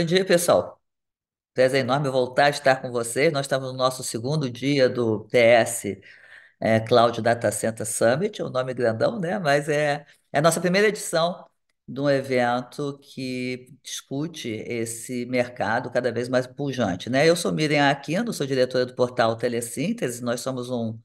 Bom dia, pessoal. Prazer é enorme voltar a estar com vocês. Nós estamos no nosso segundo dia do TS é, Cloud Data Center Summit, o é um nome grandão, né? Mas é, é a nossa primeira edição de um evento que discute esse mercado cada vez mais pujante. Né? Eu sou Miriam Aquino, sou diretora do portal Telesíntese, nós somos um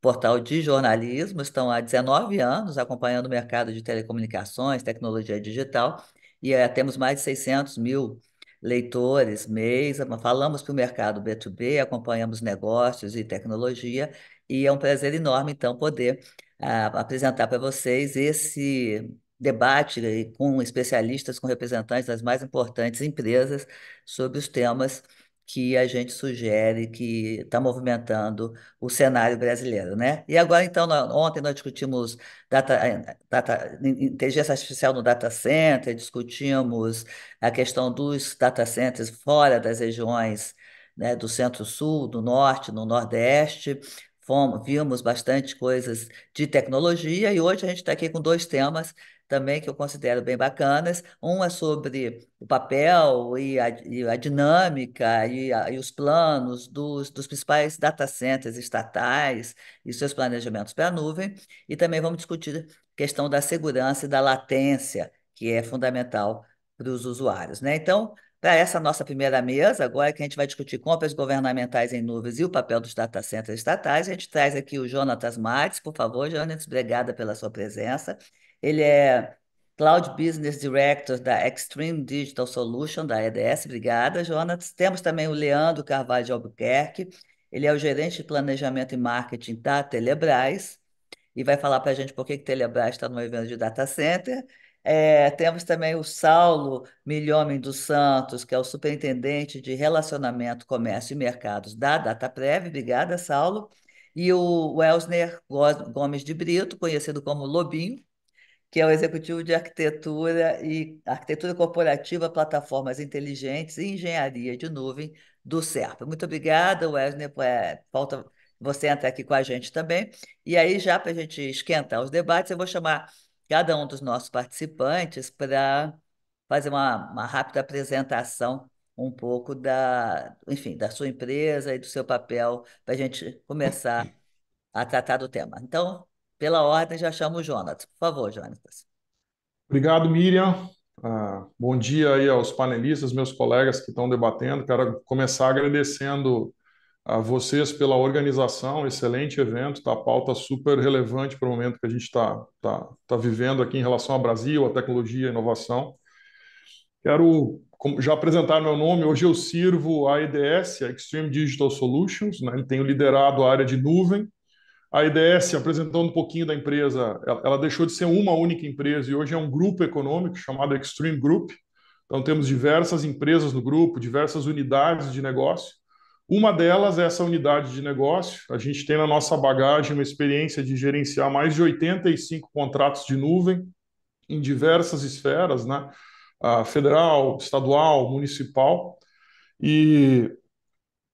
portal de jornalismo, estão há 19 anos acompanhando o mercado de telecomunicações, tecnologia digital, e é, temos mais de 600 mil leitores, mês, falamos para o mercado B2B, acompanhamos negócios e tecnologia, e é um prazer enorme, então, poder uh, apresentar para vocês esse debate eh, com especialistas, com representantes das mais importantes empresas sobre os temas que a gente sugere que está movimentando o cenário brasileiro, né? E agora, então, ontem nós discutimos data, eh, data, inteligência artificial no data center, discutimos a questão dos data centers fora das regiões né, do centro-sul, do norte, no nordeste, fomos, vimos bastante coisas de tecnologia e hoje a gente está aqui com dois temas também que eu considero bem bacanas. uma é sobre o papel e a, e a dinâmica e, a, e, os planos dos, dos principais data centers estatais e seus planejamentos para a nuvem. E também vamos discutir a questão da segurança e da latência, que é fundamental para os usuários. Né? Então, para essa nossa primeira mesa, agora que a gente vai discutir compras governamentais em nuvens e o papel dos data centers estatais, a gente traz aqui o Jonatas Martins, por favor, Jonatas, obrigada pela sua presença. Ele é Cloud Business Director da Extreme Digital Solution, da EDS. Obrigada, Jonas. Temos também o Leandro Carvalho de Albuquerque. Ele é o gerente de planejamento e marketing da Telebrás e vai falar para a gente por que, que Telebrás está no evento de data center. É, temos também o Saulo Milhomem dos Santos, que é o superintendente de relacionamento, comércio e mercados da DataPrev. Obrigada, Saulo. E o Elsner Gomes de Brito, conhecido como Lobinho, que é o executivo de arquitetura e arquitetura corporativa, plataformas inteligentes e engenharia de nuvem do SERP. Muito obrigada, Wesley, é, falta você entrar aqui com a gente também. E aí, já para a gente esquentar os debates, eu vou chamar cada um dos nossos participantes para fazer uma, uma rápida apresentação um pouco da, enfim, da sua empresa e do seu papel para a gente começar a tratar do tema. Então, pela ordem, já chamo o Jonatas. Por favor, Jonatas. Obrigado, Miriam. Ah, bom dia aí aos panelistas, meus colegas que estão debatendo. Quero começar agradecendo a vocês pela organização, excelente evento, tá? pauta super relevante para o momento que a gente está tá, tá vivendo aqui em relação ao Brasil, à tecnologia, à inovação. Quero já apresentar meu nome, hoje eu sirvo a EDS, a Extreme Digital Solutions, né? tenho liderado a área de nuvem a IDS, apresentando um pouquinho da empresa, ela, ela deixou de ser uma única empresa e hoje é um grupo econômico chamado Extreme Group. Então, temos diversas empresas no grupo, diversas unidades de negócio. Uma delas é essa unidade de negócio. A gente tem na nossa bagagem uma experiência de gerenciar mais de 85 contratos de nuvem em diversas esferas, né? Ah, federal, estadual, municipal. E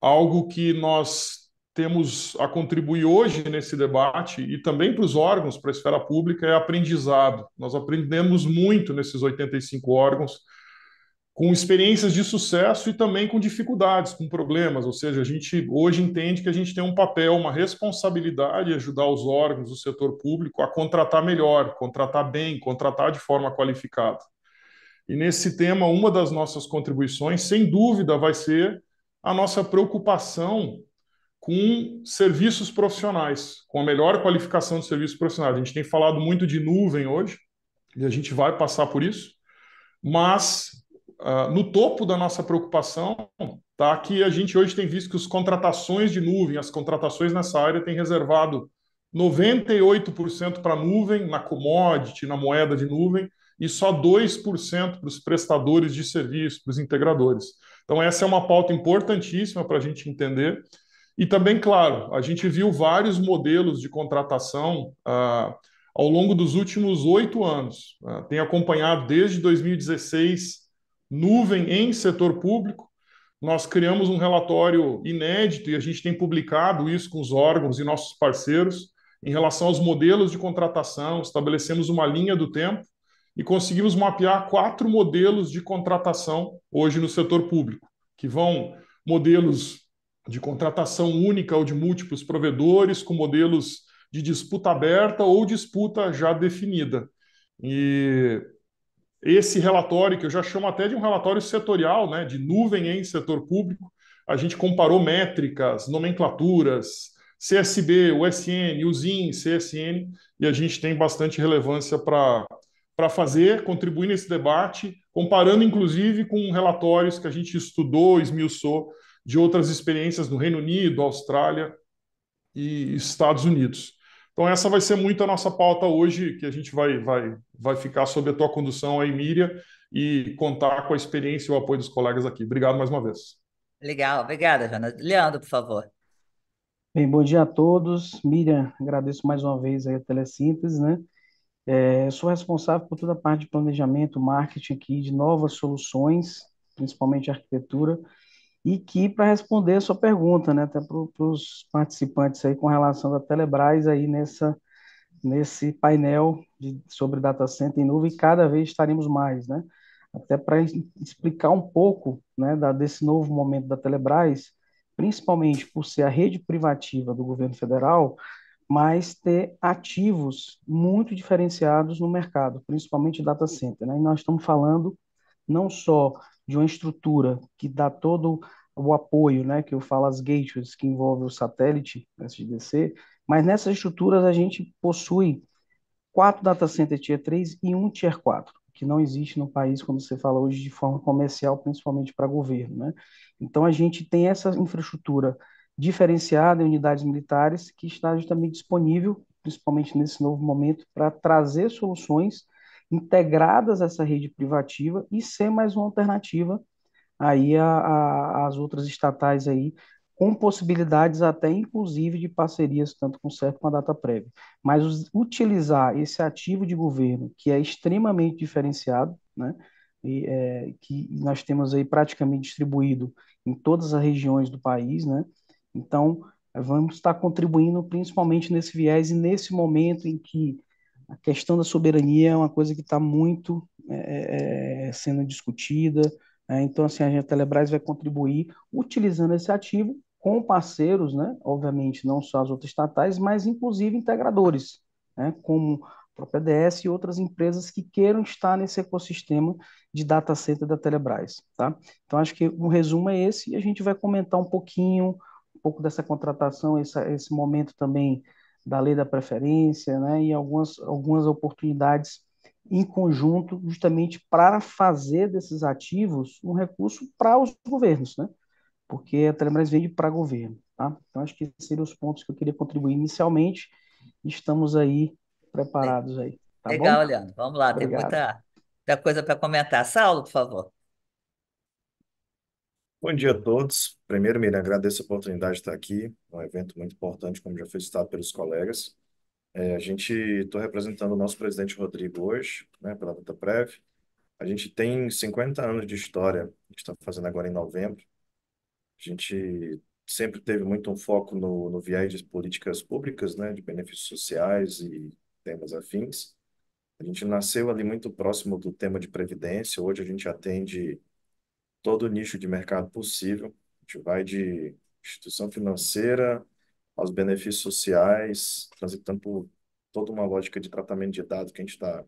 algo que nós temos a contribuir hoje nesse debate e também para os órgãos, para a esfera pública, é aprendizado. Nós aprendemos muito nesses 85 órgãos, com experiências de sucesso e também com dificuldades, com problemas. Ou seja, a gente hoje entende que a gente tem um papel, uma responsabilidade de ajudar os órgãos, o setor público a contratar melhor, contratar bem, contratar de forma qualificada. E nesse tema, uma das nossas contribuições, sem dúvida, vai ser a nossa preocupação com serviços profissionais, com a melhor qualificação de serviços profissionais. A gente tem falado muito de nuvem hoje, e a gente vai passar por isso, mas uh, no topo da nossa preocupação está que a gente hoje tem visto que as contratações de nuvem, as contratações nessa área, têm reservado 98% para nuvem, na commodity, na moeda de nuvem, e só 2% para os prestadores de serviço, para os integradores. Então, essa é uma pauta importantíssima para a gente entender e também, claro, a gente viu vários modelos de contratação ah, ao longo dos últimos oito anos. Né? tem acompanhado desde 2016 nuvem em setor público. Nós criamos um relatório inédito e a gente tem publicado isso com os órgãos e nossos parceiros em relação aos modelos de contratação. Estabelecemos uma linha do tempo e conseguimos mapear quatro modelos de contratação hoje no setor público, que vão modelos de contratação única ou de múltiplos provedores, com modelos de disputa aberta ou disputa já definida. E esse relatório, que eu já chamo até de um relatório setorial, né, de nuvem em setor público, a gente comparou métricas, nomenclaturas, CSB, USN, USIN, CSN, e a gente tem bastante relevância para fazer, contribuir nesse debate, comparando inclusive com relatórios que a gente estudou, esmiuçou de outras experiências no Reino Unido, Austrália e Estados Unidos. Então essa vai ser muito a nossa pauta hoje, que a gente vai, vai, vai ficar sob a tua condução aí, Miriam, e contar com a experiência e o apoio dos colegas aqui. Obrigado mais uma vez. Legal, obrigada, Jana. Leandro, por favor. Bem, bom dia a todos. Miriam, agradeço mais uma vez a Telesíntese, né? É, sou responsável por toda a parte de planejamento, marketing aqui, de novas soluções, principalmente arquitetura, e que, para responder a sua pergunta, né, até para os participantes aí com relação da Telebrás aí nessa, nesse painel de, sobre data center em nuvem, cada vez estaremos mais, né? Até para explicar um pouco né, da, desse novo momento da Telebrás, principalmente por ser a rede privativa do governo federal, mas ter ativos muito diferenciados no mercado, principalmente data center. Né? E nós estamos falando não só de uma estrutura que dá todo o apoio, né, que eu falo as gateways, que envolve o satélite SDC, mas nessas estruturas a gente possui quatro data center tier 3 e um tier 4, que não existe no país, como você fala hoje, de forma comercial, principalmente para governo. Né? Então a gente tem essa infraestrutura diferenciada em unidades militares que está justamente disponível, principalmente nesse novo momento, para trazer soluções integradas a essa rede privativa e ser mais uma alternativa aí às outras estatais aí, com possibilidades até inclusive de parcerias tanto com o CERP como a prévia. Mas utilizar esse ativo de governo, que é extremamente diferenciado, né, e, é, que nós temos aí praticamente distribuído em todas as regiões do país, né, então vamos estar contribuindo principalmente nesse viés e nesse momento em que a questão da soberania é uma coisa que está muito é, é, é, sendo discutida. Né? Então, assim, a gente, a Telebrás vai contribuir utilizando esse ativo com parceiros, né? obviamente, não só as outras estatais, mas inclusive integradores, né? como a própria DS e outras empresas que queiram estar nesse ecossistema de data center da Telebrás. Tá? Então, acho que um resumo é esse, e a gente vai comentar um pouquinho, um pouco dessa contratação, esse, esse momento também da lei da preferência, né, e algumas, algumas oportunidades em conjunto, justamente para fazer desses ativos um recurso para os governos, né, porque a Telebrás vende para governo. Tá? Então, acho que esses seriam os pontos que eu queria contribuir inicialmente. Estamos aí preparados aí. Tá Legal, bom? Leandro. Vamos lá, Obrigado. tem muita, muita coisa para comentar. Saulo, por favor. Bom dia a todos. Primeiro, Miriam, agradeço a oportunidade de estar aqui, um evento muito importante, como já foi citado pelos colegas. É, a gente estou representando o nosso presidente Rodrigo hoje, né, pela prévia. A gente tem 50 anos de história, a gente está fazendo agora em novembro. A gente sempre teve muito um foco no, no viés de políticas públicas, né, de benefícios sociais e temas afins. A gente nasceu ali muito próximo do tema de previdência, hoje a gente atende todo o nicho de mercado possível. A gente vai de instituição financeira aos benefícios sociais, transitando por toda uma lógica de tratamento de dados que a gente está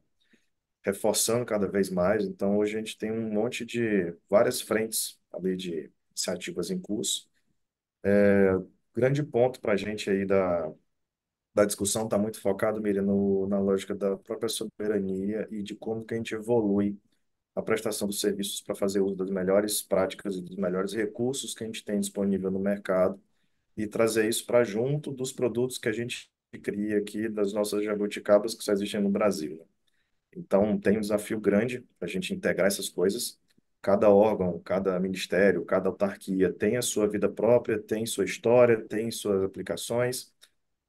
reforçando cada vez mais. Então, hoje a gente tem um monte de várias frentes ali de iniciativas em curso. É, grande ponto para a gente aí da, da discussão está muito focado, Miriam, no, na lógica da própria soberania e de como que a gente evolui a prestação dos serviços para fazer uso das melhores práticas e dos melhores recursos que a gente tem disponível no mercado e trazer isso para junto dos produtos que a gente cria aqui, das nossas jabuticabas que só existem no Brasil. Né? Então, tem um desafio grande a gente integrar essas coisas. Cada órgão, cada ministério, cada autarquia tem a sua vida própria, tem sua história, tem suas aplicações.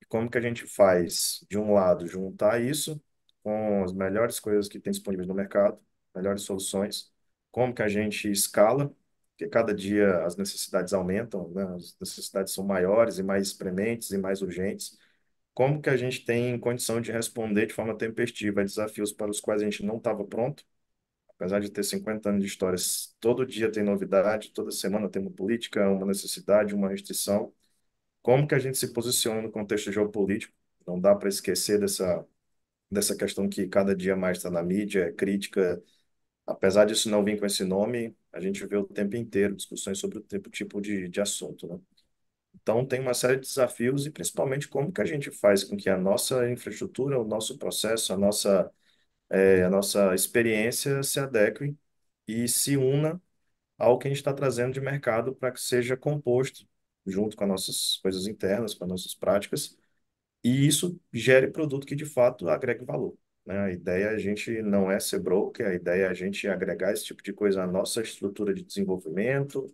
E como que a gente faz, de um lado, juntar isso com as melhores coisas que tem disponíveis no mercado melhores soluções, como que a gente escala, porque cada dia as necessidades aumentam, né? as necessidades são maiores e mais prementes e mais urgentes. Como que a gente tem condição de responder de forma tempestiva a desafios para os quais a gente não estava pronto? Apesar de ter 50 anos de história, todo dia tem novidade, toda semana tem uma política, uma necessidade, uma restrição. Como que a gente se posiciona no contexto geopolítico? Não dá para esquecer dessa, dessa questão que cada dia mais está na mídia, é crítica, apesar disso não vir com esse nome, a gente vê o tempo inteiro discussões sobre o tipo, tipo de, de assunto, né? Então, tem uma série de desafios e principalmente como que a gente faz com que a nossa infraestrutura, o nosso processo, a nossa, é, a nossa experiência se adeque e se una ao que a gente está trazendo de mercado para que seja composto junto com as nossas coisas internas, com as nossas práticas, e isso gere produto que de fato agregue valor. Né? A ideia é a gente não é ser broker, a ideia é a gente agregar esse tipo de coisa à nossa estrutura de desenvolvimento,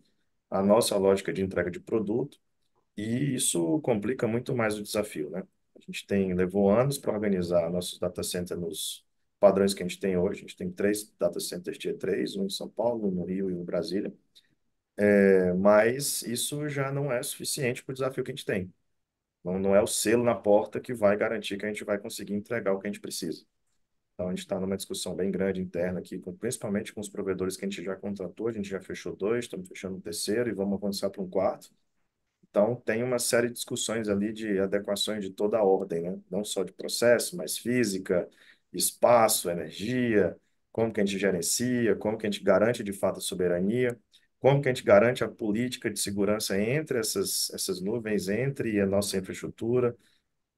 à nossa lógica de entrega de produto, e isso complica muito mais o desafio, né? A gente tem, levou anos para organizar nossos data centers nos padrões que a gente tem hoje. A gente tem três data centers tier 3, um em São Paulo, um no Rio e um em Brasília. É, mas isso já não é suficiente para o desafio que a gente tem. Não, não é o selo na porta que vai garantir que a gente vai conseguir entregar o que a gente precisa. Então, a gente está numa discussão bem grande interna aqui, com, principalmente com os provedores que a gente já contratou, a gente já fechou dois, estamos fechando um terceiro e vamos avançar para um quarto. Então, tem uma série de discussões ali de adequações de toda a ordem, né? não só de processo, mas física, espaço, energia, como que a gente gerencia, como que a gente garante de fato a soberania, como que a gente garante a política de segurança entre essas, essas nuvens, entre a nossa infraestrutura,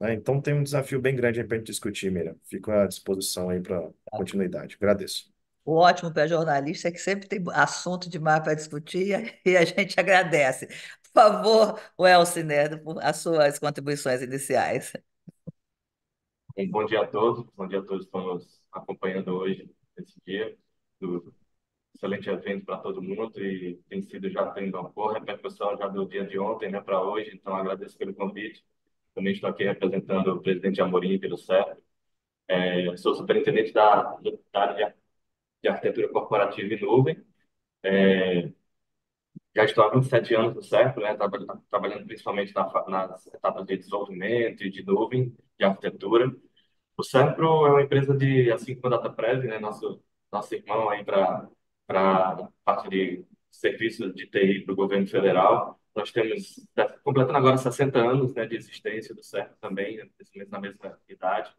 né? Então tem um desafio bem grande para a gente discutir, Miriam. Fico à disposição aí para tá. continuidade. Agradeço. O ótimo para jornalista é que sempre tem assunto demais para discutir e a gente agradece. Por favor, Welson Nerd, as suas contribuições iniciais. Bom dia a todos, bom dia a todos que estão nos acompanhando hoje, esse dia do excelente evento para todo mundo e tem sido já tendo uma boa repercussão já do dia de ontem né, para hoje, então agradeço pelo convite também estou aqui representando o presidente Amorim pelo CEP É, sou superintendente da, área de arquitetura corporativa e nuvem. É, já estou há 27 anos no CEP né, trabalhando, trabalhando principalmente na, nas etapas de desenvolvimento e de nuvem, de arquitetura. O Serpro é uma empresa de, assim como a DataPrev, né, nosso, nosso irmão aí para a parte de serviços de TI para o governo federal. Nós temos, tá completando agora 60 anos né, de existência do CERN também, né, na mesma idade.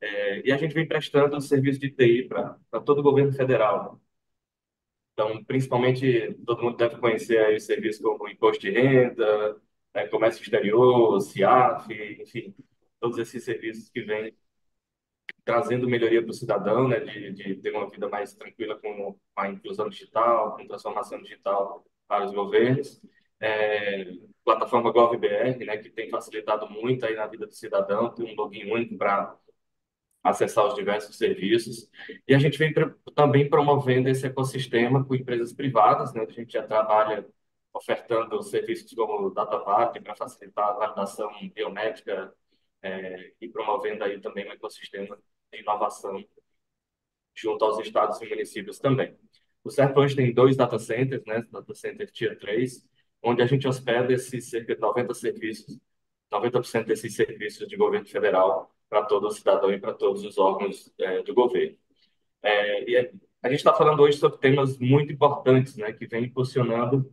É, e a gente vem prestando serviço de TI para todo o governo federal. Então, principalmente, todo mundo deve conhecer aí os serviços como imposto de renda, né, comércio exterior, CIAF, enfim, todos esses serviços que vêm trazendo melhoria para o cidadão, né, de, de, ter uma vida mais tranquila com a inclusão digital, com transformação digital para os governos é, plataforma GovBR, né, que tem facilitado muito aí na vida do cidadão, tem um login único para acessar os diversos serviços. E a gente vem pra, também promovendo esse ecossistema com empresas privadas, né, a gente já trabalha ofertando serviços como DataPark para facilitar a validação biométrica é, e promovendo aí também um ecossistema de inovação junto aos estados e municípios também. O Serpões tem dois data centers, né, data center Tier 3, onde a gente hospeda esses cerca de 90 serviços, 90% desses serviços de governo federal para todo o cidadão e para todos os órgãos é, do governo. É, e é, a gente está falando hoje sobre temas muito importantes, né, que vem impulsionando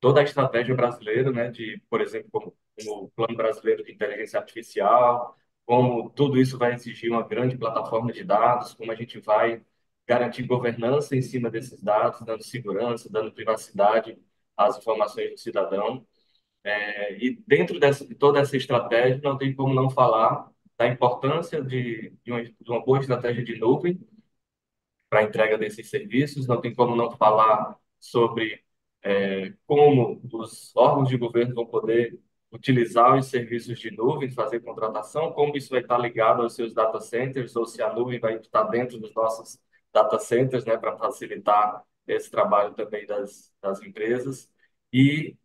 toda a estratégia brasileira, né, de, por exemplo, como, como o Plano Brasileiro de Inteligência Artificial, como tudo isso vai exigir uma grande plataforma de dados, como a gente vai garantir governança em cima desses dados, dando segurança, dando privacidade as informações do cidadão. É, e dentro dessa, de toda essa estratégia, não tem como não falar da importância de, de, uma, de uma boa estratégia de nuvem para a entrega desses serviços, não tem como não falar sobre é, como os órgãos de governo vão poder utilizar os serviços de nuvem, fazer contratação, como isso vai estar ligado aos seus data centers, ou se a nuvem vai estar dentro dos nossos data centers, né, para facilitar esse trabalho também das, das empresas. E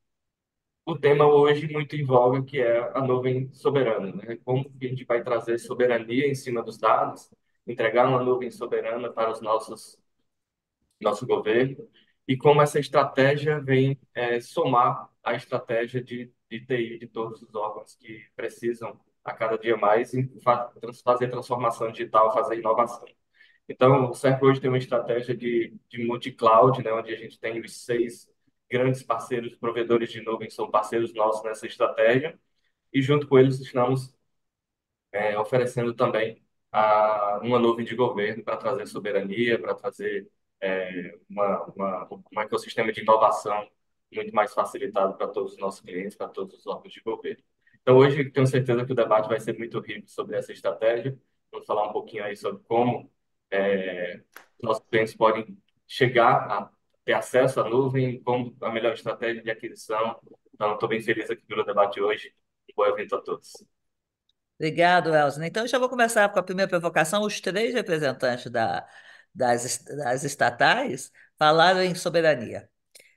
o tema hoje muito em voga, que é a nuvem soberana. Né? Como que a gente vai trazer soberania em cima dos dados, entregar uma nuvem soberana para os nossos nosso governo, e como essa estratégia vem é, somar a estratégia de, de TI de todos os órgãos que precisam a cada dia mais fazer transformação digital, fazer inovação. Então, o Serp hoje tem uma estratégia de, de multi-cloud, né, onde a gente tem os seis grandes parceiros, provedores de nuvem, são parceiros nossos nessa estratégia, e junto com eles estamos é, oferecendo também a, uma nuvem de governo para trazer soberania, para trazer é, uma, uma, um ecossistema de inovação muito mais facilitado para todos os nossos clientes, para todos os órgãos de governo. Então, hoje, tenho certeza que o debate vai ser muito rico sobre essa estratégia. Vamos falar um pouquinho aí sobre como é, nossos clientes podem chegar a ter acesso à nuvem, como a melhor estratégia de aquisição. Então, estou bem feliz aqui pelo debate de hoje. boa evento a todos. Obrigado, Elson. Então, já vou começar com a primeira provocação. Os três representantes da, das, das estatais falaram em soberania.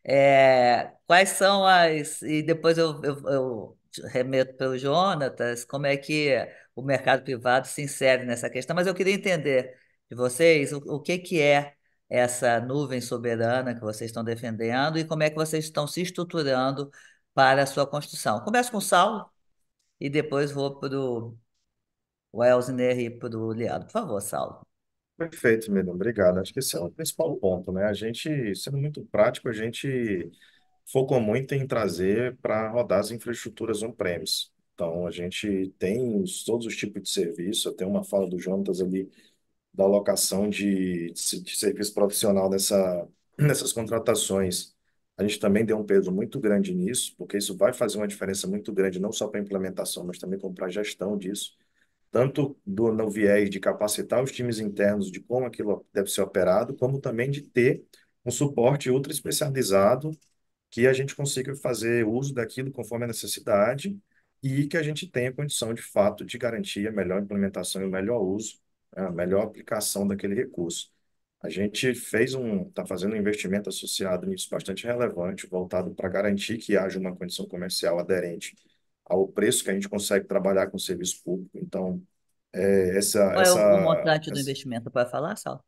É, quais são as. E depois eu, eu, eu remeto pelo Jonatas, como é que o mercado privado se insere nessa questão, mas eu queria entender de vocês o, o que, que é essa nuvem soberana que vocês estão defendendo e como é que vocês estão se estruturando para a sua construção. Começo com o Saulo e depois vou para o Elsner e para o Leandro. Por favor, Saulo. Perfeito, Miriam, obrigado. Acho que esse é o principal ponto, né? A gente, sendo muito prático, a gente focou muito em trazer para rodar as infraestruturas on-premise. Então, a gente tem todos os tipos de serviço, até uma fala do Jonas ali da locação de, de, de serviço profissional nessa, nessas contratações. A gente também deu um peso muito grande nisso, porque isso vai fazer uma diferença muito grande, não só para a implementação, mas também para a gestão disso, tanto do, no viés de capacitar os times internos de como aquilo deve ser operado, como também de ter um suporte ultra especializado que a gente consiga fazer uso daquilo conforme a necessidade e que a gente tenha condição, de fato, de garantir a melhor implementação e o melhor uso é a melhor aplicação daquele recurso. A gente fez um, está fazendo um investimento associado nisso bastante relevante, voltado para garantir que haja uma condição comercial aderente ao preço que a gente consegue trabalhar com o serviço público. Então, é, essa. Qual essa, é o montante essa... do investimento? Pode falar, Sal?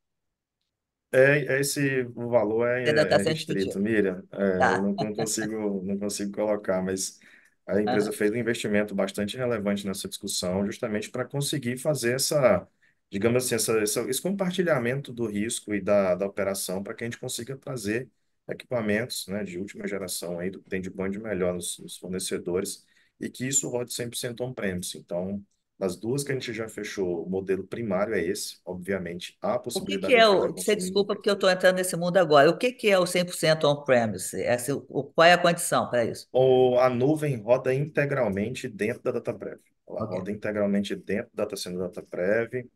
É, é, esse o valor é, é, é restrito, Miriam. É, tá. eu não, não, consigo, não consigo colocar, mas a empresa ah. fez um investimento bastante relevante nessa discussão, justamente para conseguir fazer essa digamos assim, essa, essa, esse compartilhamento do risco e da, da operação para que a gente consiga trazer equipamentos né, de última geração aí, do que tem de bom de melhor nos, nos fornecedores, e que isso rode 100% on-premise. Então, das duas que a gente já fechou, o modelo primário é esse, obviamente, há a possibilidade... O que, que é o... Você desculpa porque eu estou entrando nesse mundo agora. O que, que é o 100% on-premise? É qual é a condição para isso? Ou a nuvem roda integralmente dentro da DataPrev. Ela roda integralmente dentro da data center DataPrev,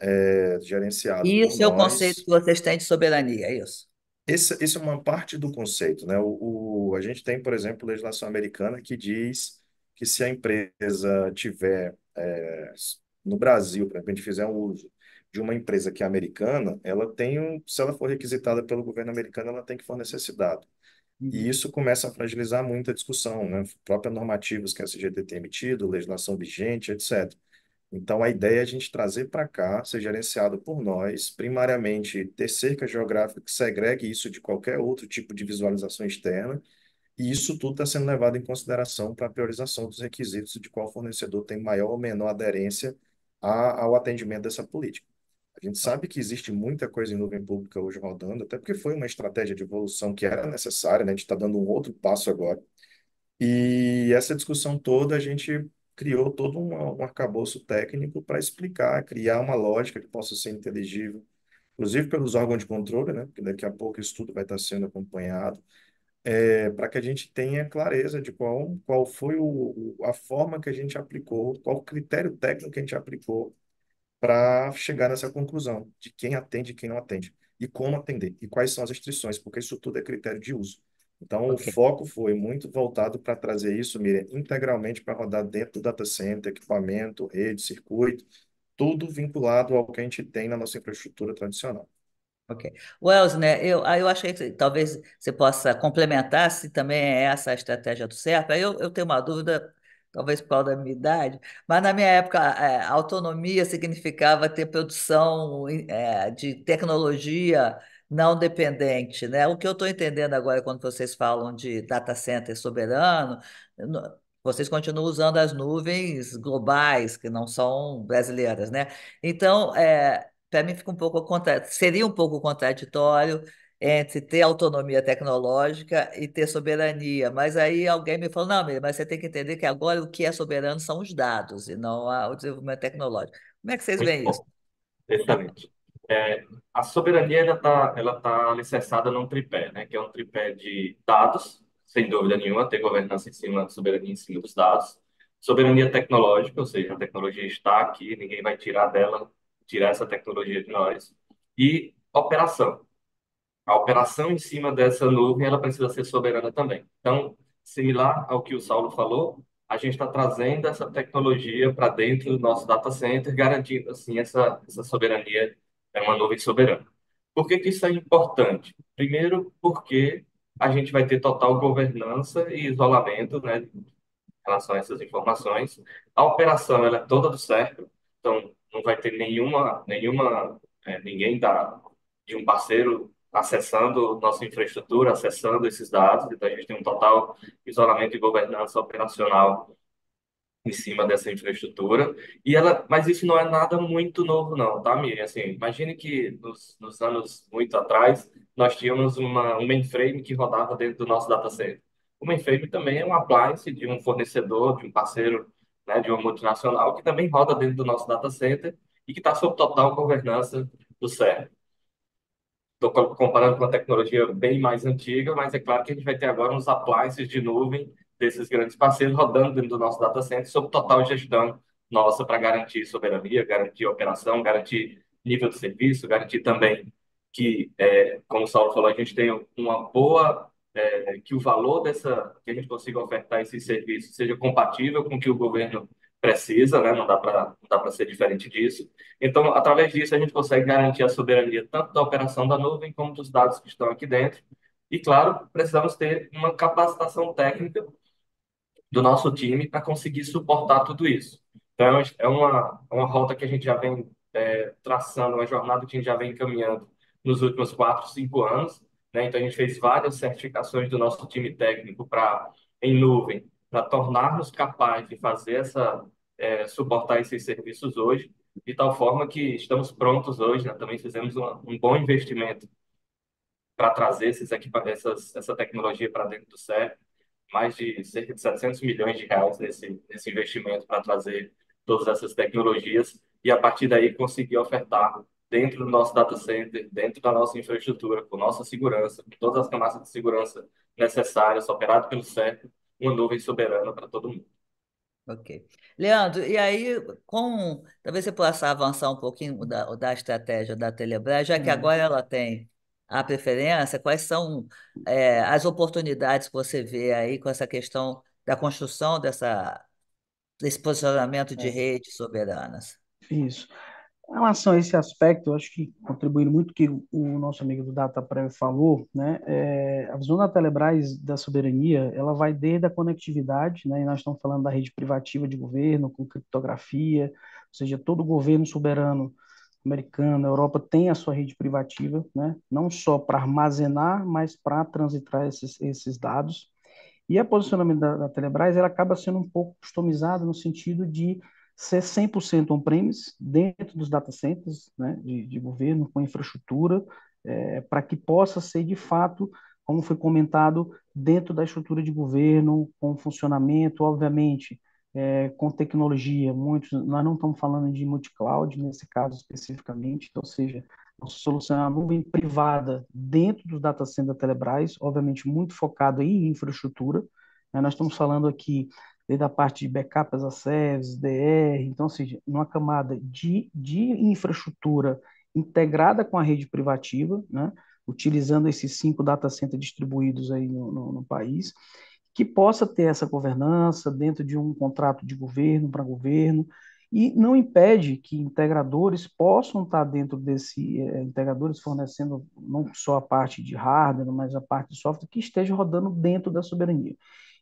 é, gerenciado. Isso é o nós. conceito que vocês têm de soberania, é isso? Esse, isso é uma parte do conceito, né? O, o, a gente tem, por exemplo, legislação americana que diz que se a empresa tiver é, no Brasil, por exemplo, a gente fizer um uso de uma empresa que é americana, ela tem um, se ela for requisitada pelo governo americano, ela tem que fornecer esse dado. E uhum. isso começa a fragilizar muito a discussão, né? Próprias normativas que a CGT tem emitido, legislação vigente, etc. Então, a ideia é a gente trazer para cá, ser gerenciado por nós, primariamente ter cerca geográfica que segregue isso de qualquer outro tipo de visualização externa, e isso tudo está sendo levado em consideração para a priorização dos requisitos de qual fornecedor tem maior ou menor aderência a, ao atendimento dessa política. A gente sabe que existe muita coisa em nuvem pública hoje rodando, até porque foi uma estratégia de evolução que era necessária, né? a gente está dando um outro passo agora. E essa discussão toda a gente criou todo um, um arcabouço técnico para explicar, criar uma lógica que possa ser inteligível, inclusive pelos órgãos de controle, né? Porque daqui a pouco isso tudo vai estar sendo acompanhado, é, eh, para que a gente tenha clareza de qual, qual foi o, a forma que a gente aplicou, qual o critério técnico que a gente aplicou para chegar nessa conclusão de quem atende e quem não atende, e como atender, e quais são as restrições, porque isso tudo é critério de uso. Então, o foco foi muito voltado para trazer isso, Miriam, integralmente para rodar dentro do data center, equipamento, rede, circuito, tudo vinculado ao que a gente tem na nossa infraestrutura tradicional. Ok. Wells, né, eu, aí ah, eu achei que talvez você possa complementar se também é essa a estratégia do CERP. Aí eu, eu tenho uma dúvida, talvez por causa da minha idade, mas na minha época, é, autonomia significava ter produção, é, de tecnologia não dependente, né? O que eu estou entendendo agora quando vocês falam de data center soberano, vocês continuam usando as nuvens globais que não são brasileiras, né? Então, é, para mim fica um pouco contra... seria um pouco contraditório entre ter autonomia tecnológica e ter soberania. Mas aí alguém me falou, não, mas você tem que entender que agora o que é soberano são os dados e não o desenvolvimento tecnológico. Como é que vocês Muito veem bom. isso? Excelente. É, a soberania ela está ela tá alicerçada num tripé, né? Que é um tripé de dados, sem dúvida nenhuma, ter governança em cima, soberania em cima dos dados. Soberania tecnológica, ou seja, a tecnologia está aqui, ninguém vai tirar dela, tirar essa tecnologia de nós. E operação. A operação em cima dessa nuvem, ela precisa ser soberana também. Então, similar ao que o Saulo falou, a gente está trazendo essa tecnologia para dentro do nosso data center, garantindo assim essa, essa soberania é uma nuvem soberana. Por que que isso é importante? Primeiro, porque a gente vai ter total governança e isolamento, né, em relação a essas informações. A operação ela é toda do certo, então não vai ter nenhuma, nenhuma, é, ninguém da de um parceiro acessando nossa infraestrutura, acessando esses dados. Então a gente tem um total isolamento e governança operacional em cima dessa infraestrutura. E ela, mas isso não é nada muito novo, não, tá, Miriam? Assim, imagine que nos, nos anos muito atrás nós tínhamos uma, um mainframe que rodava dentro do nosso data center. O mainframe também é um appliance de um fornecedor, de um parceiro, né, de uma multinacional que também roda dentro do nosso data center e que está sob total governança do CERN. Estou comparando com a tecnologia bem mais antiga, mas é claro que a gente vai ter agora uns appliances de nuvem desses grandes parceiros rodando dentro do nosso data center sob total gestão nossa para garantir soberania, garantir operação, garantir nível de serviço, garantir também que, é, como o Saulo falou, a gente tenha uma boa é, que o valor dessa que a gente consiga ofertar esse serviço seja compatível com o que o governo precisa, né? Não dá para dá para ser diferente disso. Então, através disso a gente consegue garantir a soberania tanto da operação da nuvem como dos dados que estão aqui dentro. E claro, precisamos ter uma capacitação técnica do nosso time para conseguir suportar tudo isso. Então, é, é uma, é uma rota que a gente já vem é, traçando, uma jornada que a gente já vem caminhando nos últimos quatro, cinco anos. Né? Então, a gente fez várias certificações do nosso time técnico para em nuvem, para tornarmos capazes de fazer essa, é, suportar esses serviços hoje, de tal forma que estamos prontos hoje, né? também fizemos um bom investimento para trazer esses essas, essa tecnologia para dentro do CEP mais de cerca de 700 milhões de reais nesse, nesse investimento para trazer todas essas tecnologias e a partir daí conseguir ofertar dentro do nosso data center, dentro da nossa infraestrutura, com nossa segurança, com todas as camadas de segurança necessárias, operado pelo CERN, uma nuvem soberana para todo mundo. Ok. Leandro, e aí, com. Talvez você possa avançar um pouquinho da, da estratégia da Telebrás, já que hum. agora ela tem a preferência? Quais são é, as oportunidades que você vê aí com essa questão da construção dessa, desse posicionamento de é. redes soberanas? Isso. Em relação a esse aspecto, eu acho que contribuindo muito que o nosso amigo do Data Prev falou, né, é, a visão da Telebrás da soberania, ela vai desde a conectividade, né, e nós estamos falando da rede privativa de governo, com criptografia, ou seja, todo governo soberano americana, a Europa tem a sua rede privativa, né? não só para armazenar, mas para transitar esses, esses dados. E a posicionamento da, da, Telebrás ela acaba sendo um pouco customizada no sentido de ser 100% on-premise dentro dos data centers né, de, de governo, com infraestrutura, é, para que possa ser de fato, como foi comentado, dentro da estrutura de governo, com funcionamento, obviamente, é, com tecnologia, muitos, nós não estamos falando de multi-cloud nesse caso especificamente, então, ou seja, solucionar solução nuvem privada dentro do data center da Telebrás, obviamente muito focado em infraestrutura. Né? Nós estamos falando aqui desde a parte de backup as a service, DR, então, ou seja, numa camada de, de infraestrutura integrada com a rede privativa, né? utilizando esses cinco data centers distribuídos aí no, no, no país que possa ter essa governança dentro de um contrato de governo para governo e não impede que integradores possam estar dentro desse é, integradores fornecendo não só a parte de hardware, mas a parte de software que esteja rodando dentro da soberania.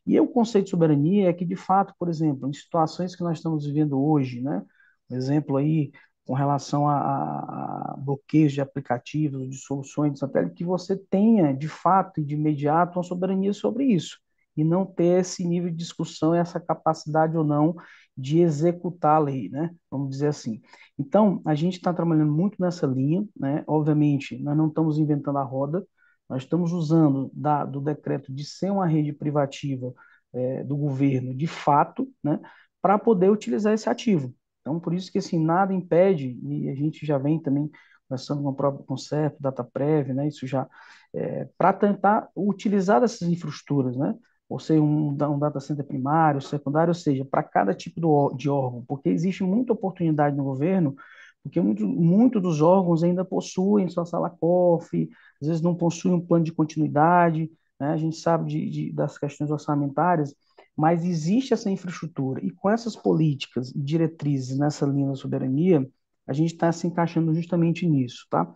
E o conceito de soberania é que de fato, por exemplo, em situações que nós estamos vivendo hoje, né, um exemplo aí com relação a, a bloqueios de aplicativos, de soluções de satélite, que você tenha de fato e de imediato uma soberania sobre isso e não ter esse nível de discussão, essa capacidade ou não de executar a lei, né? Vamos dizer assim. Então, a gente está trabalhando muito nessa linha, né? Obviamente, nós não estamos inventando a roda, nós estamos usando da, do decreto de ser uma rede privativa é, do governo de fato, né? Para poder utilizar esse ativo. Então, por isso que assim, nada impede, e a gente já vem também conversando com o próprio conceito, data prévia, né? Isso já é, para tentar utilizar essas infraestruturas, né? ou ser um, um data center primário, secundário, ou seja, para cada tipo do, de órgão, porque existe muita oportunidade no governo, porque muitos muito dos órgãos ainda possuem sua sala COF, às vezes não possuem um plano de continuidade, né? a gente sabe de, de, das questões orçamentárias, mas existe essa infraestrutura, e com essas políticas e diretrizes nessa linha da soberania, a gente está se encaixando justamente nisso, tá?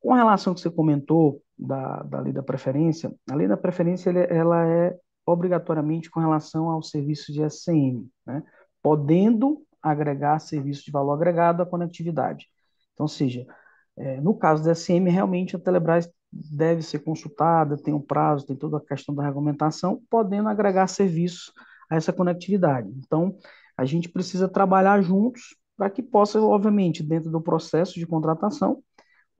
Com relação que você comentou da, da lei da preferência, a lei da preferência ela é obrigatoriamente com relação ao serviço de SCM, né? podendo agregar serviço de valor agregado à conectividade. Então, seja, é, no caso da SCM, realmente a Telebrás deve ser consultada, tem um prazo, tem toda a questão da regulamentação, podendo agregar serviços a essa conectividade. Então, a gente precisa trabalhar juntos para que possa, obviamente, dentro do processo de contratação,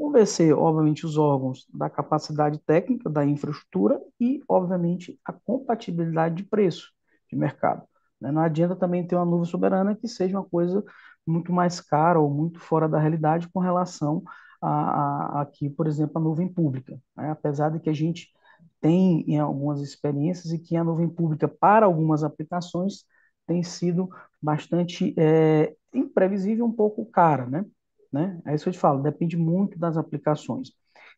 convencer, obviamente, os órgãos da capacidade técnica, da infraestrutura e, obviamente, a compatibilidade de preço de mercado. Né? Não adianta também ter uma nuvem soberana que seja uma coisa muito mais cara ou muito fora da realidade com relação a, a, aqui, por exemplo, a nuvem pública. Né? Apesar de que a gente tem em algumas experiências e que a nuvem pública, para algumas aplicações, tem sido bastante é, imprevisível, um pouco cara, né? né? É isso que eu te falo, depende muito das aplicações.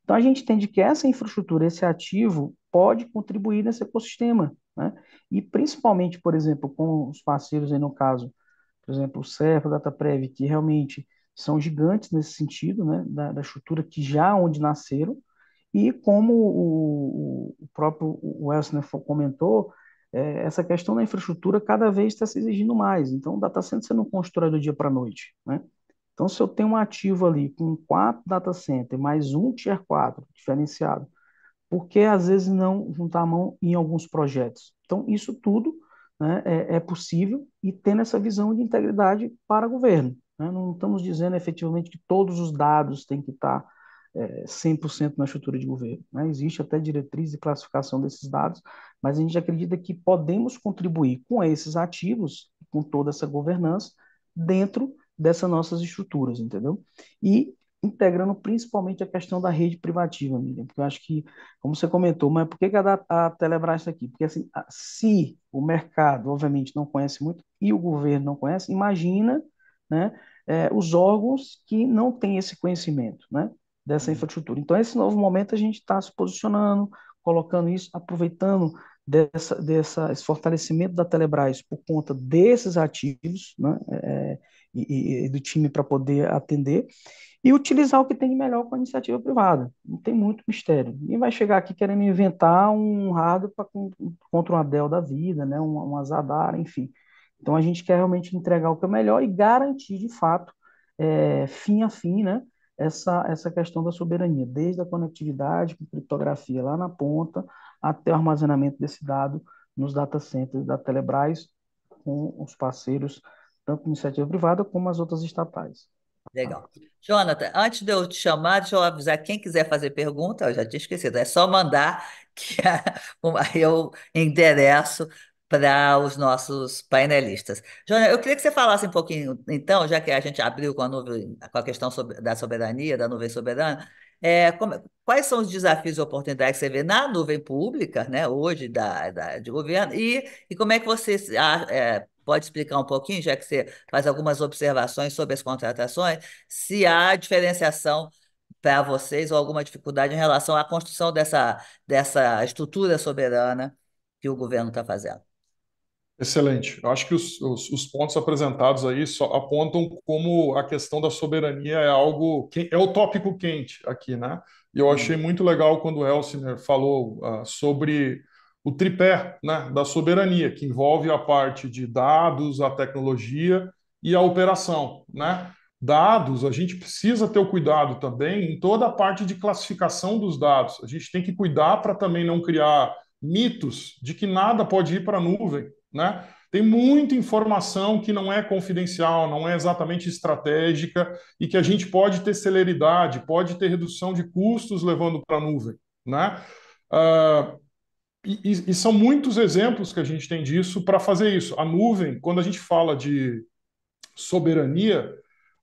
Então a gente entende que essa infraestrutura, esse ativo, pode contribuir nesse ecossistema, né? E principalmente, por exemplo, com os parceiros aí no caso, por exemplo, o Cerro, DataPrev, que realmente são gigantes nesse sentido, né? Da, da estrutura que já onde nasceram, e como o, o próprio Wilson né, comentou, é, essa questão da infraestrutura cada vez está se exigindo mais. Então, o data center você não constrói do dia para a noite, né? Então, se eu tenho um ativo ali com quatro data center, mais um tier 4 diferenciado, por que às vezes não juntar a mão em alguns projetos? Então, isso tudo né, é, é, possível e tendo essa visão de integridade para governo. Né? Não estamos dizendo efetivamente que todos os dados têm que estar é, 100% na estrutura de governo. Né? Existe até diretriz de classificação desses dados, mas a gente acredita que podemos contribuir com esses ativos, com toda essa governança, dentro dessas nossas estruturas, entendeu? E integrando principalmente a questão da rede privativa, Miriam, porque eu acho que, como você comentou, mas por que, que a, a Telebrás está aqui? Porque assim, a, se o mercado, obviamente, não conhece muito e o governo não conhece, imagina né, é, os órgãos que não têm esse conhecimento né, dessa uhum. infraestrutura. Então, esse novo momento a gente está se posicionando, colocando isso, aproveitando dessa, dessa, esse fortalecimento da Telebrás por conta desses ativos, né, é, e, e do time para poder atender e utilizar o que tem de melhor com a iniciativa privada. Não tem muito mistério. Ninguém vai chegar aqui querendo inventar um hardware pra, contra um Adel da vida, né? um, um Azadar, enfim. Então a gente quer realmente entregar o que é melhor e garantir de fato, é, fim a fim, né? Essa, essa questão da soberania, desde a conectividade com criptografia lá na ponta, até o armazenamento desse dado nos data centers da Telebrás com os parceiros tanto iniciativa privada como as outras estatais. Legal. Jonathan, antes de eu te chamar, deixa eu avisar quem quiser fazer pergunta, eu já tinha esquecido, é só mandar que eu endereço para os nossos painelistas. Jonathan, eu queria que você falasse um pouquinho, então, já que a gente abriu com a, nuvem, com a questão da soberania, da nuvem soberana, é, como, quais são os desafios e oportunidades que você vê na nuvem pública, né, hoje, da, da de governo, e, e como é que você é, pode explicar um pouquinho, já que você faz algumas observações sobre as contratações, se há diferenciação para vocês ou alguma dificuldade em relação à construção dessa, dessa estrutura soberana que o governo está fazendo. Excelente. Eu acho que os, os, os, pontos apresentados aí só apontam como a questão da soberania é algo é o tópico quente aqui, né? E eu achei muito legal quando o Elsner falou uh, sobre o tripé né, da soberania, que envolve a parte de dados, a tecnologia e a operação. Né? Dados, a gente precisa ter o cuidado também em toda a parte de classificação dos dados. A gente tem que cuidar para também não criar mitos de que nada pode ir para a nuvem. Né? Tem muita informação que não é confidencial, não é exatamente estratégica e que a gente pode ter celeridade, pode ter redução de custos levando para a nuvem. Né? Uh, e, e, e, são muitos exemplos que a gente tem disso para fazer isso. A nuvem, quando a gente fala de soberania,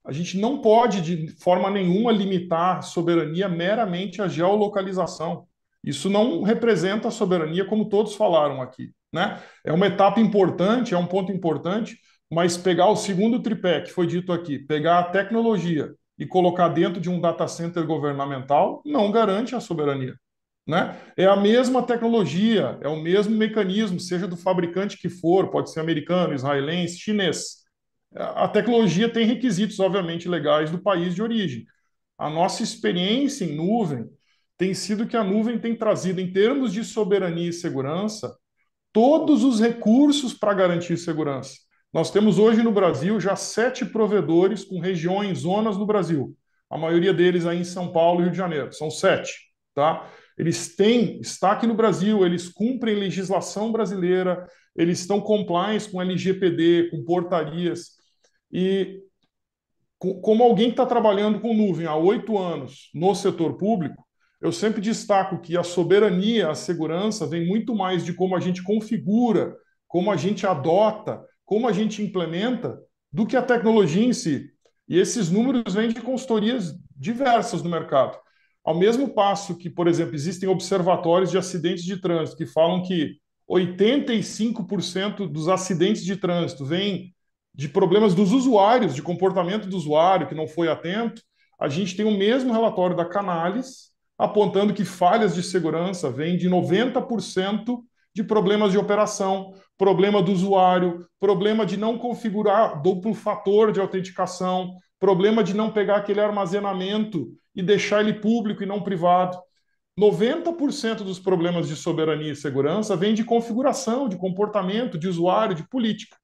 a gente não pode de forma nenhuma limitar soberania meramente à geolocalização. Isso não representa a soberania, como todos falaram aqui. Né? É uma etapa importante, é um ponto importante, mas pegar o segundo tripé que foi dito aqui, pegar a tecnologia e colocar dentro de um data center governamental, não garante a soberania. Né? É a mesma tecnologia, é o mesmo mecanismo, seja do fabricante que for, pode ser americano, israelense, chinês. A tecnologia tem requisitos, obviamente, legais do país de origem. A nossa experiência em nuvem tem sido que a nuvem tem trazido, em termos de soberania e segurança, todos os recursos para garantir segurança. Nós temos hoje no Brasil já sete provedores com regiões, zonas no Brasil. A maioria deles aí em São Paulo e Rio de Janeiro. São sete, tá? Eles têm está aqui no Brasil, eles cumprem legislação brasileira, eles estão compliance com LGPD, com portarias. E como alguém que está trabalhando com nuvem há oito anos no setor público, eu sempre destaco que a soberania, a segurança, vem muito mais de como a gente configura, como a gente adota, como a gente implementa, do que a tecnologia em si. E esses números vêm de consultorias diversas no mercado. Ao mesmo passo que, por exemplo, existem observatórios de acidentes de trânsito que falam que 85% dos acidentes de trânsito vêm de problemas dos usuários, de comportamento do usuário que não foi atento, a gente tem o mesmo relatório da Canales apontando que falhas de segurança vêm de 90% de problemas de operação, problema do usuário, problema de não configurar duplo fator de autenticação, problema de não pegar aquele armazenamento e deixar ele público e não privado. 90% dos problemas de soberania e segurança vêm de configuração, de comportamento, de usuário, de política.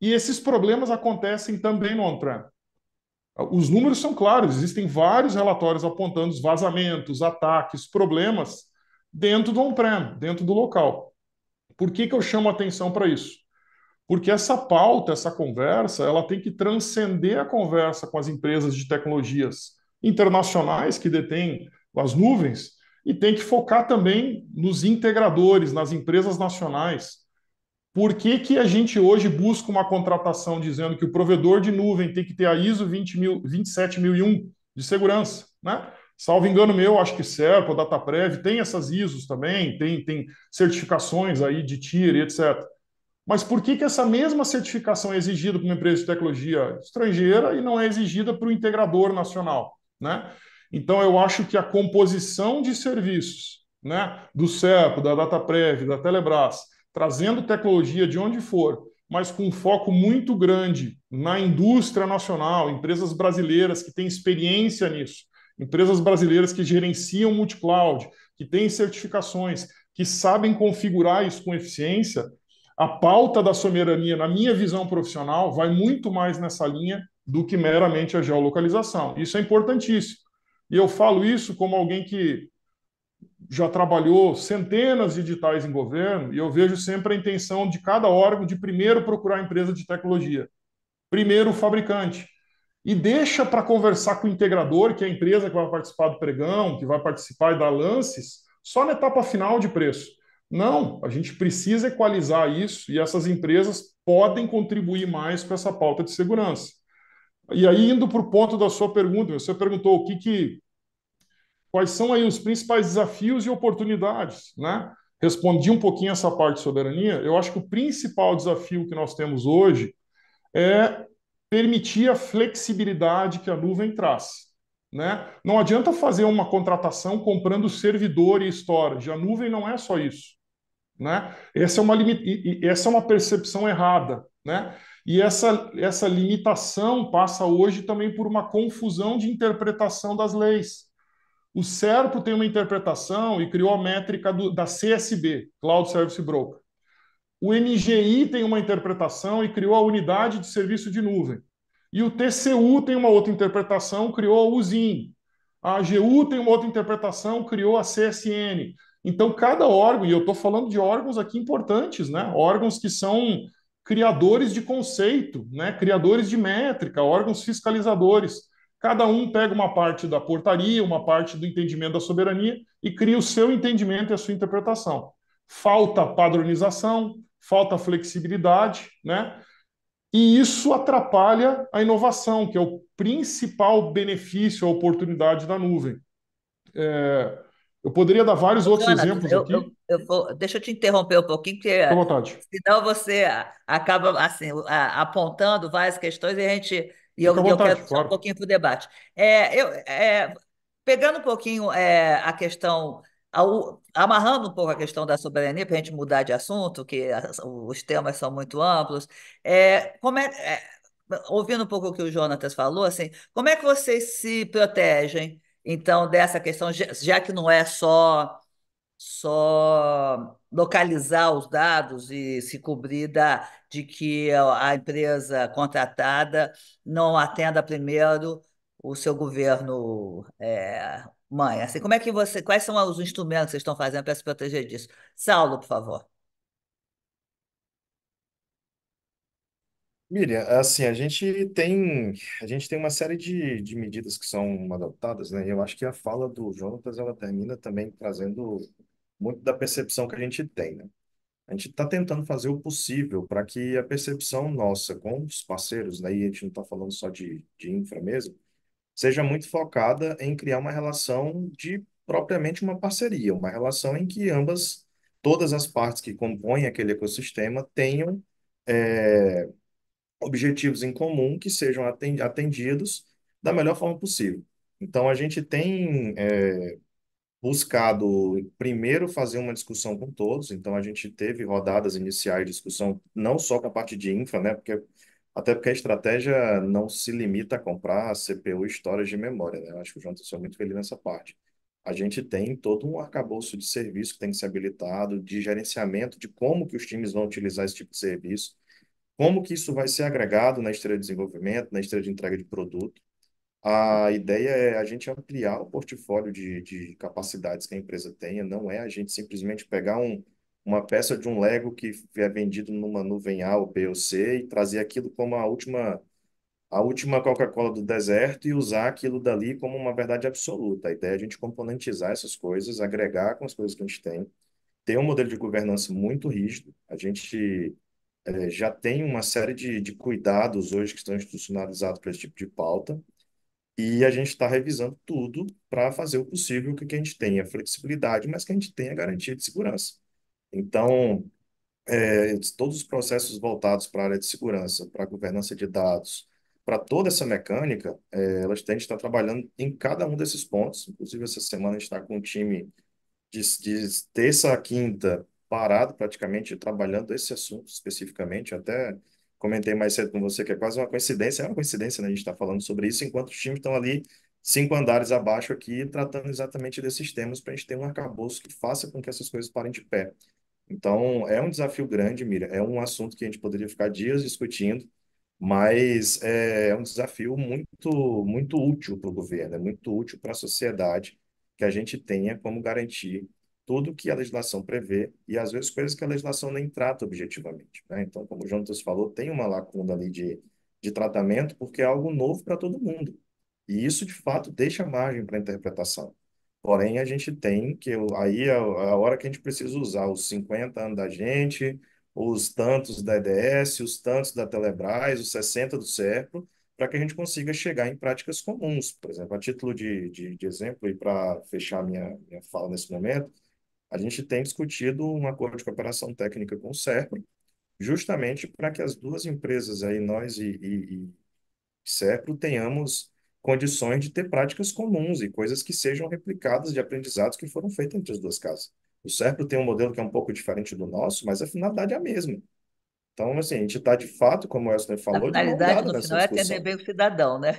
E esses problemas acontecem também no on-prem. Os números são claros, existem vários relatórios apontando os vazamentos, ataques, problemas dentro do on-prem, dentro do local. Por que, que eu chamo atenção para isso? Porque essa pauta, essa conversa, ela tem que transcender a conversa com as empresas de tecnologias internacionais que detêm as nuvens e tem que focar também nos integradores, nas empresas nacionais. Por que, que a gente hoje busca uma contratação dizendo que o provedor de nuvem tem que ter a ISO 27001 de segurança? Né? Salvo engano meu, acho que Serpa, DataPrev, tem essas ISOs também, tem, tem certificações aí de TIR e etc. Mas por que, que essa mesma certificação é exigida para uma empresa de tecnologia estrangeira e não é exigida para o integrador nacional? Né? Então, eu acho que a composição de serviços né, do CEPO, da DataPrev, da Telebrás, trazendo tecnologia de onde for, mas com um foco muito grande na indústria nacional, empresas brasileiras que têm experiência nisso, empresas brasileiras que gerenciam multicloud, que têm certificações, que sabem configurar isso com eficiência, a pauta da soberania, na minha visão profissional, vai muito mais nessa linha do que meramente a geolocalização. Isso é importantíssimo. E eu falo isso como alguém que já trabalhou centenas de digitais em governo, e eu vejo sempre a intenção de cada órgão de primeiro procurar a empresa de tecnologia, primeiro o fabricante, e deixa para conversar com o integrador, que é a empresa que vai participar do pregão, que vai participar da lances, só na etapa final de preço. Não, a gente precisa equalizar isso e essas empresas podem contribuir mais com essa pauta de segurança. E aí, indo para o ponto da sua pergunta, você perguntou o que, que quais são aí os principais desafios e oportunidades, né? Respondi um pouquinho essa parte de soberania. Eu acho que o principal desafio que nós temos hoje é permitir a flexibilidade que a nuvem traz. Né? Não adianta fazer uma contratação comprando servidor e storage. A nuvem não é só isso. Né? Essa, é uma essa é uma percepção errada. Né? E essa, essa limitação passa hoje também por uma confusão de interpretação das leis. O SERPO tem uma interpretação e criou a métrica do, da CSB, Cloud Service Broker. O NGI tem uma interpretação e criou a unidade de serviço de nuvem. E o TCU tem uma outra interpretação, criou a USIN. A AGU tem uma outra interpretação, criou a CSN. Então, cada órgão, e eu estou falando de órgãos aqui importantes, né? órgãos que são criadores de conceito, né? criadores de métrica, órgãos fiscalizadores. Cada um pega uma parte da portaria, uma parte do entendimento da soberania e cria o seu entendimento e a sua interpretação. Falta padronização, falta flexibilidade, né? E isso atrapalha a inovação, que é o principal benefício, a oportunidade da nuvem. É, eu poderia dar vários outros exemplos eu, aqui. Eu, eu vou, deixa eu te interromper um pouquinho, porque Fica vontade. senão você acaba assim, apontando várias questões e a gente. E eu, vontade, eu quero claro. um pouquinho para o debate. É, eu, é, pegando um pouquinho é, a questão, ao, amarrando um pouco a questão da soberania, para a gente mudar de assunto, que as, os temas são muito amplos, é, como é, é, ouvindo um pouco o que o Jonatas falou, assim, como é que vocês se protegem? Então, dessa questão, já que não é só só localizar os dados e se cobrir da, de que a empresa contratada não atenda primeiro o seu governo é, mãe. Assim, como é que você, quais são os instrumentos que vocês estão fazendo para se proteger disso? Saulo, por favor. Miriam, assim, a gente tem, a gente tem uma série de, de medidas que são adotadas, né? Eu acho que a fala do Jonatas, ela termina também trazendo muito da percepção que a gente tem, né? A gente está tentando fazer o possível para que a percepção nossa com os parceiros, né? E a gente não está falando só de, de infra mesmo, seja muito focada em criar uma relação de propriamente uma parceria, uma relação em que ambas, todas as partes que compõem aquele ecossistema tenham... É, objetivos em comum que sejam atendidos da melhor forma possível. Então, a gente tem é, buscado primeiro fazer uma discussão com todos, então a gente teve rodadas iniciais de discussão não só com a parte de infra, né, porque, até porque a estratégia não se limita a comprar CPU e storage de memória, né, eu acho que o João está muito feliz nessa parte. A gente tem todo um arcabouço de serviço que tem que ser habilitado, de gerenciamento de como que os times vão utilizar esse tipo de serviço, como que isso vai ser agregado na esteira de desenvolvimento, na esteira de entrega de produto? A ideia é a gente ampliar o portfólio de, de capacidades que a empresa tenha, não é a gente simplesmente pegar um, uma peça de um Lego que é vendido numa nuvem A ou B ou C e trazer aquilo como a última a última Coca-Cola do deserto e usar aquilo dali como uma verdade absoluta. A ideia é a gente componentizar essas coisas, agregar com as coisas que a gente tem, ter um modelo de governança muito rígido. A gente é, já tem uma série de, de cuidados hoje que estão institucionalizados para esse tipo de pauta, e a gente está revisando tudo para fazer o possível que a gente tenha é flexibilidade, mas que a gente tenha garantia de segurança. Então, é, todos os processos voltados para a área de segurança, para a governança de dados, para toda essa mecânica, é, elas têm que trabalhando em cada um desses pontos. Inclusive, essa semana a gente está com um time de, de terça a quinta parado praticamente trabalhando esse assunto especificamente. Até comentei mais cedo com você que é quase uma coincidência, é uma coincidência, né? A gente está falando sobre isso enquanto os times estão ali cinco andares abaixo aqui, tratando exatamente desses temas para a gente ter um arcabouço que faça com que essas coisas parem de pé. Então, é um desafio grande, Mira. É um assunto que a gente poderia ficar dias discutindo, mas é, é um desafio muito, muito útil para o governo, é muito útil para a sociedade que a gente tenha como garantir tudo que a legislação prevê e às vezes coisas que a legislação nem trata objetivamente. Né? Então, como o Jonathan falou, tem uma lacuna ali de, de tratamento porque é algo novo para todo mundo. E isso, de fato, deixa margem para interpretação. Porém, a gente tem que, aí é, é a hora que a gente precisa usar os 50 anos da gente, os tantos da EDS, os tantos da Telebrás, os 60 do CERPRO, para que a gente consiga chegar em práticas comuns. Por exemplo, a título de, de, de exemplo, e para fechar minha, minha fala nesse momento, a gente tem discutido um acordo de cooperação técnica com o SERPRO, justamente para que as duas empresas, aí, nós e, e, e SERPRO, tenhamos condições de ter práticas comuns e coisas que sejam replicadas de aprendizados que foram feitos entre as duas casas. O SERPRO tem um modelo que é um pouco diferente do nosso, mas a finalidade é a mesma. Então, assim, a gente está de fato, como o Elson falou, a finalidade de no final é atender bem o cidadão, né?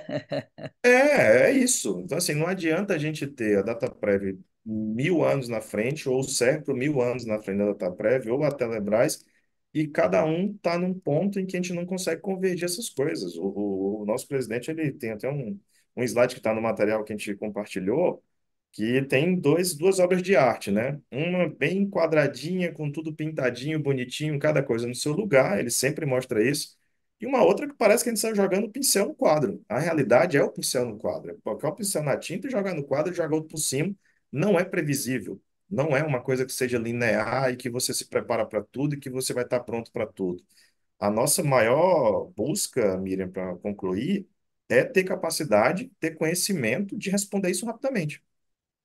é, é isso. Então, assim, não adianta a gente ter a data prévia mil anos na frente, ou o SERPRO mil anos na frente da Dataprev, ou a Telebrás, e cada um está num ponto em que a gente não consegue convergir essas coisas. O, o, o nosso presidente ele tem até um, um slide que está no material que a gente compartilhou, que tem dois, duas obras de arte, né? Uma bem quadradinha, com tudo pintadinho, bonitinho, cada coisa no seu lugar, ele sempre mostra isso. E uma outra que parece que a gente está jogando pincel no quadro. A realidade é o pincel no quadro. Colocar o pincel na tinta e jogar no quadro, jogar outro por cima, não é previsível, não é uma coisa que seja linear e que você se prepara para tudo e que você vai estar tá pronto para tudo. A nossa maior busca, Miriam, para concluir, é ter capacidade, ter conhecimento de responder isso rapidamente.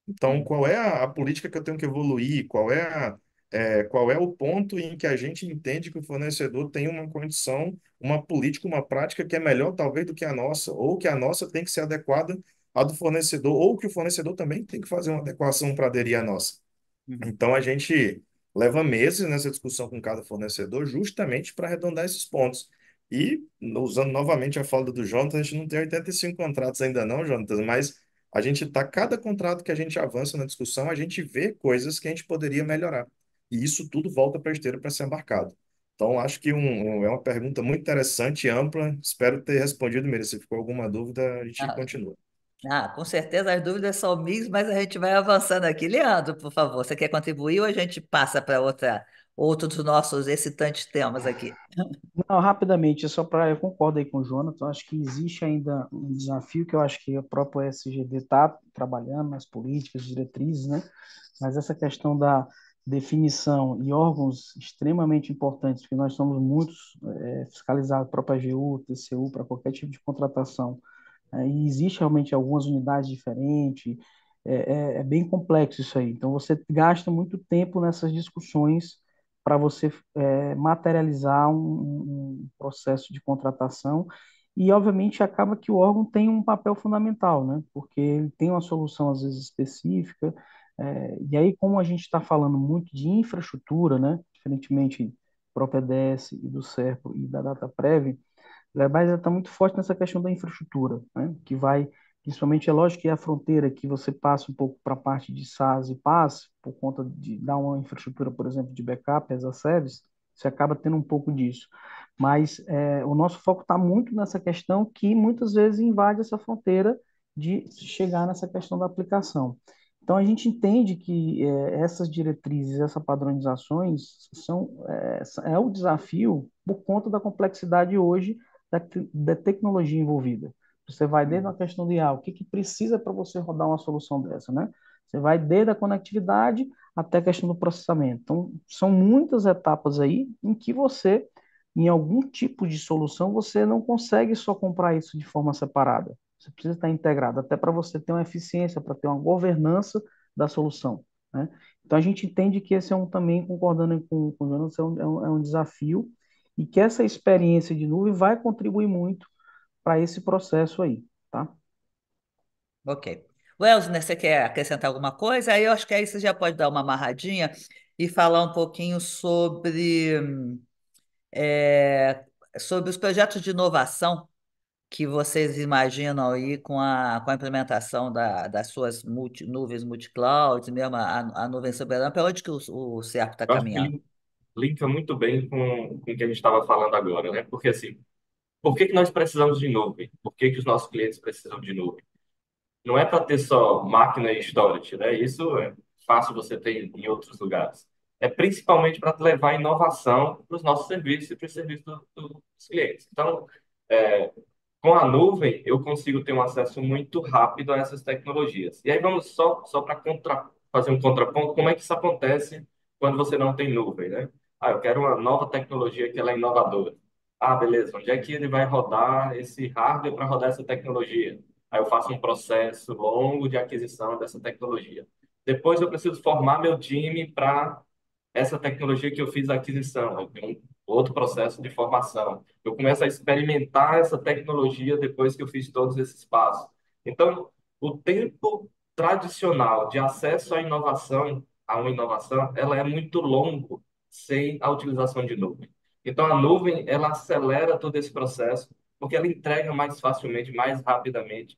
Então, hum. qual é a, a política que eu tenho que evoluir? Qual é, a, é, qual é o ponto em que a gente entende que o fornecedor tem uma condição, uma política, uma prática que é melhor, talvez, do que a nossa, ou que a nossa tem que ser adequada a do fornecedor, ou que o fornecedor também tem que fazer uma adequação para aderir à nossa. Uhum. Então a gente leva meses nessa discussão com cada fornecedor justamente para arredondar esses pontos. E, usando novamente a fala do Jonathan, a gente não tem 85 contratos ainda não, Jonathan, mas a gente está, cada contrato que a gente avança na discussão, a gente vê coisas que a gente poderia melhorar. E isso tudo volta para a esteira para ser embarcado. Então, acho que um, um, é uma pergunta muito interessante, e ampla. Espero ter respondido, Mira. Se ficou alguma dúvida, a gente ah, continua. Ah, com certeza as dúvidas são mil, mas a gente vai avançando aqui. Leandro, por favor, você quer contribuir ou a gente passa para outra, outro dos nossos excitantes temas aqui? Não, rapidamente, é só para eu concordo aí com o Jonathan, acho que existe ainda um desafio que eu acho que a própria SGD está trabalhando nas políticas, diretrizes, né? Mas essa questão da definição e órgãos extremamente importantes, porque nós somos muitos é, fiscalizados para a PGU, TCU, para qualquer tipo de contratação é, e existe realmente algumas unidades diferentes, é, é, é, bem complexo isso aí. Então você gasta muito tempo nessas discussões para você é, materializar um, um processo de contratação e obviamente acaba que o órgão tem um papel fundamental, né? Porque ele tem uma solução às vezes específica. É, e aí, como a gente está falando muito de infraestrutura, né? Diferentemente do ProPDS e do SERPO e da DataPrev, né? Mas ela está muito forte nessa questão da infraestrutura, né? que vai, principalmente, é lógico que é a fronteira que você passa um pouco para a parte de SaaS e PaaS, por conta de dar uma infraestrutura, por exemplo, de backup, as a service, você acaba tendo um pouco disso. Mas é, o nosso foco está muito nessa questão que muitas vezes invade essa fronteira de chegar nessa questão da aplicação. Então, a gente entende que é, essas diretrizes, essas padronizações, são, é, é o desafio por conta da complexidade hoje da, da tecnologia envolvida. Você vai desde a uhum. questão de ah, o que, que precisa para você rodar uma solução dessa, né? Você vai desde a conectividade até a questão do processamento. Então, são muitas etapas aí em que você, em algum tipo de solução, você não consegue só comprar isso de forma separada. Você precisa estar integrado, até para você ter uma eficiência, para ter uma governança da solução. Né? Então, a gente entende que esse é um também, concordando com, o Jonas, é, é um, é um desafio e que essa experiência de nuvem vai contribuir muito para esse processo aí, tá? Ok. Wells, você quer acrescentar alguma coisa? Aí eu acho que aí você já pode dar uma amarradinha e falar um pouquinho sobre, é, sobre os projetos de inovação que vocês imaginam aí com a, com a implementação da, das suas multi, nuvens multicloud, mesmo a, a nuvem soberana, para onde que o, o CERP está caminhando? linka muito bem com, com o que a gente estava falando agora, né? Porque assim, por que que nós precisamos de nuvem? Por que que os nossos clientes precisam de nuvem? Não é para ter só máquina e storage, né? Isso é fácil você ter em outros lugares. É principalmente para levar inovação para os nossos serviços e para os serviços do, do, dos clientes. Então, é, com a nuvem, eu consigo ter um acesso muito rápido a essas tecnologias. E aí vamos só, só para fazer um contraponto, como é que isso acontece quando você não tem nuvem, né? Ah, eu quero uma nova tecnologia que ela é inovadora. Ah, beleza, onde é que ele vai rodar esse hardware para rodar essa tecnologia? Aí eu faço um processo longo de aquisição dessa tecnologia. Depois eu preciso formar meu time para essa tecnologia que eu fiz a aquisição. Eu tenho um outro processo de formação. Eu começo a experimentar essa tecnologia depois que eu fiz todos esses passos. Então, o tempo tradicional de acesso à inovação, a uma inovação, ela é muito longo sem a utilização de nuvem. Então, a nuvem, ela acelera todo esse processo, porque ela entrega mais facilmente, mais rapidamente,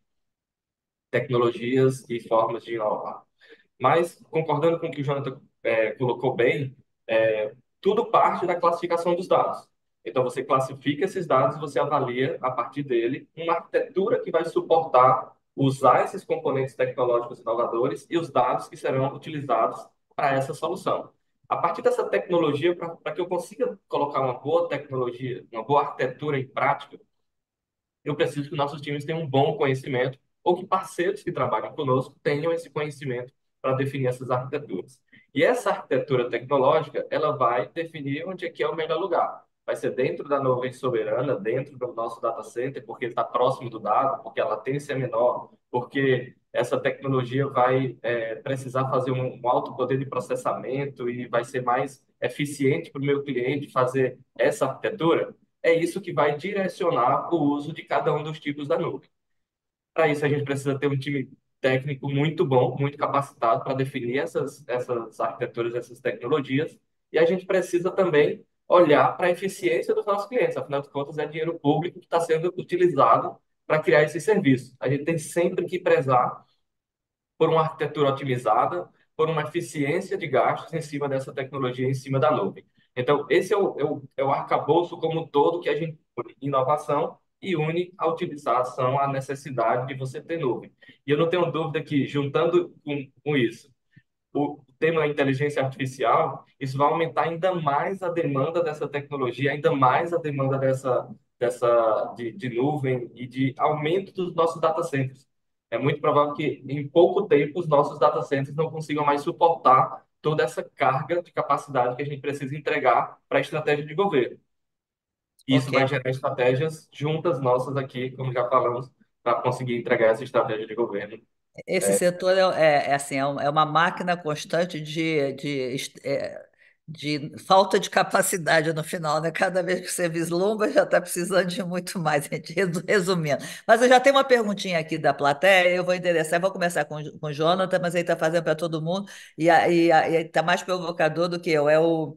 tecnologias e formas de inovar. Mas, concordando com o que o Jonathan é, colocou bem, é, tudo parte da classificação dos dados. Então, você classifica esses dados, você avalia, a partir dele, uma arquitetura que vai suportar usar esses componentes tecnológicos inovadores e os dados que serão utilizados para essa solução a partir dessa tecnologia, para que eu consiga colocar uma boa tecnologia, uma boa arquitetura em prática, eu preciso que nossos times tenham um bom conhecimento ou que parceiros que trabalham conosco tenham esse conhecimento para definir essas arquiteturas. E essa arquitetura tecnológica, ela vai definir onde é que é o melhor lugar. Vai ser dentro da nuvem soberana, dentro do nosso data center, porque está próximo do dado, porque a latência é menor, porque essa tecnologia vai é, precisar fazer um, um, alto poder de processamento e vai ser mais eficiente para o meu cliente fazer essa arquitetura, é isso que vai direcionar o uso de cada um dos tipos da nuvem. Para isso, a gente precisa ter um time técnico muito bom, muito capacitado para definir essas, essas arquiteturas, essas tecnologias, e a gente precisa também olhar para a eficiência dos nossos clientes, afinal de contas, é dinheiro público que está sendo utilizado para criar esse serviço. A gente tem sempre que prezar por uma arquitetura otimizada, por uma eficiência de gastos em cima dessa tecnologia, em cima da nuvem. Então, esse é o, é o, é o arcabouço como um todo que a gente une inovação e une a utilização, a necessidade de você ter nuvem. E eu não tenho dúvida que, juntando com, com isso, o tema inteligência artificial, isso vai aumentar ainda mais a demanda dessa tecnologia, ainda mais a demanda dessa, dessa de, de nuvem e de aumento dos nossos data centers. É muito provável que em pouco tempo os nossos data centers não consigam mais suportar toda essa carga de capacidade que a gente precisa entregar para a estratégia de governo. Isso okay. vai gerar estratégias juntas nossas aqui, como já falamos, para conseguir entregar essa estratégia de governo esse é. setor é, é, é, assim, é, é uma máquina constante de, de é, de falta de capacidade no final, né? Cada vez que você vislumbra, já está precisando de muito mais, gente, resumindo. Mas eu já tenho uma perguntinha aqui da plateia, eu vou endereçar, vou começar com, com o Jonathan, mas ele está fazendo para todo mundo e está mais provocador do que eu. É o,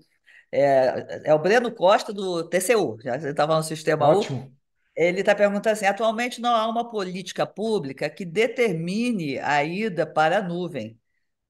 é, é o Breno Costa do TCU, já estava no sistema Ótimo. U. Ele está perguntando assim: atualmente não há uma política pública que determine a ida para a nuvem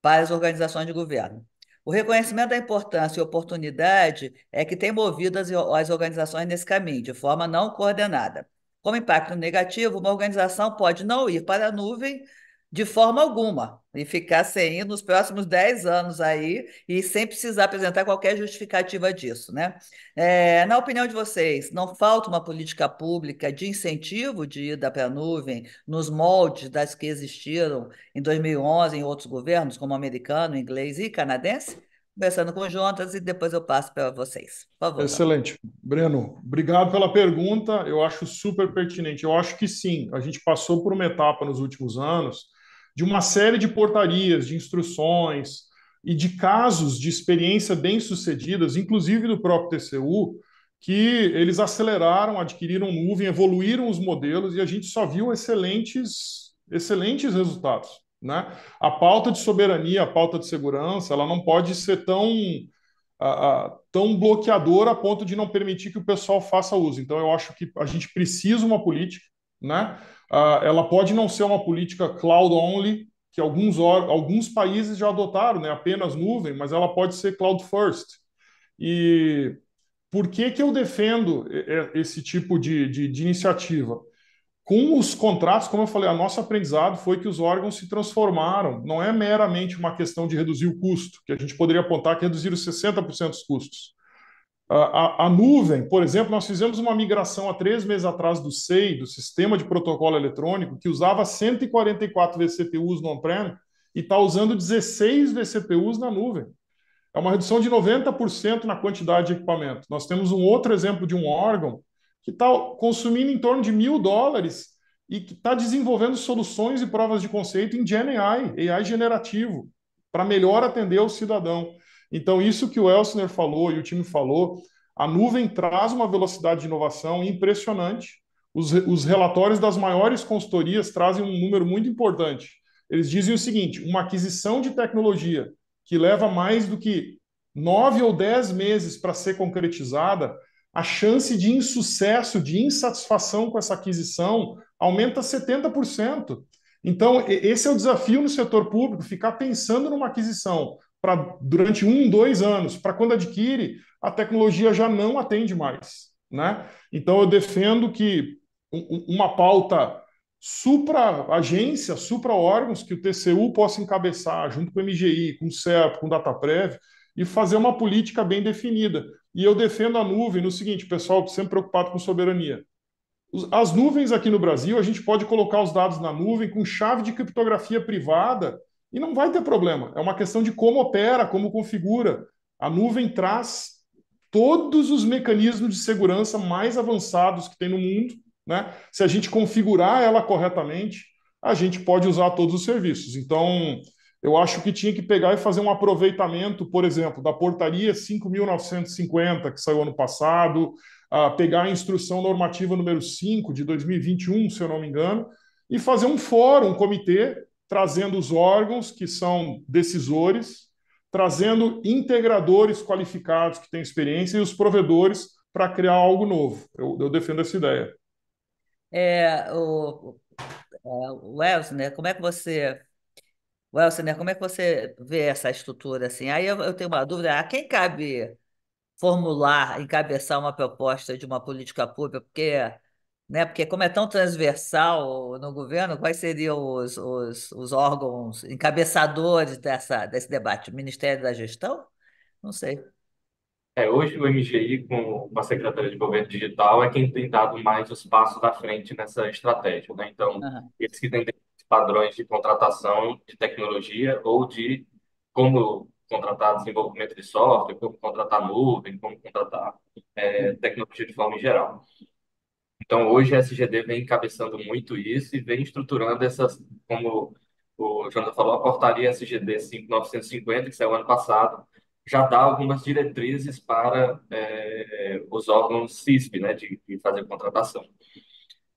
para as organizações de governo. O reconhecimento da importância e oportunidade é que tem movido as, as organizações nesse caminho, de forma não coordenada. Como impacto negativo, uma organização pode não ir para a nuvem de forma alguma, e ficar sem ir nos próximos 10 anos aí e sem precisar apresentar qualquer justificativa disso, né? É, na opinião de vocês, não falta uma política pública de incentivo de ida para a nuvem nos moldes das que existiram em 2011 em outros governos, como americano, inglês e canadense? Começando com juntas e depois eu passo para vocês. Por favor. Excelente. Breno, obrigado pela pergunta. Eu acho super pertinente. Eu acho que sim. A gente passou por uma etapa nos últimos anos de uma série de portarias, de instruções e de casos de experiência bem-sucedidas, inclusive do próprio TCU, que eles aceleraram, adquiriram nuvem, evoluíram os modelos e a gente só viu excelentes, excelentes resultados. Né? A pauta de soberania, a pauta de segurança, ela não pode ser tão a, a, tão bloqueadora a ponto de não permitir que o pessoal faça uso. Então, eu acho que a gente precisa uma política, né? Ah, ela pode não ser uma política cloud-only, que alguns, alguns países já adotaram, né? apenas nuvem, mas ela pode ser cloud-first. E por que, que eu defendo esse tipo de, de, de iniciativa? Com os contratos, como eu falei, a nosso aprendizado foi que os órgãos se transformaram. Não é meramente uma questão de reduzir o custo, que a gente poderia apontar que reduziram 60% dos custos. A, a, a, nuvem, por exemplo, nós fizemos uma migração há três meses atrás do SEI, do Sistema de Protocolo Eletrônico, que usava 144 vCPUs no on-prem e está usando 16 vCPUs na nuvem. É uma redução de 90% na quantidade de equipamento. Nós temos um outro exemplo de um órgão que está consumindo em torno de mil dólares e que está desenvolvendo soluções e provas de conceito em gen AI, AI generativo, para melhor atender o cidadão. Então, isso que o Elsner falou e o time falou, a nuvem traz uma velocidade de inovação impressionante. Os, os, relatórios das maiores consultorias trazem um número muito importante. Eles dizem o seguinte: uma aquisição de tecnologia que leva mais do que nove ou dez meses para ser concretizada, a chance de insucesso, de insatisfação com essa aquisição aumenta 70%. Então, esse é o desafio no setor público: ficar pensando numa aquisição para durante um, dois anos, para quando adquire, a tecnologia já não atende mais. Né? Então, eu defendo que uma pauta supra-agência, supra-órgãos, que o TCU possa encabeçar, junto com o MGI, com o CEP, com o Dataprev, e fazer uma política bem definida. E eu defendo a nuvem no seguinte, pessoal, sempre preocupado com soberania. As nuvens aqui no Brasil, a gente pode colocar os dados na nuvem com chave de criptografia privada e não vai ter problema. É uma questão de como opera, como configura. A nuvem traz todos os mecanismos de segurança mais avançados que tem no mundo. Né? Se a gente configurar ela corretamente, a gente pode usar todos os serviços. Então, eu acho que tinha que pegar e fazer um aproveitamento, por exemplo, da portaria 5.950, que saiu ano passado, pegar a instrução normativa número 5 de 2021, se eu não me engano, e fazer um fórum, um comitê, trazendo os órgãos que são decisores, trazendo integradores qualificados que têm experiência e os provedores para criar algo novo. Eu, eu defendo essa ideia. É, o, o é, né? como é que você Welson, né? como é que você vê essa estrutura assim? Aí eu, eu tenho uma dúvida: a quem cabe formular, encabeçar uma proposta de uma política pública? Porque né? Porque como é tão transversal no governo, quais seriam os, os, os órgãos encabeçadores dessa, desse debate? O Ministério da Gestão? Não sei. É, hoje o MGI, com, a Secretaria de Governo Digital, é quem tem dado mais os passos à frente nessa estratégia, né? Então, uhum. eles que têm padrões de contratação de tecnologia ou de como contratar desenvolvimento de software, como contratar nuvem, como contratar é, tecnologia de forma em geral. Então, hoje a SGD vem encabeçando muito isso e vem estruturando essas, como o Jonathan falou, a portaria SGD 5950, que saiu ano passado, já dá algumas diretrizes para é, os órgãos CISP, né, de, de fazer contratação.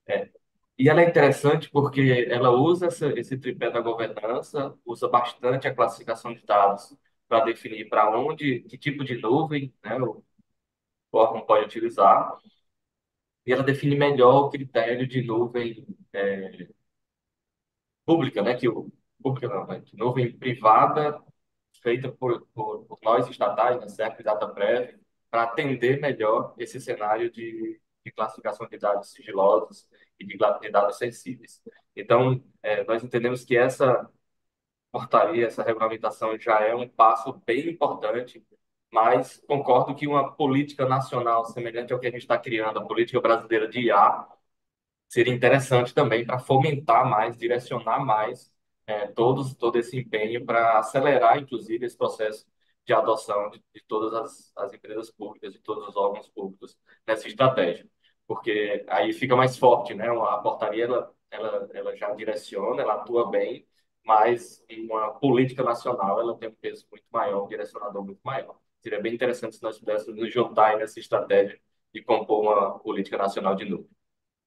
É. E ela é interessante porque ela usa essa, esse tripé da governança, usa bastante a classificação de dados para definir para onde, que tipo de nuvem né, o órgão pode utilizar, e ela define melhor o critério de nuvem é, pública, né? Que o pública não, né? De nuvem privada feita por, por, por nós estatais, né? data breve, para atender melhor esse cenário de, de classificação de dados sigilosos e de, de dados sensíveis. Então, é, nós entendemos que essa portaria, essa regulamentação já é um passo bem importante mas concordo que uma política nacional semelhante ao que a gente está criando, a política brasileira de IA, seria interessante também para fomentar mais, direcionar mais é, todos, todo esse empenho para acelerar, inclusive, esse processo de adoção de, de todas as, as, empresas públicas, de todos os órgãos públicos nessa estratégia. Porque aí fica mais forte, né? A portaria, ela, ela, ela já direciona, ela atua bem, mas em uma política nacional ela tem um peso muito maior, um direcionador muito maior. Seria bem interessante se nós pudéssemos nos juntar nessa estratégia e compor uma política nacional de novo.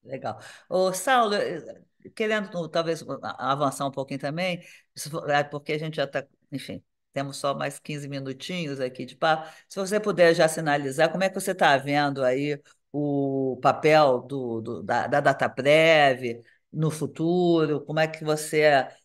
Legal. Ô, Saulo, eh, querendo uh, talvez uh, avançar um pouquinho também, é porque a gente já está, enfim, temos só mais 15 minutinhos aqui de papo. Se você puder já sinalizar, como é que você está vendo aí o papel do, do, da, da DataPrev no futuro? Como é que você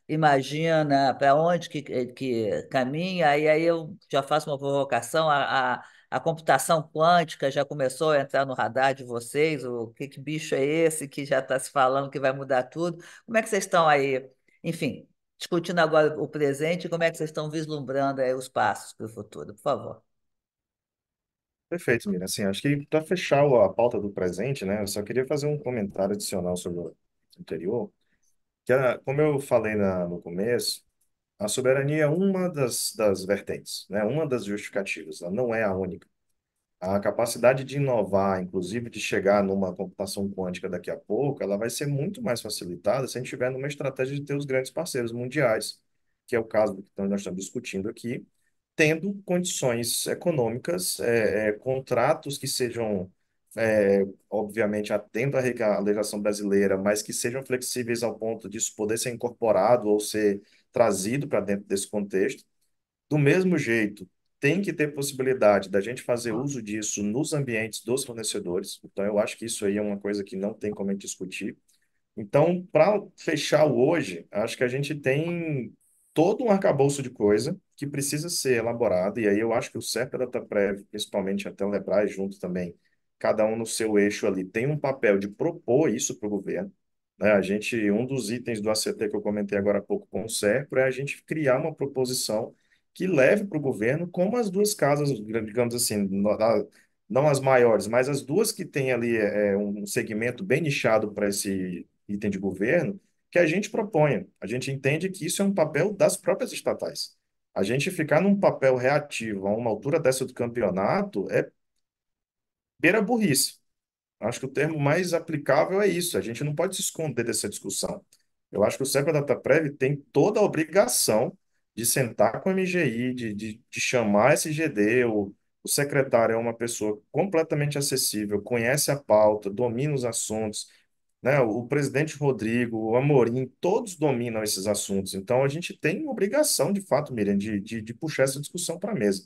imagina para onde que, eh, que caminha, e aí eu já faço uma provocação, a, a, a, computação quântica já começou a entrar no radar de vocês, o que, que bicho é esse que já está se falando que vai mudar tudo, como é que vocês estão aí, enfim, discutindo agora o presente, como é que vocês estão vislumbrando os passos para o futuro, por favor. Perfeito, Mira. Assim, acho que para fechar a pauta do presente, né, eu só queria fazer um comentário adicional sobre o anterior, que a, como eu falei na, no começo, a soberania é uma das, das vertentes, né? uma das justificativas, ela não é a única. A capacidade de inovar, inclusive de chegar numa computação quântica daqui a pouco, ela vai ser muito mais facilitada se a gente tiver numa estratégia de ter os grandes parceiros mundiais, que é o caso do que nós estamos discutindo aqui, tendo condições econômicas, é, é, contratos que sejam é, obviamente, atendo à legislação brasileira, mas que sejam flexíveis ao ponto disso poder ser incorporado ou ser trazido para dentro desse contexto. Do mesmo jeito, tem que ter possibilidade da gente fazer uso disso nos ambientes dos fornecedores. Então, eu acho que isso aí é uma coisa que não tem como a gente discutir. Então, para fechar hoje, acho que a gente tem todo um arcabouço de coisa que precisa ser elaborado, e aí eu acho que o CERP é da Taprev, principalmente o Telebrás junto também, cada um no seu eixo ali, tem um papel de propor isso para o governo. Né? A gente, um dos itens do ACT que eu comentei agora há pouco com o SERPRO é a gente criar uma proposição que leve para o governo como as duas casas, digamos assim, não as maiores, mas as duas que têm ali é, é um segmento bem nichado para esse item de governo, que a gente proponha. A gente entende que isso é um papel das próprias estatais. A gente ficar num papel reativo a uma altura dessa do campeonato é beira burrice. Acho que o termo mais aplicável é isso. A gente não pode se esconder dessa discussão. Eu acho que o CEPA DataPrev tem toda a obrigação de sentar com o MGI, de, de, de chamar esse GD, o, o secretário é uma pessoa completamente acessível, conhece a pauta, domina os assuntos, né? O presidente Rodrigo, o Amorim, todos dominam esses assuntos. Então, a gente tem obrigação, de fato, Miriam, de, de, de puxar essa discussão para a mesa.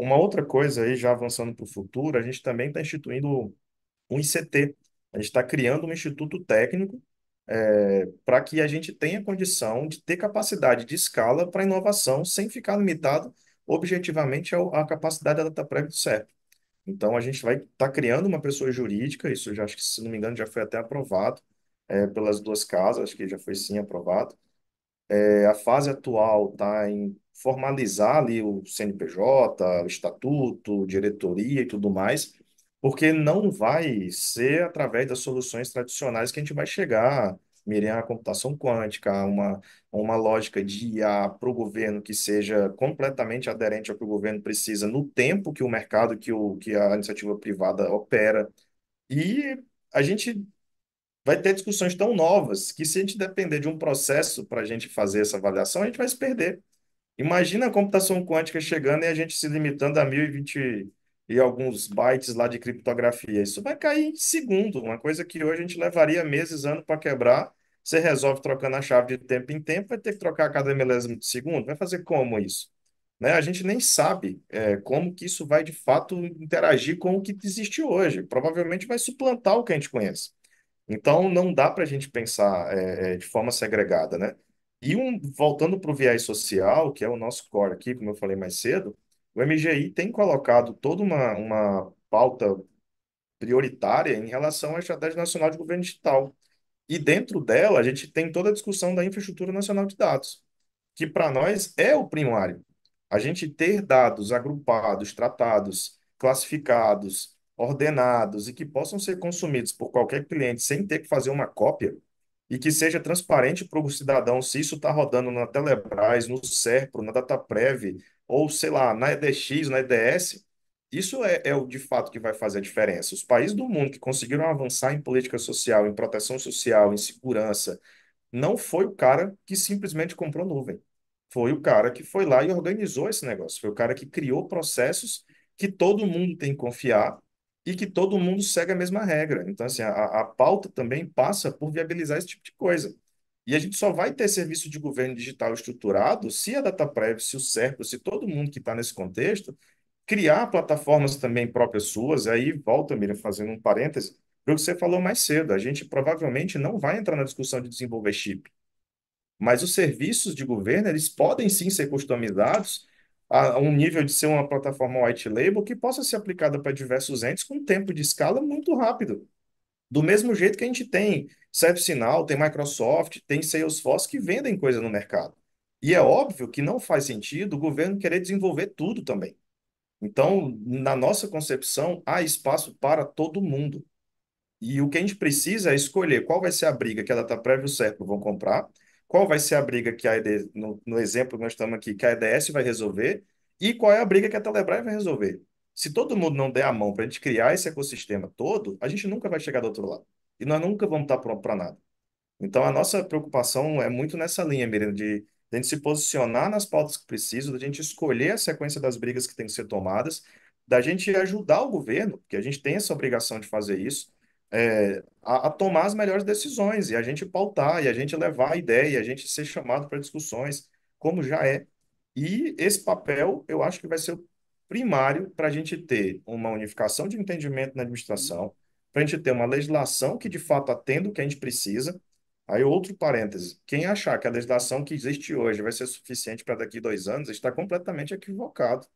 Uma outra coisa aí, já avançando para o futuro, a gente também está instituindo um ICT. A gente está criando um instituto técnico é, para que a gente tenha condição de ter capacidade de escala para inovação sem ficar limitado objetivamente à capacidade da data prévia do CEP. Então, a gente vai estar tá criando uma pessoa jurídica, isso já acho que, se não me engano, já foi até aprovado é, pelas duas casas, acho que já foi sim aprovado, é, a fase atual está em formalizar ali o CNPJ, o estatuto, diretoria e tudo mais, porque não vai ser através das soluções tradicionais que a gente vai chegar, Miriam, a computação quântica, uma, uma lógica de IA para o governo que seja completamente aderente ao que o governo precisa no tempo que o mercado, que, o, que a iniciativa privada opera. E a gente vai ter discussões tão novas que se a gente depender de um processo para a gente fazer essa avaliação, a gente vai se perder. Imagina a computação quântica chegando e a gente se limitando a 1020 e alguns bytes lá de criptografia. Isso vai cair em segundo, uma coisa que hoje a gente levaria meses, anos para quebrar. Você resolve trocando a chave de tempo em tempo, vai ter que trocar a cada milésimo de segundo. Vai fazer como isso? Né? A gente nem sabe é, como que isso vai de fato interagir com o que existe hoje. Provavelmente vai suplantar o que a gente conhece. Então, não dá para a gente pensar é, de forma segregada, né? E um, voltando para o viés social, que é o nosso core aqui, como eu falei mais cedo, o MGI tem colocado toda uma, uma pauta prioritária em relação à Estratégia Nacional de Governo Digital. E dentro dela, a gente tem toda a discussão da Infraestrutura Nacional de Dados, que para nós é o primário. A gente ter dados agrupados, tratados, classificados, ordenados e que possam ser consumidos por qualquer cliente sem ter que fazer uma cópia e que seja transparente para o cidadão se isso está rodando na Telebrás, no Serpro, na Dataprev ou, sei lá, na EDX, na EDS, isso é, é o de fato que vai fazer a diferença. Os países do mundo que conseguiram avançar em política social, em proteção social, em segurança, não foi o cara que simplesmente comprou nuvem. Foi o cara que foi lá e organizou esse negócio. Foi o cara que criou processos que todo mundo tem que confiar e que todo mundo segue a mesma regra. Então, assim, a, a pauta também passa por viabilizar esse tipo de coisa. E a gente só vai ter serviço de governo digital estruturado se a DataPrev, se o SERPRO, se todo mundo que está nesse contexto criar plataformas também próprias suas. Aí volta, Miriam, fazendo um parêntese, para o que você falou mais cedo. A gente provavelmente não vai entrar na discussão de desenvolver chip. Mas os serviços de governo, eles podem sim ser customizados a um nível de ser uma plataforma white label que possa ser aplicada para diversos entes com tempo de escala muito rápido. Do mesmo jeito que a gente tem ServiceNow, tem Microsoft, tem Salesforce que vendem coisa no mercado. E é óbvio que não faz sentido o governo querer desenvolver tudo também. Então, na nossa concepção, há espaço para todo mundo. E o que a gente precisa é escolher qual vai ser a briga que a data tá prévia e o vão comprar qual vai ser a briga que a no, no, exemplo que nós estamos aqui, que a EDS vai resolver e qual é a briga que a Telebrás vai resolver. Se todo mundo não der a mão para a gente criar esse ecossistema todo, a gente nunca vai chegar do outro lado. E nós nunca vamos estar pronto para nada. Então, a nossa preocupação é muito nessa linha, Miriam, de, de a gente se posicionar nas pautas que precisam, da gente escolher a sequência das brigas que têm que ser tomadas, da gente ajudar o governo, que a gente tem essa obrigação de fazer isso, é, a, a, tomar as melhores decisões e a gente pautar, e a gente levar a ideia, e a gente ser chamado para discussões, como já é. E esse papel, eu acho que vai ser primário para a gente ter uma unificação de entendimento na administração, para a gente ter uma legislação que de fato atenda o que a gente precisa. Aí, outro parêntese: quem achar que a legislação que existe hoje vai ser suficiente para daqui dois anos está completamente equivocado.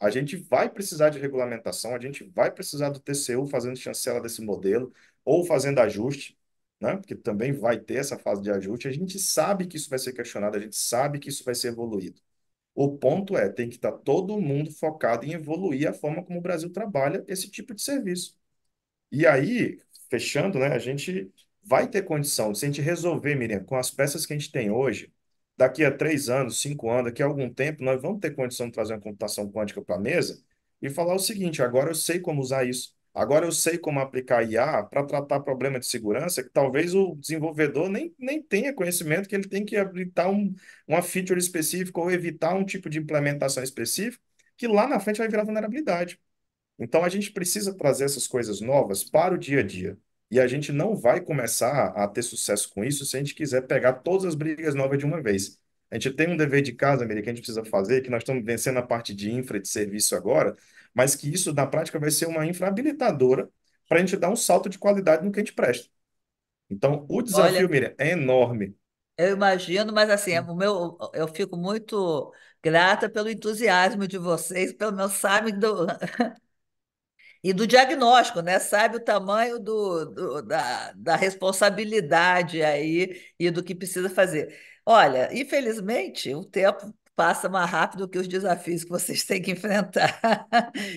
A gente vai precisar de regulamentação, a gente vai precisar do TCU fazendo chancela desse modelo ou fazendo ajuste, né? porque também vai ter essa fase de ajuste. A gente sabe que isso vai ser questionado, a gente sabe que isso vai ser evoluído. O ponto é, tem que estar todo mundo focado em evoluir a forma como o Brasil trabalha esse tipo de serviço. E aí, fechando, né, a gente vai ter condição, se a gente resolver, Miriam, com as peças que a gente tem hoje, daqui a três anos, cinco anos, daqui a algum tempo, nós vamos ter condição de trazer uma computação quântica para a mesa e falar o seguinte: agora eu sei como usar isso, agora eu sei como aplicar IA para tratar problema de segurança que talvez o desenvolvedor nem, nem tenha conhecimento que ele tem que habilitar um, uma feature específica ou evitar um tipo de implementação específica que lá na frente vai virar vulnerabilidade. Então a gente precisa trazer essas coisas novas para o dia a dia. E a gente não vai começar a ter sucesso com isso se a gente quiser pegar todas as brigas novas de uma vez. A gente tem um dever de casa, Miriam, que a gente precisa fazer, que nós estamos vencendo a parte de infra de serviço agora, mas que isso, na prática, vai ser uma infra habilitadora para a gente dar um salto de qualidade no que a gente presta. Então, o desafio, Olha, Miriam, é enorme. Eu imagino, mas assim, é o meu, eu fico muito grata pelo entusiasmo de vocês, pelo meu sabe do, e do diagnóstico, né? Sabe o tamanho do, do, da, da responsabilidade aí e do que precisa fazer. Olha, infelizmente, o tempo passa mais rápido que os desafios que vocês têm que enfrentar.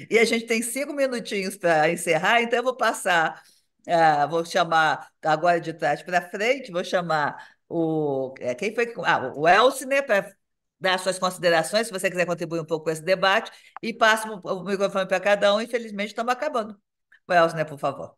e a gente tem cinco minutinhos para encerrar, então eu vou passar, uh, vou chamar agora de trás para frente, vou chamar o. É, quem foi? Ah, o Elcine né, para dar suas considerações, se você quiser contribuir um pouco com esse debate, e passo o microfone para cada um. Infelizmente, estamos acabando. Wells, né, por favor.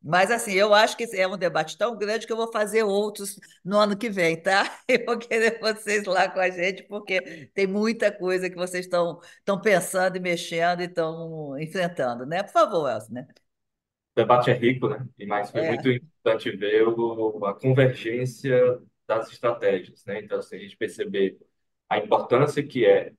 Mas, assim, eu acho que é um debate tão grande que eu vou fazer outros no ano que vem, tá? Eu vou querer vocês lá com a gente, porque tem muita coisa que vocês estão pensando e mexendo e estão enfrentando, né? Por favor, Elson, né? O debate é rico, né? Mas foi é. muito importante ver a convergência das estratégias, né? Então, assim, a gente perceber a importância que é,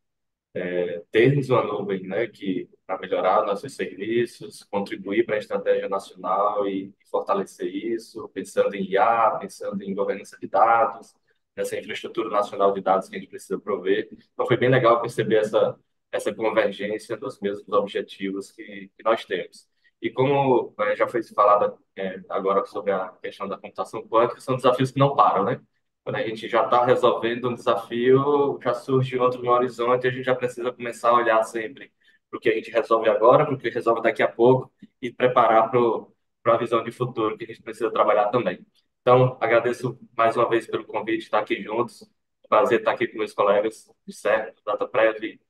é termos uma nuvem né, que para melhorar nossos serviços, contribuir para a estratégia nacional e, e fortalecer isso, pensando em IA, pensando em governança de dados, nessa infraestrutura nacional de dados que a gente precisa prover. Então foi bem legal perceber essa essa convergência dos mesmos objetivos que, que nós temos. E como né, já foi falado é, agora sobre a questão da computação quântica, são desafios que não param, né? Quando a gente já está resolvendo um desafio, já surge outro no horizonte e a gente já precisa começar a olhar sempre para o que a gente resolve agora, para o que resolve daqui a pouco e preparar para a visão de futuro que a gente precisa trabalhar também. Então, agradeço mais uma vez pelo convite, estar aqui juntos. Prazer estar aqui com meus colegas de CERN, DataPrev,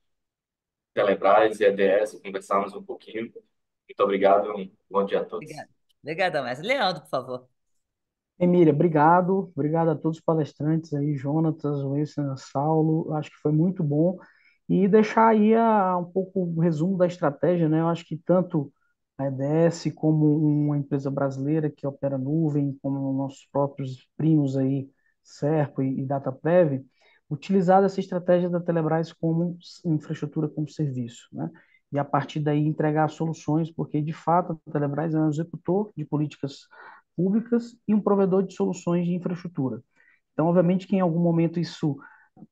Telebrás e EDS, conversarmos um pouquinho. Muito obrigado, um bom dia a todos. Obrigada Obrigada, mais. Leandro, por favor. Emília, obrigado. Obrigado a todos os palestrantes aí, Jonatas, Wilson, Saulo. Acho que foi muito bom. E deixar aí a, ah, um pouco o um resumo da estratégia, né? Eu acho que tanto a EDS como uma empresa brasileira que opera nuvem, como nossos próprios primos aí, Serco e, e DataPrev, utilizar essa estratégia da Telebrás como infraestrutura como serviço, né? E a partir daí entregar soluções, porque de fato a Telebrás é um executor de políticas públicas e um provedor de soluções de infraestrutura. Então, obviamente que em algum momento isso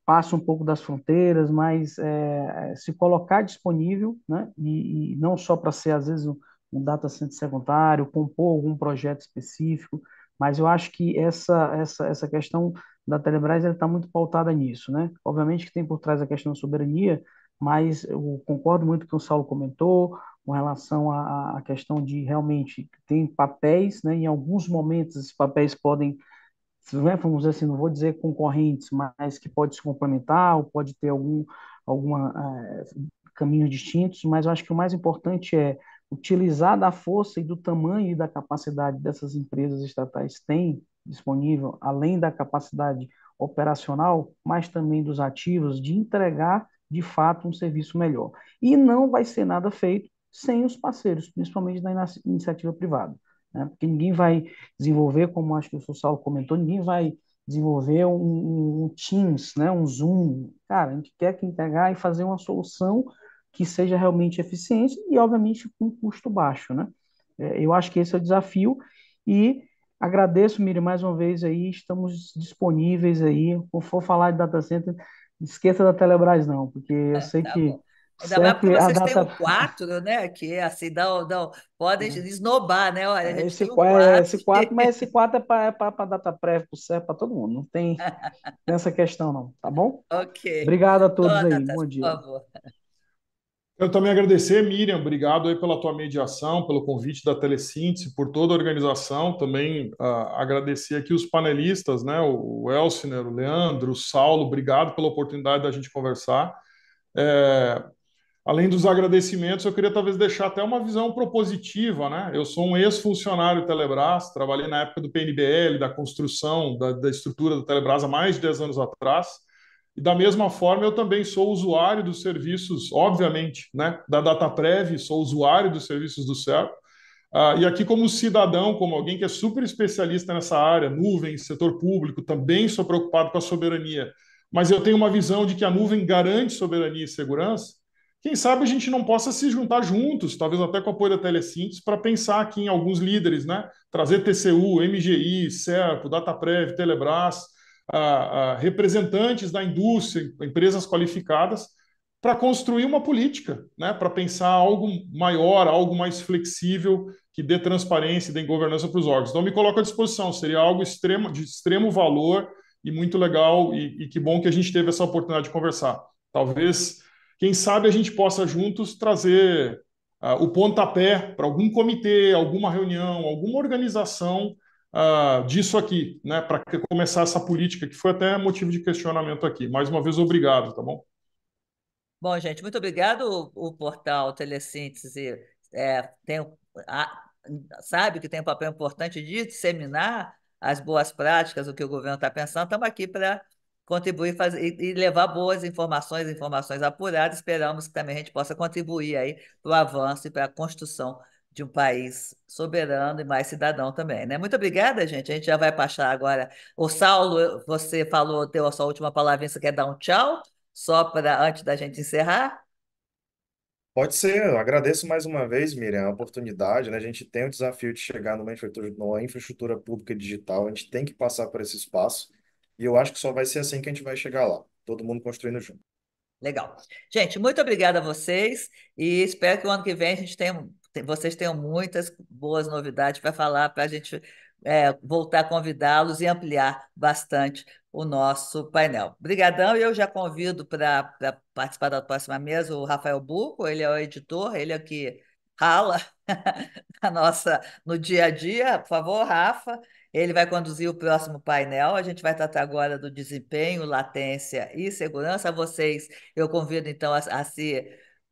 passa um pouco das fronteiras, mas é, é, se colocar disponível, né, e, e não só para ser, às vezes, um, um data center secundário, compor algum projeto específico, mas eu acho que essa, essa, essa questão da Telebrás está muito pautada nisso. Né? Obviamente que tem por trás a questão da soberania, mas eu concordo muito com o que o Saulo comentou, com relação à, à questão de realmente tem papéis, né? em alguns momentos esses papéis podem, né, vamos dizer assim, não vou dizer concorrentes, mas que pode se complementar ou pode ter algum alguma, é, caminhos distintos, mas eu acho que o mais importante é utilizar da força e do tamanho e da capacidade dessas empresas estatais têm disponível, além da capacidade operacional, mas também dos ativos, de entregar de fato um serviço melhor. E não vai ser nada feito sem os parceiros, principalmente na iniciativa privada. Né? Porque ninguém vai desenvolver, como acho que o Social comentou, ninguém vai desenvolver um, um, Teams, né? um Zoom. Cara, a gente quer que integrar e fazer uma solução que seja realmente eficiente e, obviamente, com custo baixo. Né? É, eu acho que esse é o desafio e agradeço, Miriam, mais uma vez aí, estamos disponíveis aí, for falar de data center, esqueça da Telebrás, não, porque eu é, sei tá que. Bom. Ainda mais porque vocês data... têm o 4, né? Que é assim, não, não, podem é. esnobar, né? Olha, é, esse, o 4. É, esse 4, mas esse 4 é para é data prévia, para o CEP, para todo mundo. Não tem, essa questão, não, tá bom? Ok. Obrigado a todos Toda, aí. Bom dia. Por favor. Eu também agradecer, Miriam, obrigado aí pela tua mediação, pelo convite da Telesíntese, por toda a organização. Também uh, agradecer aqui os panelistas, né, o Elciner, o Leandro, o Saulo, obrigado pela oportunidade da gente conversar. É, além dos agradecimentos, eu queria talvez deixar até uma visão propositiva. Né? Eu sou um ex-funcionário Telebrás, trabalhei na época do PNBL, da construção da, da estrutura da Telebrás há mais de 10 anos atrás. E da mesma forma, eu também sou usuário dos serviços, obviamente, né, da DataPrev, sou usuário dos serviços do CERP. Uh, ah, e aqui, como cidadão, como alguém que é super especialista nessa área, nuvem, setor público, também sou preocupado com a soberania. Mas eu tenho uma visão de que a nuvem garante soberania e segurança. Quem sabe a gente não possa se juntar juntos, talvez até com o apoio da Telecintos, para pensar aqui em alguns líderes, né? Trazer TCU, MGI, Serpo, DataPrev, Telebrás, a, a representantes da indústria, empresas qualificadas, para construir uma política, né, para pensar algo maior, algo mais flexível, que dê transparência e dê governança para os órgãos. Então, me coloco à disposição, seria algo extremo, de extremo valor e muito legal, e, e que bom que a gente teve essa oportunidade de conversar. Talvez, quem sabe, a gente possa juntos trazer uh, o pontapé para algum comitê, alguma reunião, alguma organização uh, disso aqui, né, para começar essa política, que foi até motivo de questionamento aqui. Mais uma vez, obrigado, tá bom? Bom, gente, muito obrigado. O, portal Telesíntese é, tem, a, sabe que tem um papel importante de disseminar as boas práticas, o que o governo está pensando. Estamos aqui para contribuir fazer, e levar boas informações, informações apuradas. Esperamos que também a gente possa contribuir aí para o avanço e para a construção de um país soberano e mais cidadão também, né? Muito obrigada, gente. A gente já vai passar agora. O Saulo, você falou, deu a sua última palavra, você quer dar um tchau? Só para antes da gente encerrar? Pode ser, eu agradeço mais uma vez, Miriam, a oportunidade, né? A gente tem o desafio de chegar numa infraestrutura, numa infraestrutura pública digital, a gente tem que passar por esse espaço, e eu acho que só vai ser assim que a gente vai chegar lá, todo mundo construindo junto. Legal. Gente, muito obrigada a vocês e espero que o ano que vem a gente tenha vocês tenham muitas boas novidades para falar, para a gente é, voltar a convidá-los e ampliar bastante o nosso painel. Obrigadão, e eu já convido para participar da próxima mesa o Rafael Buco, ele é o editor, ele é que rala a nossa no dia a dia. Por favor, Rafa, ele vai conduzir o próximo painel. A gente vai tratar agora do desempenho, latência e segurança. vocês, eu convido então a, a se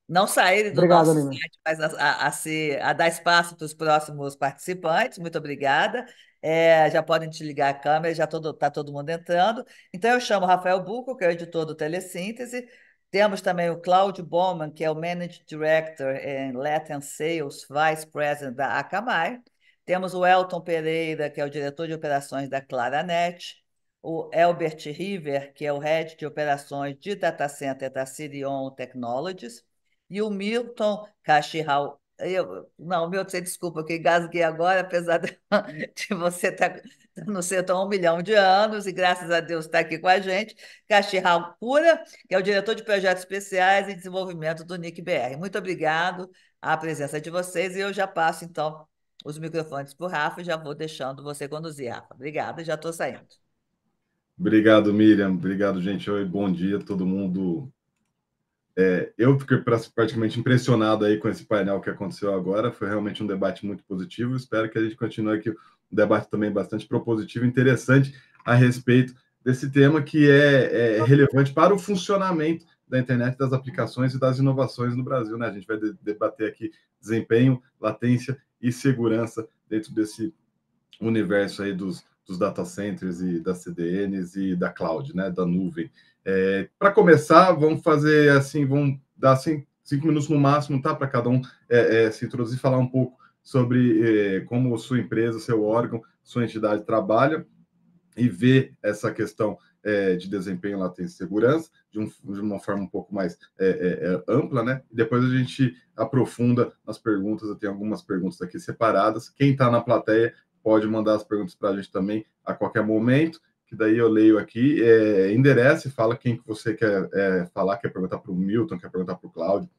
não saírem do obrigado, nosso site, mas a, a, se, a dar espaço para os próximos participantes. Muito obrigada. É, já podem te ligar a câmera, já está todo mundo entrando. Então, eu chamo Rafael Buco, que é o editor do Telesíntese. Temos também o Cláudio Bowman, que é o Managing Director em Latin Sales, Vice President da Acamai. Temos o Elton Pereira, que é o diretor de operações da Claranet. O Albert River, que é o Head de Operações de Data Center da Sirion Technologies e o Milton Cachirral. Eu, não, Milton, desculpa, que gasguei agora, apesar de, de você estar tá, no setor há um milhão de anos, e graças a Deus está aqui com a gente, Cachirral Pura, que é o diretor de projetos especiais e desenvolvimento do NIC BR. Muito obrigado à presença de vocês, e eu já passo, então, os microfones para o Rafa e já vou deixando você conduzir, Rafa. Obrigada, já estou saindo. Obrigado, Miriam. Obrigado, gente. Oi, bom dia, todo mundo é, eu fiquei praticamente impressionado aí com esse painel que aconteceu agora. Foi realmente um debate muito positivo. Espero que a gente continue aqui um debate também bastante propositivo, interessante a respeito desse tema que é, é relevante para o funcionamento da internet, das aplicações e das inovações no Brasil. Né? A gente vai debater aqui desempenho, latência e segurança dentro desse universo aí dos, dos data centers e das CDNs e da cloud, né? da nuvem. É, para começar, vamos fazer assim, vamos dar cinco, cinco minutos no máximo, tá? Para cada um é, é, se introduzir, falar um pouco sobre é, como sua empresa, seu órgão, sua entidade trabalha e ver essa questão é, de desempenho, lá e segurança de, um, de, uma forma um pouco mais é, ampla, né? depois a gente aprofunda nas perguntas. Eu tenho algumas perguntas aqui separadas. Quem está na plateia pode mandar as perguntas para a gente também a qualquer momento que daí eu leio aqui, é, endereça e fala quem que você quer é, falar, quer perguntar para o Milton, quer perguntar para o Cláudio,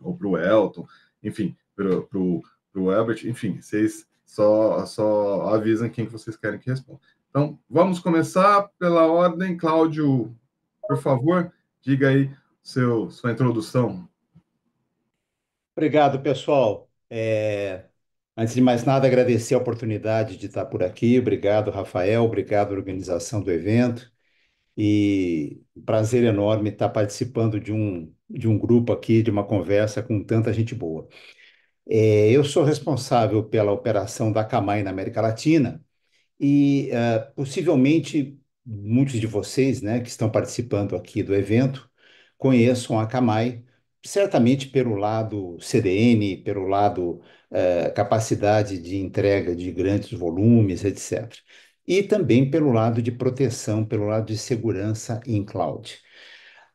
ou para o Elton, enfim, para o Albert, enfim, vocês só, só avisam quem que vocês querem que responda. Então, vamos começar pela ordem. Cláudio, por favor, diga aí seu, sua introdução. Obrigado, pessoal. É, Antes de mais nada, agradecer a oportunidade de estar por aqui. Obrigado, Rafael. Obrigado, organização do evento. E prazer enorme estar participando de um, de um grupo aqui, de uma conversa com tanta gente boa. É, eu sou responsável pela operação da Camai na América Latina e uh, possivelmente muitos de vocês né, que estão participando aqui do evento conheçam a Camai certamente pelo lado CDN, pelo lado uh, capacidade de entrega de grandes volumes, etc. E também pelo lado de proteção, pelo lado de segurança em cloud.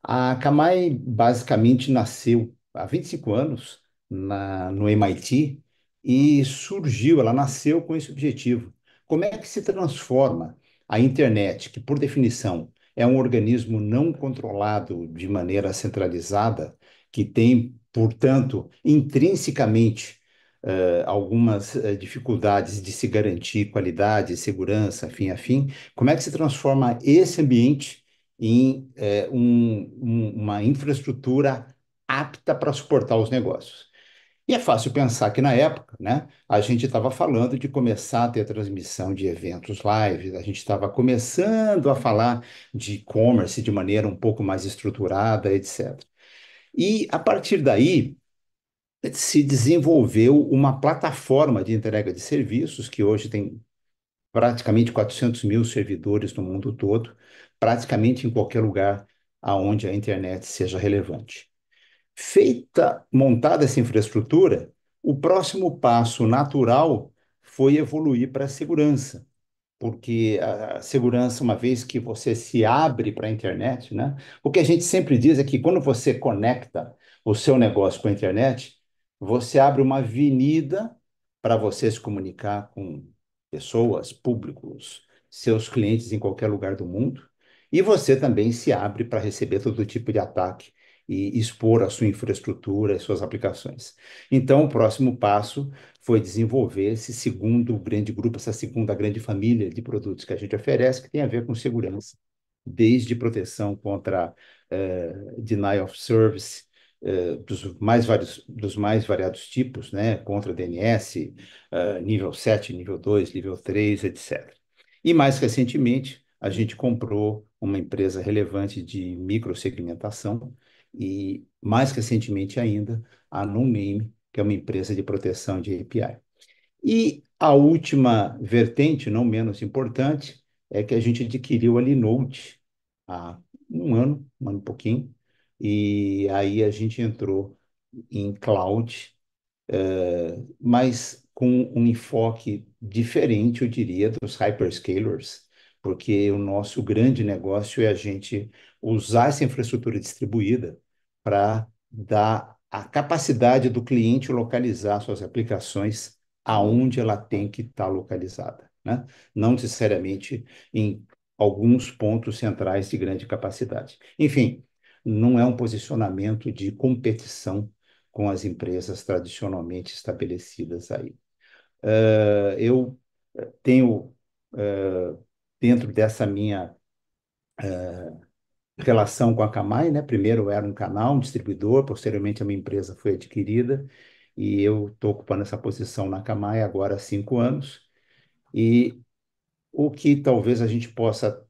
A Kamai basicamente nasceu há 25 anos na, no MIT e surgiu, ela nasceu com esse objetivo. Como é que se transforma a internet, que por definição é um organismo não controlado de maneira centralizada, que tem, portanto, intrinsecamente uh, algumas uh, dificuldades de se garantir qualidade, segurança, fim a fim, como é que se transforma esse ambiente em uh, um, um, uma infraestrutura apta para suportar os negócios? E é fácil pensar que na época, né, a gente estava falando de começar a ter transmissão de eventos live, a gente estava começando a falar de e-commerce de maneira um pouco mais estruturada, etc. E a partir daí se desenvolveu uma plataforma de entrega de serviços que hoje tem praticamente 400 mil servidores no mundo todo, praticamente em qualquer lugar aonde a internet seja relevante. Feita, montada essa infraestrutura, o próximo passo natural foi evoluir para a segurança porque a segurança, uma vez que você se abre para a internet, né? O que a gente sempre diz é que quando você conecta o seu negócio com a internet, você abre uma avenida para você se comunicar com pessoas, públicos, seus clientes em qualquer lugar do mundo, e você também se abre para receber todo tipo de ataque e expor a sua infraestrutura e suas aplicações. Então, o próximo passo foi desenvolver esse segundo grande grupo, essa segunda grande família de produtos que a gente oferece, que tem a ver com segurança, desde proteção contra uh, denial of service, uh, dos, mais vários, dos mais variados tipos, né? contra DNS, uh, eh, nível 7, nível 2, nível 3, etc. E mais recentemente, a gente comprou uma empresa relevante de microsegmentação, e, mais recentemente ainda, a NumMeme, que é uma empresa de proteção de API. E a última vertente, não menos importante, é que a gente adquiriu a Linode há um ano, um ano e pouquinho, e aí a gente entrou em cloud, eh, mas com um enfoque diferente, eu diria, dos hyperscalers, porque o nosso grande negócio é a gente usar essa infraestrutura distribuída para dar a capacidade do cliente localizar suas aplicações aonde ela tem que estar tá localizada, né? não necessariamente em alguns pontos centrais de grande capacidade. Enfim, não é um posicionamento de competição com as empresas tradicionalmente estabelecidas aí. Uh, eu eh, tenho uh, dentro dessa minha uh, relação com a Kamai, né? Primeiro eu era um canal, um distribuidor, posteriormente a minha empresa foi adquirida e eu estou ocupando essa posição na Kamai agora há cinco anos. E o que talvez a gente possa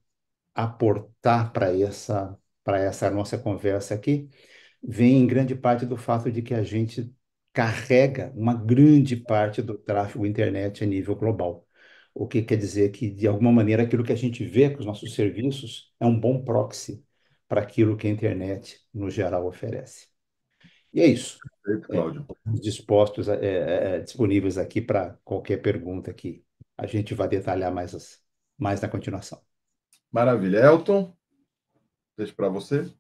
aportar para essa para essa nossa conversa aqui vem em grande parte do fato de que a gente carrega uma grande parte do tráfego internet a nível global o que quer dizer que, de alguma maneira, aquilo que a gente vê com os nossos serviços é um bom proxy para aquilo que a internet, no geral, oferece. E é isso. Perfeito, é, Cláudio. É, dispostos, é, é, disponíveis aqui para qualquer pergunta que a gente vai detalhar mais, as, mais na continuação. Maravilha. Elton, deixo para você.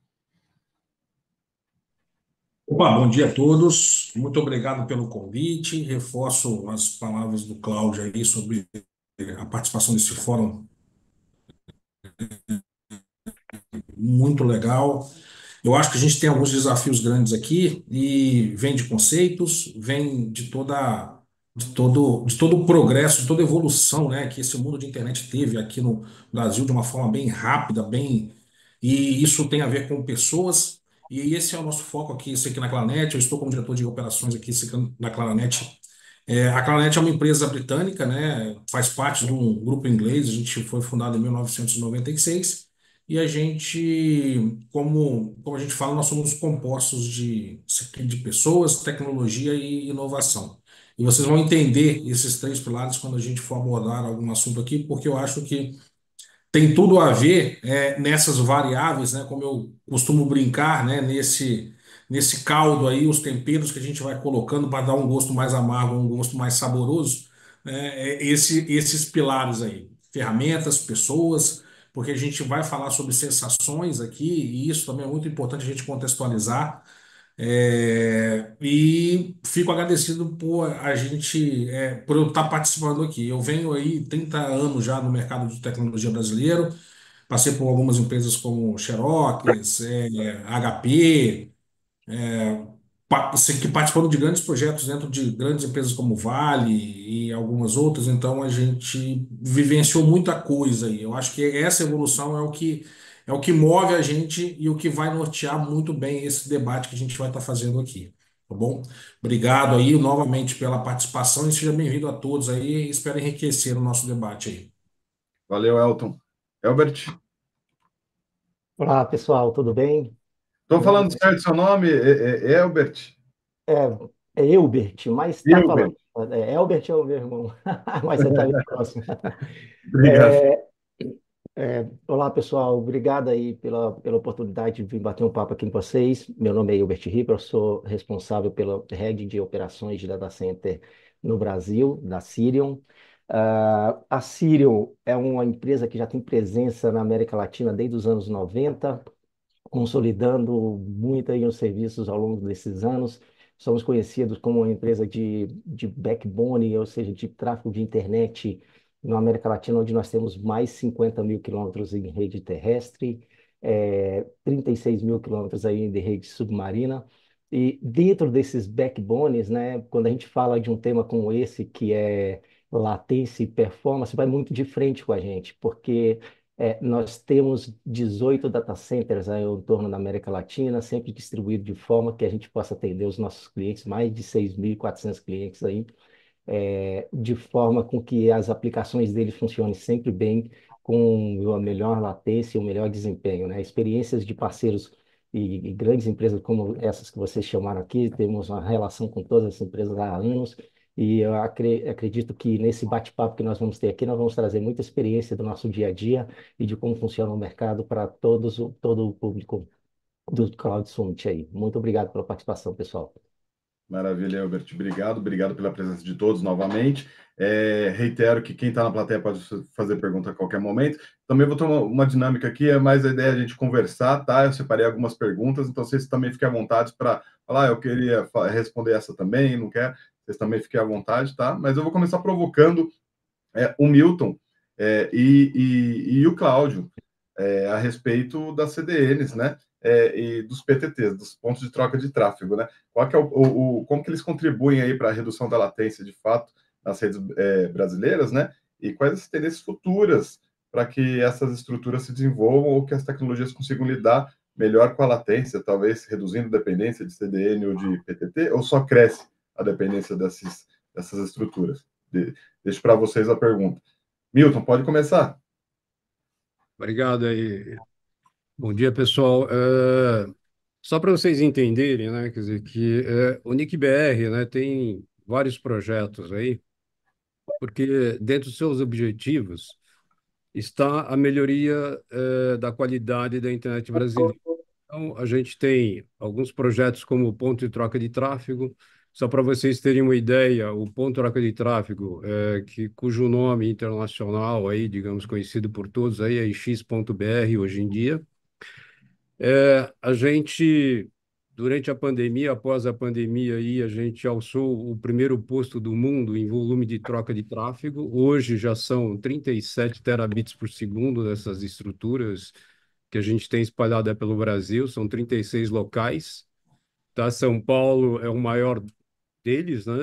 Opa, bom dia a todos. Muito obrigado pelo convite. Reforço as palavras do Cláudio aí sobre a participação desse fórum muito legal. Eu acho que a gente tem alguns desafios grandes aqui e vem de conceitos, vem de toda de todo de todo o progresso, de toda a evolução, né, que esse mundo de internet teve aqui no Brasil de uma forma bem rápida, bem e isso tem a ver com pessoas. E esse é o nosso foco aqui, isso aqui na Claranet. Eu estou como diretor de operações aqui na Claranet é, a Clanet é uma empresa britânica, né? Faz parte de um grupo inglês. A gente foi fundado em 1996 e a gente, como, como a gente fala, nós somos compostos de, de pessoas, tecnologia e inovação. E vocês vão entender esses três pilares quando a gente for abordar algum assunto aqui, porque eu acho que tem tudo a ver é, nessas variáveis, né? Como eu costumo brincar, né? Nesse nesse caldo aí, os temperos que a gente vai colocando para dar um gosto mais amargo, um gosto mais saboroso, né, é, esse, esses pilares aí, ferramentas, pessoas, porque a gente vai falar sobre sensações aqui, e isso também é muito importante a gente contextualizar. É, e fico agradecido por a gente é, por eu estar tá participando aqui. Eu venho aí 30 anos já no mercado de tecnologia brasileiro, passei por algumas empresas como Xerox, é, HP, é, que participando de grandes projetos dentro de grandes empresas como Vale e algumas outras, então a gente vivenciou muita coisa aí. Eu acho que essa evolução é o que é o que move a gente e o que vai nortear muito bem esse debate que a gente vai estar fazendo aqui, tá bom? Obrigado aí novamente pela participação e seja bem-vindo a todos aí, espero enriquecer o nosso debate aí. Valeu, Elton. Elbert. Olá, pessoal, tudo bem? Estou é, falando certo seu nome, é, é, é Elbert? É, é Elbert, mas está falando. É, Elbert é o meu irmão, mas você está bem próximo. Obrigado. É, é, olá, pessoal. Obrigado aí pela, pela oportunidade de vir bater um papo aqui com vocês. Meu nome é Elbert Ripper, sou responsável pela rede de operações de data center no Brasil, da Sirion. Uh, a Sirion é uma empresa que já tem presença na América Latina desde os anos 90, consolidando muito aí os serviços ao longo desses anos. Somos conhecidos como uma empresa de, de backbone, ou seja, de tráfego de internet na América Latina, onde nós temos mais 50 mil quilômetros em rede terrestre, é, 36 mil quilômetros aí de rede submarina. E dentro desses backbones, né, quando a gente fala de um tema como esse, que é latência e performance, vai muito de frente com a gente, porque é, nós temos 18 data centers aí né, em torno da América Latina, sempre distribuído de forma que a gente possa atender os nossos clientes, mais de 6.400 clientes aí, é, de forma com que as aplicações deles funcionem sempre bem, com a melhor latência e o melhor desempenho, né? Experiências de parceiros e, e grandes empresas como essas que vocês chamaram aqui, temos uma relação com todas as empresas há anos, e eu acredito que nesse bate-papo que nós vamos ter aqui, nós vamos trazer muita experiência do nosso dia a dia e de como funciona o mercado para todos, todo o público do Cloud Summit aí. Muito obrigado pela participação, pessoal. Maravilha, Albert. Obrigado, obrigado pela presença de todos novamente. É, reitero que quem está na plateia pode fazer pergunta a qualquer momento. Também vou tomar uma dinâmica aqui, é mais a ideia de a gente conversar, tá? Eu separei algumas perguntas, então vocês também fiquem à vontade para falar, ah, eu queria responder essa também, não quer? vocês também fiquem à vontade, tá? Mas eu vou começar provocando é, o Milton é, e, e, e, o Cláudio é, a respeito das CDNs, né? É, e dos PTTs, dos pontos de troca de tráfego, né? Qual que é o, o, o como que eles contribuem aí para a redução da latência, de fato, nas redes é, brasileiras, né? E quais as tendências futuras para que essas estruturas se desenvolvam ou que as tecnologias consigam lidar melhor com a latência, talvez reduzindo dependência de CDN ou de PTT, ou só cresce a dependência dessas dessas estruturas. De, deixo para vocês a pergunta. Milton, pode começar. Obrigado aí. Bom dia, pessoal. É, só para vocês entenderem, né, quer dizer, que é, o NICBR né, tem vários projetos aí, porque dentro dos seus objetivos está a melhoria é, da qualidade da internet brasileira. Então, a gente tem alguns projetos como ponto de troca de tráfego, só para vocês terem uma ideia, o ponto troca de Tráfego, é, que, cujo nome internacional, aí, digamos, conhecido por todos, aí é ix.br hoje em dia, é, a gente, durante a pandemia, após a pandemia, aí, a gente alçou o primeiro posto do mundo em volume de troca de tráfego. Hoje já são 37 terabits por segundo dessas estruturas que a gente tem espalhada pelo Brasil, são 36 locais. Tá? São Paulo é o maior deles, né,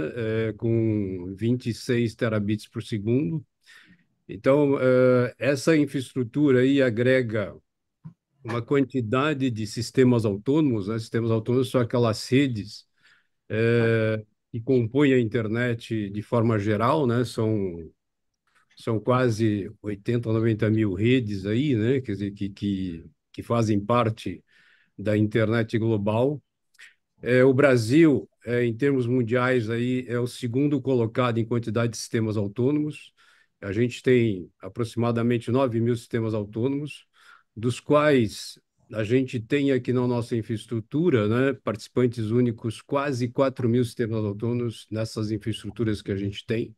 é, com 26 terabits por segundo. Então, é, essa infraestrutura aí agrega uma quantidade de sistemas autônomos, né? sistemas autônomos são aquelas redes é, que compõem a internet de forma geral, né? são, são quase 80, 90 mil redes aí, né? Quer dizer, que, que, que fazem parte da internet global. É, o Brasil, é, em termos mundiais, aí, é o segundo colocado em quantidade de sistemas autônomos. A gente tem aproximadamente 9 mil sistemas autônomos, dos quais a gente tem aqui na nossa infraestrutura né, participantes únicos, quase 4 mil sistemas autônomos nessas infraestruturas que a gente tem.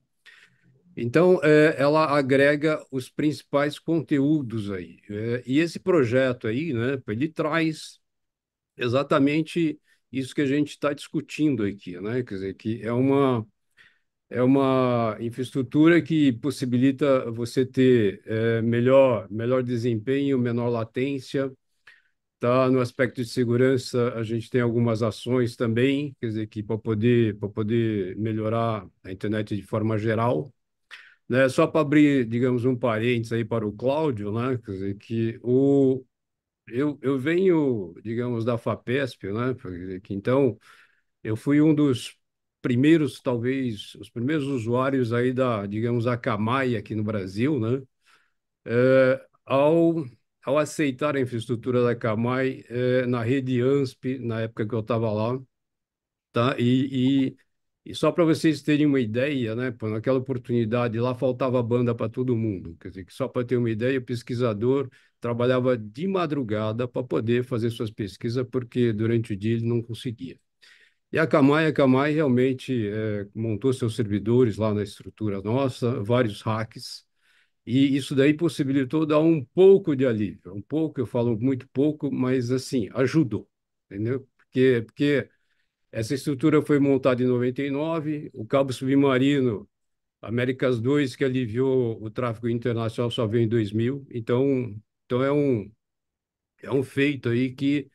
Então, é, ela agrega os principais conteúdos aí. É, e esse projeto aí, né, ele traz exatamente isso que a gente está discutindo aqui, né? Quer dizer, que é uma, é uma infraestrutura que possibilita você ter é, melhor, melhor desempenho, menor latência, tá? No aspecto de segurança, a gente tem algumas ações também, quer dizer, que para poder, para poder melhorar a internet de forma geral, né? Só para abrir, digamos, um parênteses aí para o Cláudio, né? Quer dizer, que o, eu, eu venho, digamos, da FAPESP, né? então, eu fui um dos primeiros, talvez, os primeiros usuários aí da, digamos, a Camai aqui no Brasil, né? É, ao, ao aceitar a infraestrutura da Camai é, eh, na rede ANSP, na época que eu estava lá, tá? E, e, e só para vocês terem uma ideia, né? Pô, naquela oportunidade lá faltava banda para todo mundo, quer dizer, que só para ter uma ideia, o pesquisador trabalhava de madrugada para poder fazer suas pesquisas, porque durante o dia ele não conseguia. E a Camai, a Camai realmente é, montou seus servidores lá na estrutura nossa, vários hacks, e isso daí possibilitou dar um pouco de alívio, um pouco, eu falo muito pouco, mas assim, ajudou, entendeu? Porque, porque essa estrutura foi montada em 99, o cabo submarino Américas 2, que aliviou o tráfego internacional, só veio em 2000. Então, então é um, é um feito aí que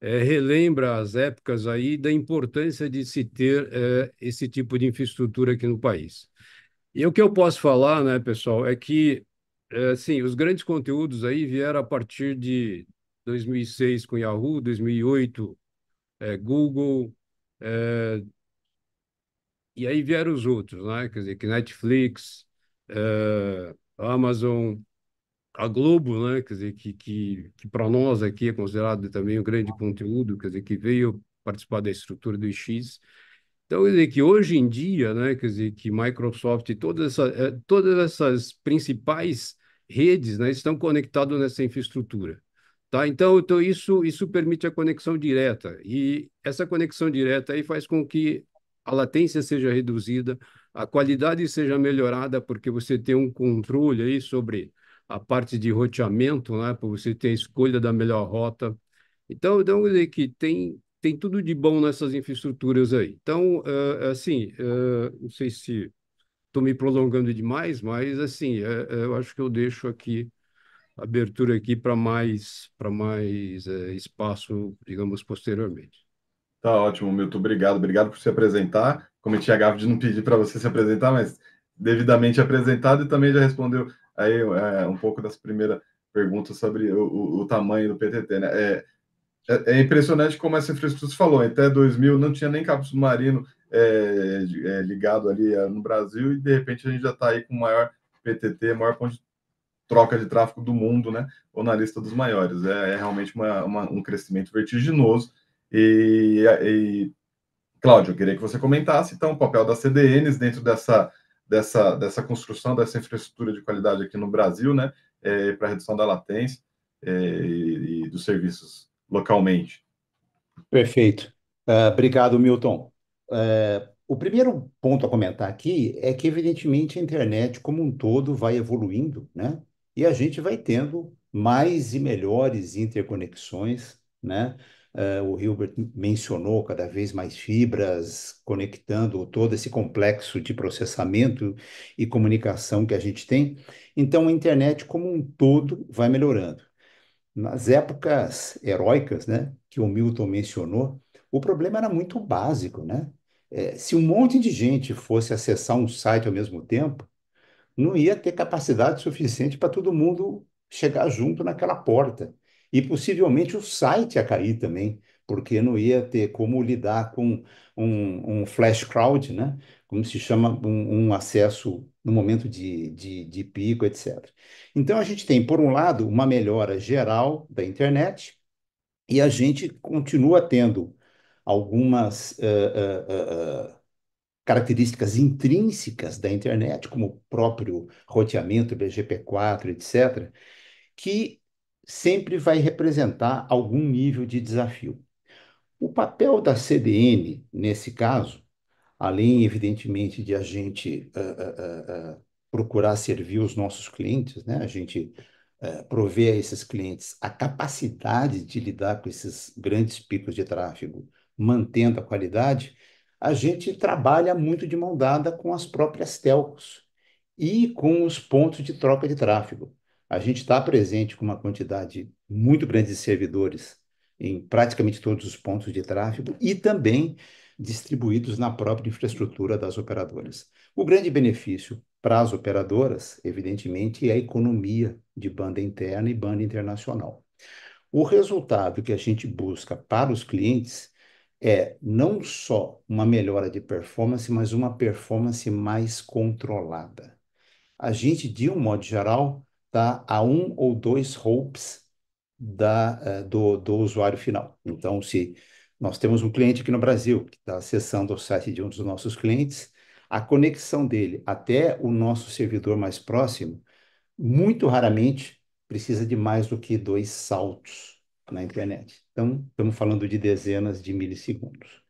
é, relembra as épocas aí da importância de se ter é, esse tipo de infraestrutura aqui no país. E o que eu posso falar, né, pessoal, é que é, sim, os grandes conteúdos aí vieram a partir de 2006 com Yahoo, 2008 é, Google, é, e aí vieram os outros, né? Quer dizer, que Netflix, Amazon, a Globo, né, quer dizer, que, que, que para nós aqui é considerado também um grande conteúdo, quer dizer, que veio participar da estrutura do X. Então, quer dizer, que hoje em dia, né, quer dizer, que Microsoft e toda essa, eh, todas essas principais redes né, estão conectadas nessa infraestrutura. Tá? Então, então isso, isso permite a conexão direta, e essa conexão direta aí faz com que a latência seja reduzida, a qualidade seja melhorada, porque você tem um controle aí sobre a parte de roteamento, né, para você ter a escolha da melhor rota. Então, então dizer que tem, tem tudo de bom nessas infraestruturas aí. Então, uh, assim, uh, não sei se estou me prolongando demais, mas assim, uh, eu acho que eu deixo aqui abertura aqui para mais para mais espaço, digamos, posteriormente. Tá ótimo, Milton. Obrigado, obrigado por se apresentar. Cometi a gafe de não pedir para você se apresentar, mas devidamente apresentado e também já respondeu aí é, um pouco das primeiras perguntas sobre o, o, o tamanho do PTT, né? É, é, é, impressionante como essa infraestrutura, falou, até 2000 não tinha nem cabo submarino é, é, ligado ali é, no Brasil e de repente a gente já está aí com o maior PTT, maior ponto de troca de tráfego do mundo, né? Ou na lista dos maiores. É, é realmente uma, uma, um crescimento vertiginoso. E, e, Cláudio, eu queria que você comentasse então o papel das CDNs dentro dessa dessa, dessa construção dessa infraestrutura de qualidade aqui no Brasil, né, é, para redução da latência é, e, dos serviços localmente. Perfeito. Uh, obrigado, Milton. Uh, o primeiro ponto a comentar aqui é que, evidentemente, a internet como um todo vai evoluindo, né? E a gente vai tendo mais e melhores interconexões, né? Uh, o Hilbert mencionou cada vez mais fibras, conectando todo esse complexo de processamento e comunicação que a gente tem. Então, a internet como um todo vai melhorando. Nas épocas heróicas, né, que o Milton mencionou, o problema era muito básico, né? É, se um monte de gente fosse acessar um site ao mesmo tempo, não ia ter capacidade suficiente para todo mundo chegar junto naquela porta. E possivelmente o site ia cair também, porque não ia ter como lidar com um, um flash crowd, né? como se chama, um, um acesso no momento de, de, de pico, etc. Então a gente tem, por um lado, uma melhora geral da internet, e a gente continua tendo algumas uh, uh, uh, características intrínsecas da internet, como o próprio roteamento BGP4, etc., que sempre vai representar algum nível de desafio. O papel da CDN, nesse caso, além, evidentemente, de a gente uh, uh, uh, procurar servir os nossos clientes, né? a gente eh, prover a esses clientes a capacidade de lidar com esses grandes picos de tráfego, mantendo a qualidade, a gente trabalha muito de mão dada com as próprias telcos e com os pontos de troca de tráfego. A gente está presente com uma quantidade muito grande de servidores em praticamente todos os pontos de tráfego e também distribuídos na própria infraestrutura das operadoras. O grande benefício para as operadoras, evidentemente, é a economia de banda interna e banda internacional. O resultado que a gente busca para os clientes é não só uma melhora de performance, mas uma performance mais controlada. A gente, de um modo geral, está a um ou dois holds da, eh, do, do usuário final. Então, se nós temos um cliente aqui no Brasil que está acessando o site de um dos nossos clientes, a conexão dele até o nosso servidor mais próximo, muito raramente precisa de mais do que dois saltos na internet. Então, estamos falando de dezenas de milissegundos.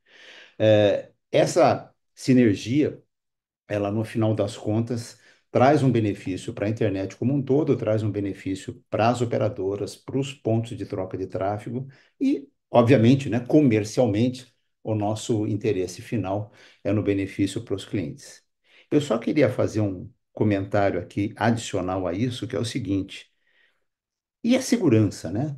É, essa sinergia, ela no final das contas, traz um benefício para a internet como um todo, traz um benefício para as operadoras, para os pontos de troca de tráfego e, obviamente, né, comercialmente, o nosso interesse final é no benefício para os clientes. Eu só queria fazer um comentário aqui adicional a isso, que é o seguinte: e a segurança, né?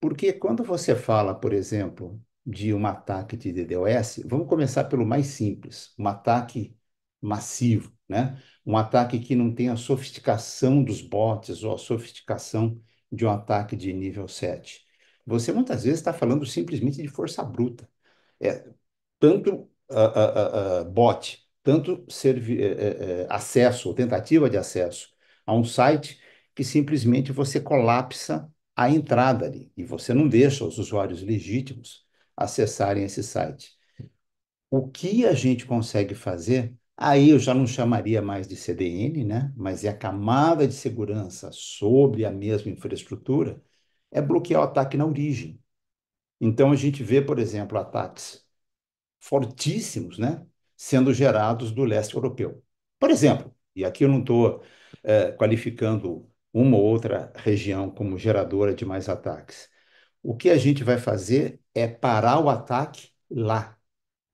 Porque quando você fala, por exemplo, de um ataque de DDoS, vamos começar pelo mais simples, um ataque massivo né? Um ataque que não tem a sofisticação dos bots ou a sofisticação de um ataque de nível 7. Você muitas vezes está falando simplesmente de força bruta. É, tanto uh, uh, uh, bot, tanto eh, eh, eh, acesso, ou tentativa de acesso a um site que simplesmente você colapsa a entrada ali e você não deixa os usuários legítimos acessarem esse site. O que a gente consegue fazer Aí eu já não chamaria mais de CDN, né? mas é a camada de segurança sobre a mesma infraestrutura, é bloquear o ataque na origem. Então a gente vê, por exemplo, ataques fortíssimos né? sendo gerados do leste europeu. Por exemplo, e aqui eu não estou é, qualificando uma ou outra região como geradora de mais ataques. O que a gente vai fazer é parar o ataque lá.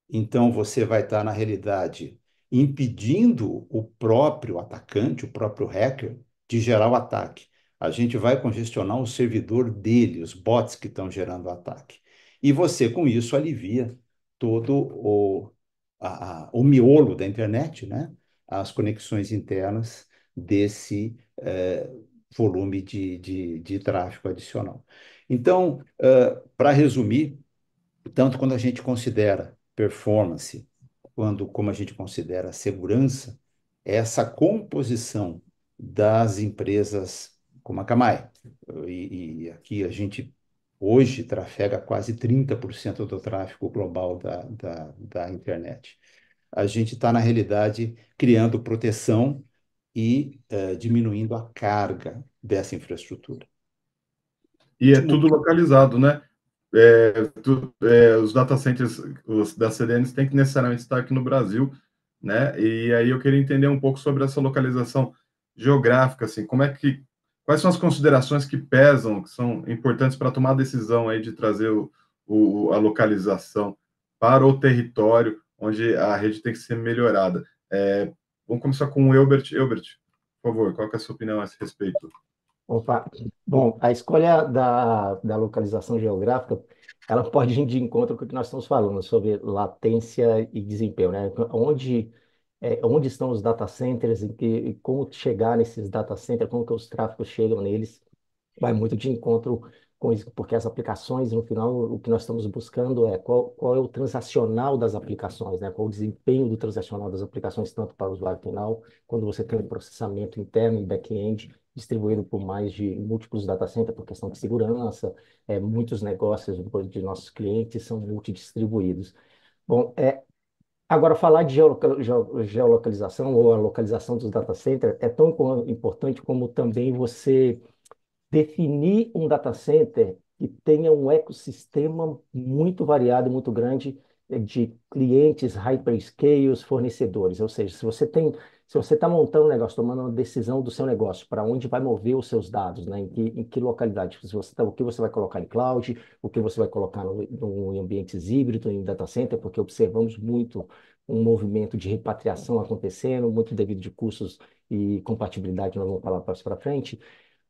Então você vai estar, na realidade, impedindo o próprio atacante, o próprio hacker, de gerar o ataque. A gente vai congestionar o servidor dele, os bots que estão gerando o ataque. E você, com isso, alivia todo o, a, a, o miolo da internet, né? as conexões internas desse eh, volume de, de, de, tráfego adicional. Então, uh, para resumir, tanto quando a gente considera performance, quando, como a gente considera a segurança, é essa composição das empresas como a Camai. E, e aqui a gente hoje trafega quase 30% do tráfego global da, da, da internet. A gente está, na realidade, criando proteção e uh, diminuindo a carga dessa infraestrutura. E é tudo localizado, né? é, tu, é, os data centers os, da CDNs têm que necessariamente estar aqui no Brasil, né? E aí eu queria entender um pouco sobre essa localização geográfica, assim, como é que, quais são as considerações que pesam, que são importantes para tomar a decisão aí de trazer o, o, a localização para o território onde a rede tem que ser melhorada. É, vamos começar com o Elbert. Elbert, por favor, qual é a sua opinião a esse respeito? Opa. Bom, a escolha da, da localização geográfica, ela pode ir de encontro com o que nós estamos falando sobre latência e desempenho, né? Onde, é, onde estão os data centers e, que, e como chegar nesses data centers, como que os tráfegos chegam neles, vai muito de encontro com isso, porque as aplicações, no final, o que nós estamos buscando é qual, qual é o transacional das aplicações, né? Qual o desempenho do transacional das aplicações, tanto para o usuário final, quando você tem um processamento interno e back-end, distribuído por mais de múltiplos data centers por questão de segurança, é, muitos negócios de nossos clientes são multidistribuídos. Bom, é, agora falar de geolocalização ou a localização dos data centers é tão importante como também você definir um data center que tenha um ecossistema muito variado, muito grande é, de clientes, hyperscales, fornecedores. Ou seja, se você tem se você está montando um negócio, tomando uma decisão do seu negócio, para onde vai mover os seus dados, né? em, que, em que localidade, se você tá, o que você vai colocar em cloud, o que você vai colocar no, no, em ambientes híbridos, em data center, porque observamos muito um movimento de repatriação acontecendo, muito devido de custos e compatibilidade, nós vamos falar para frente.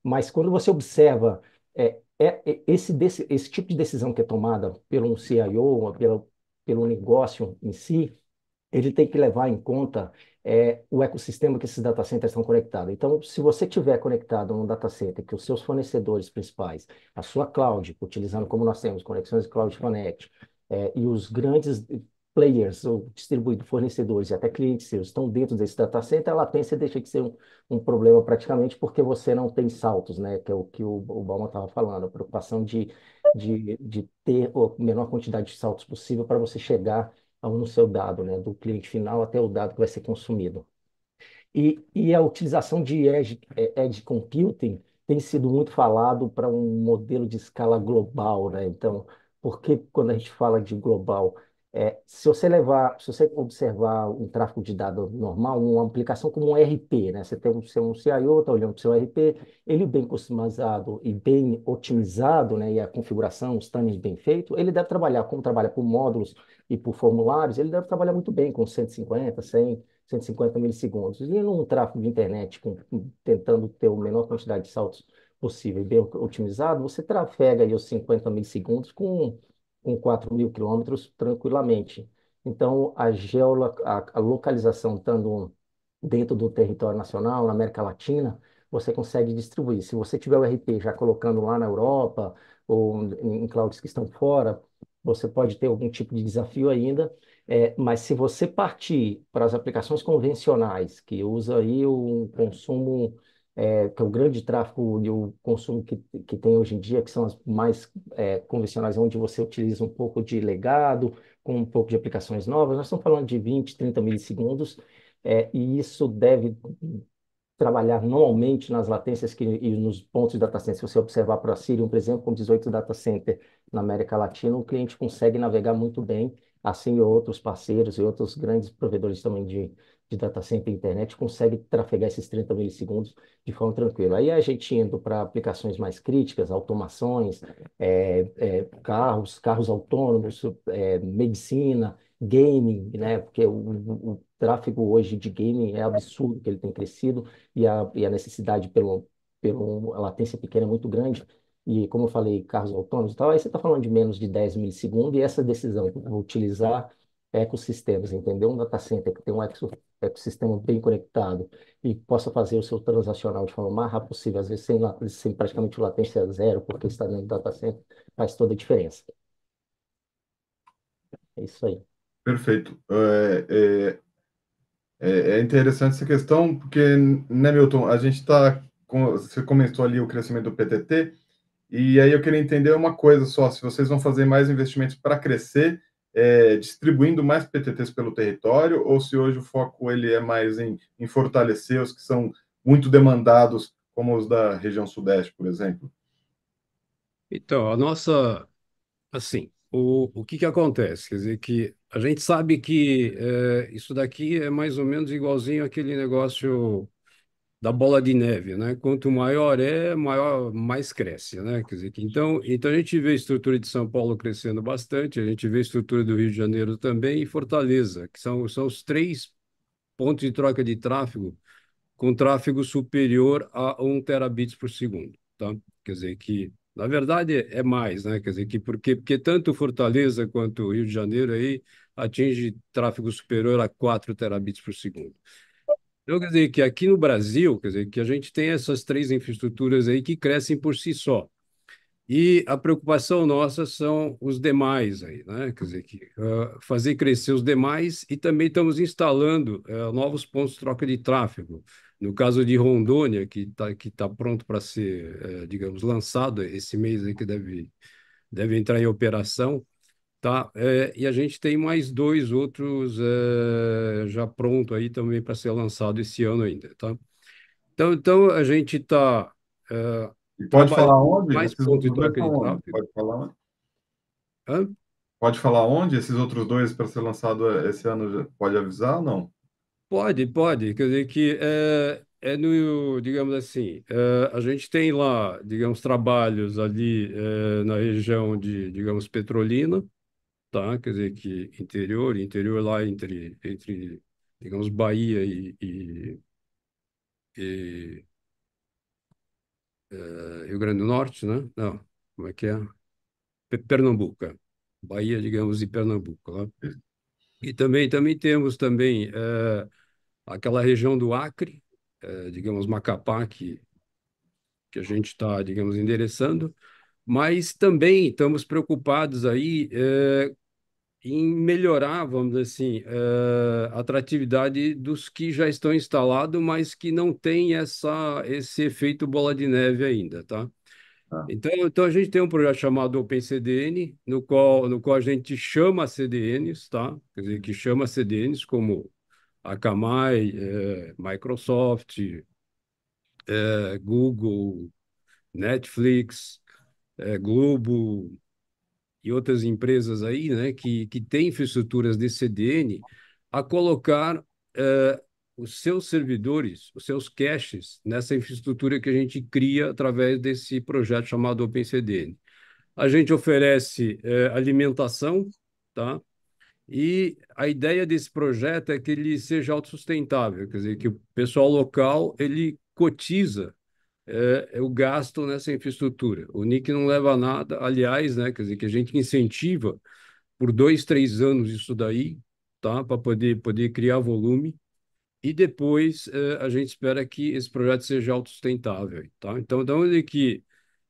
Mas quando você observa é, é, é, esse, desse, esse tipo de decisão que é tomada pelo um CIO, pelo, pelo negócio em si, ele tem que levar em conta é o ecossistema que esses data centers estão conectados. Então, se você tiver conectado num data center que os seus fornecedores principais, a sua cloud, utilizando como nós temos conexões Cloud Connect, é, e os grandes players, ou distribuídos, fornecedores e até clientes seus estão dentro desse data center, a latência deixa de ser um, um problema praticamente porque você não tem saltos, né? Que é o que o, o Bauman estava falando, a preocupação de, de, de ter a menor quantidade de saltos possível para você chegar no seu dado, né, do cliente final até o dado que vai ser consumido. E, e a utilização de edge, é, edge computing tem sido muito falado para um modelo de escala global, né? Então, que quando a gente fala de global, é, se você levar, se você observar um tráfego de dados normal, uma aplicação como um RP, né? Você tem um, é tá seu um CIO, está olhando para o seu RP, ele bem customizado e bem otimizado, né? E a configuração, os timings bem feito, ele deve trabalhar, como trabalha por módulos e por formulários, ele deve trabalhar muito bem com 150, 100, 150 milissegundos. E num tráfego de internet, com, tentando ter a menor quantidade de saltos possível e bem otimizado, você trafega aí os 50 milissegundos com com 4 mil quilômetros tranquilamente. Então, a, geolo, a, a localização estando dentro do território nacional, na América Latina, você consegue distribuir. Se você tiver o RP já colocando lá na Europa ou em clouds que estão fora, você pode ter algum tipo de desafio ainda, é, mas se você partir para as aplicações convencionais, que usa aí um consumo é, que é o grande tráfego e o consumo que, que tem hoje em dia, que são as mais é, convencionais, onde você utiliza um pouco de legado, com um pouco de aplicações novas, nós estamos falando de 20, 30 milissegundos, é, e isso deve trabalhar normalmente nas latências que, e nos pontos de data center. Se você observar para a Sirium, por exemplo, com 18 data center na América Latina, o cliente consegue navegar muito bem, assim outros parceiros e outros grandes provedores também de, de data center e internet consegue trafegar esses 30 milissegundos de forma tranquila. Aí a gente indo para aplicações mais críticas, automações, é, é, carros, carros autônomos, é, medicina, gaming, né? Porque o, o, tráfego hoje de gaming é absurdo que ele tem crescido e a, e a necessidade pelo, pelo a latência pequena é muito grande. E como eu falei, carros autônomos e tal, aí você está falando de menos de 10 milissegundos e essa decisão, vou utilizar ecossistemas, entendeu? Um data center que tem um ecossistema bem conectado e possa fazer o seu transacional de forma mais rápida possível, às vezes sem, sem praticamente latência zero, porque está dentro do data center, faz toda a diferença. É isso aí. Perfeito. É, é, é, é interessante essa questão, porque, né, Milton, a gente está. Você comentou ali o crescimento do PTT, e aí eu queria entender uma coisa só: se vocês vão fazer mais investimentos para crescer é, distribuindo mais PTTs pelo território, ou se hoje o foco ele é mais em, em fortalecer os que são muito demandados, como os da região sudeste, por exemplo? Então, a nossa, assim, o, o que que acontece? Quer dizer, que a gente sabe que é, isso daqui é mais ou menos igualzinho aquele negócio da bola de neve, né? Quanto maior é, maior, mais cresce, né? Quer dizer que, então, então a gente vê a estrutura de São Paulo crescendo bastante, a gente vê a estrutura do Rio de Janeiro também e Fortaleza, que são, são os três pontos de troca de tráfego com tráfego superior a 1 terabits por segundo, tá? Quer dizer que, na verdade, é mais, né? Quer dizer que porque, porque tanto Fortaleza quanto Rio de Janeiro aí atinge tráfego superior a 4 terabits por segundo. Então, quer dizer, que aqui no Brasil, quer dizer, que a gente tem essas três infraestruturas aí que crescem por si só. E a preocupação nossa são os demais aí, né? Quer dizer, que, uh, fazer crescer os demais e também estamos instalando uh, novos pontos de troca de tráfego. No caso de Rondônia, que está que tá pronto para ser, uh, digamos, lançado esse mês aí que deve, deve entrar em operação, Tá, é, e a gente tem mais dois outros é, já pronto aí também para ser lançado esse ano ainda, tá? Então, então a gente está... É, tá então pode falar onde? Mais ponto de troca de tráfego. Pode falar Hã? Pode falar onde esses outros dois para ser lançado é, esse ano? Pode avisar ou não? Pode, pode. Quer dizer que é, é no, digamos assim, é, a gente tem lá, digamos, trabalhos ali é, na região de, digamos, Petrolina, tá? Quer dizer que interior, interior lá entre, entre digamos, Bahia e, e, e é, Rio Grande do Norte, né? Não, como é que é? Pernambuco, Bahia, digamos, e Pernambuco, né? E também, também temos também é, aquela região do Acre, é, digamos, Macapá, que, que a gente está, digamos, endereçando, mas também estamos preocupados aí é, em melhorar, vamos dizer assim, uh, a atratividade dos que já estão instalados, mas que não tem essa, esse efeito bola de neve ainda, tá? tá? Então, então a gente tem um projeto chamado OpenCDN, no qual, no qual a gente chama CDNs, tá? Quer dizer, que chama CDNs como Akamai, é, Microsoft, é, Google, Netflix, é, Globo, e outras empresas aí, né, que, que têm infraestruturas de CDN, a colocar uh, os seus servidores, os seus caches, nessa infraestrutura que a gente cria através desse projeto chamado OpenCDN. A gente oferece uh, alimentação, tá? E a ideia desse projeto é que ele seja autossustentável, quer dizer, que o pessoal local ele cotiza é, é, o gasto nessa infraestrutura. O NIC não leva a nada, aliás, né, quer dizer, que a gente incentiva por dois, três anos isso daí, tá, para poder, poder criar volume, e depois é, a gente espera que esse projeto seja autossustentável. Tá? Então, então é que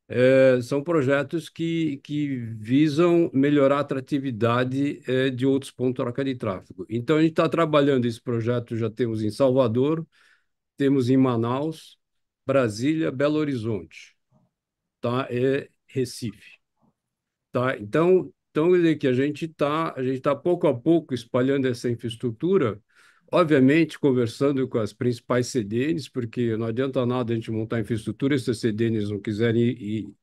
é, são projetos que, que visam melhorar a atratividade é, de outros pontos de tráfego. Então, a gente está trabalhando esse projeto, já temos em Salvador, temos em Manaus, Brasília, Belo Horizonte, tá? É Recife, tá? Então, então quer dizer que a gente está, a gente tá pouco a pouco espalhando essa infraestrutura, obviamente conversando com as principais CDNs, porque não adianta nada a gente montar infraestrutura se as CDNs não quiserem ir,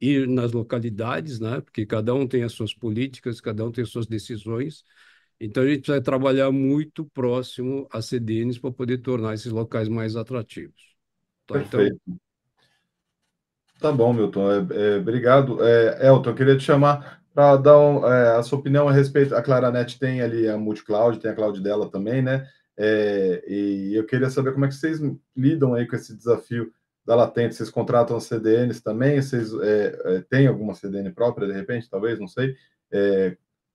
ir nas localidades, né? Porque cada um tem as suas políticas, cada um tem as suas decisões. Então a gente vai trabalhar muito próximo às CDNs para poder tornar esses locais mais atrativos. Tá, então. Perfeito. Então... Tá bom, Milton. É, é, obrigado. É, Elton, eu queria te chamar para dar um, é, a sua opinião a respeito. A Claranet tem ali a multicloud, tem a cloud dela também, né? É, e eu queria saber como é que vocês lidam aí com esse desafio da latente. Vocês contratam CDNs também? Vocês é, têm alguma CDN própria, de repente, talvez? Não sei.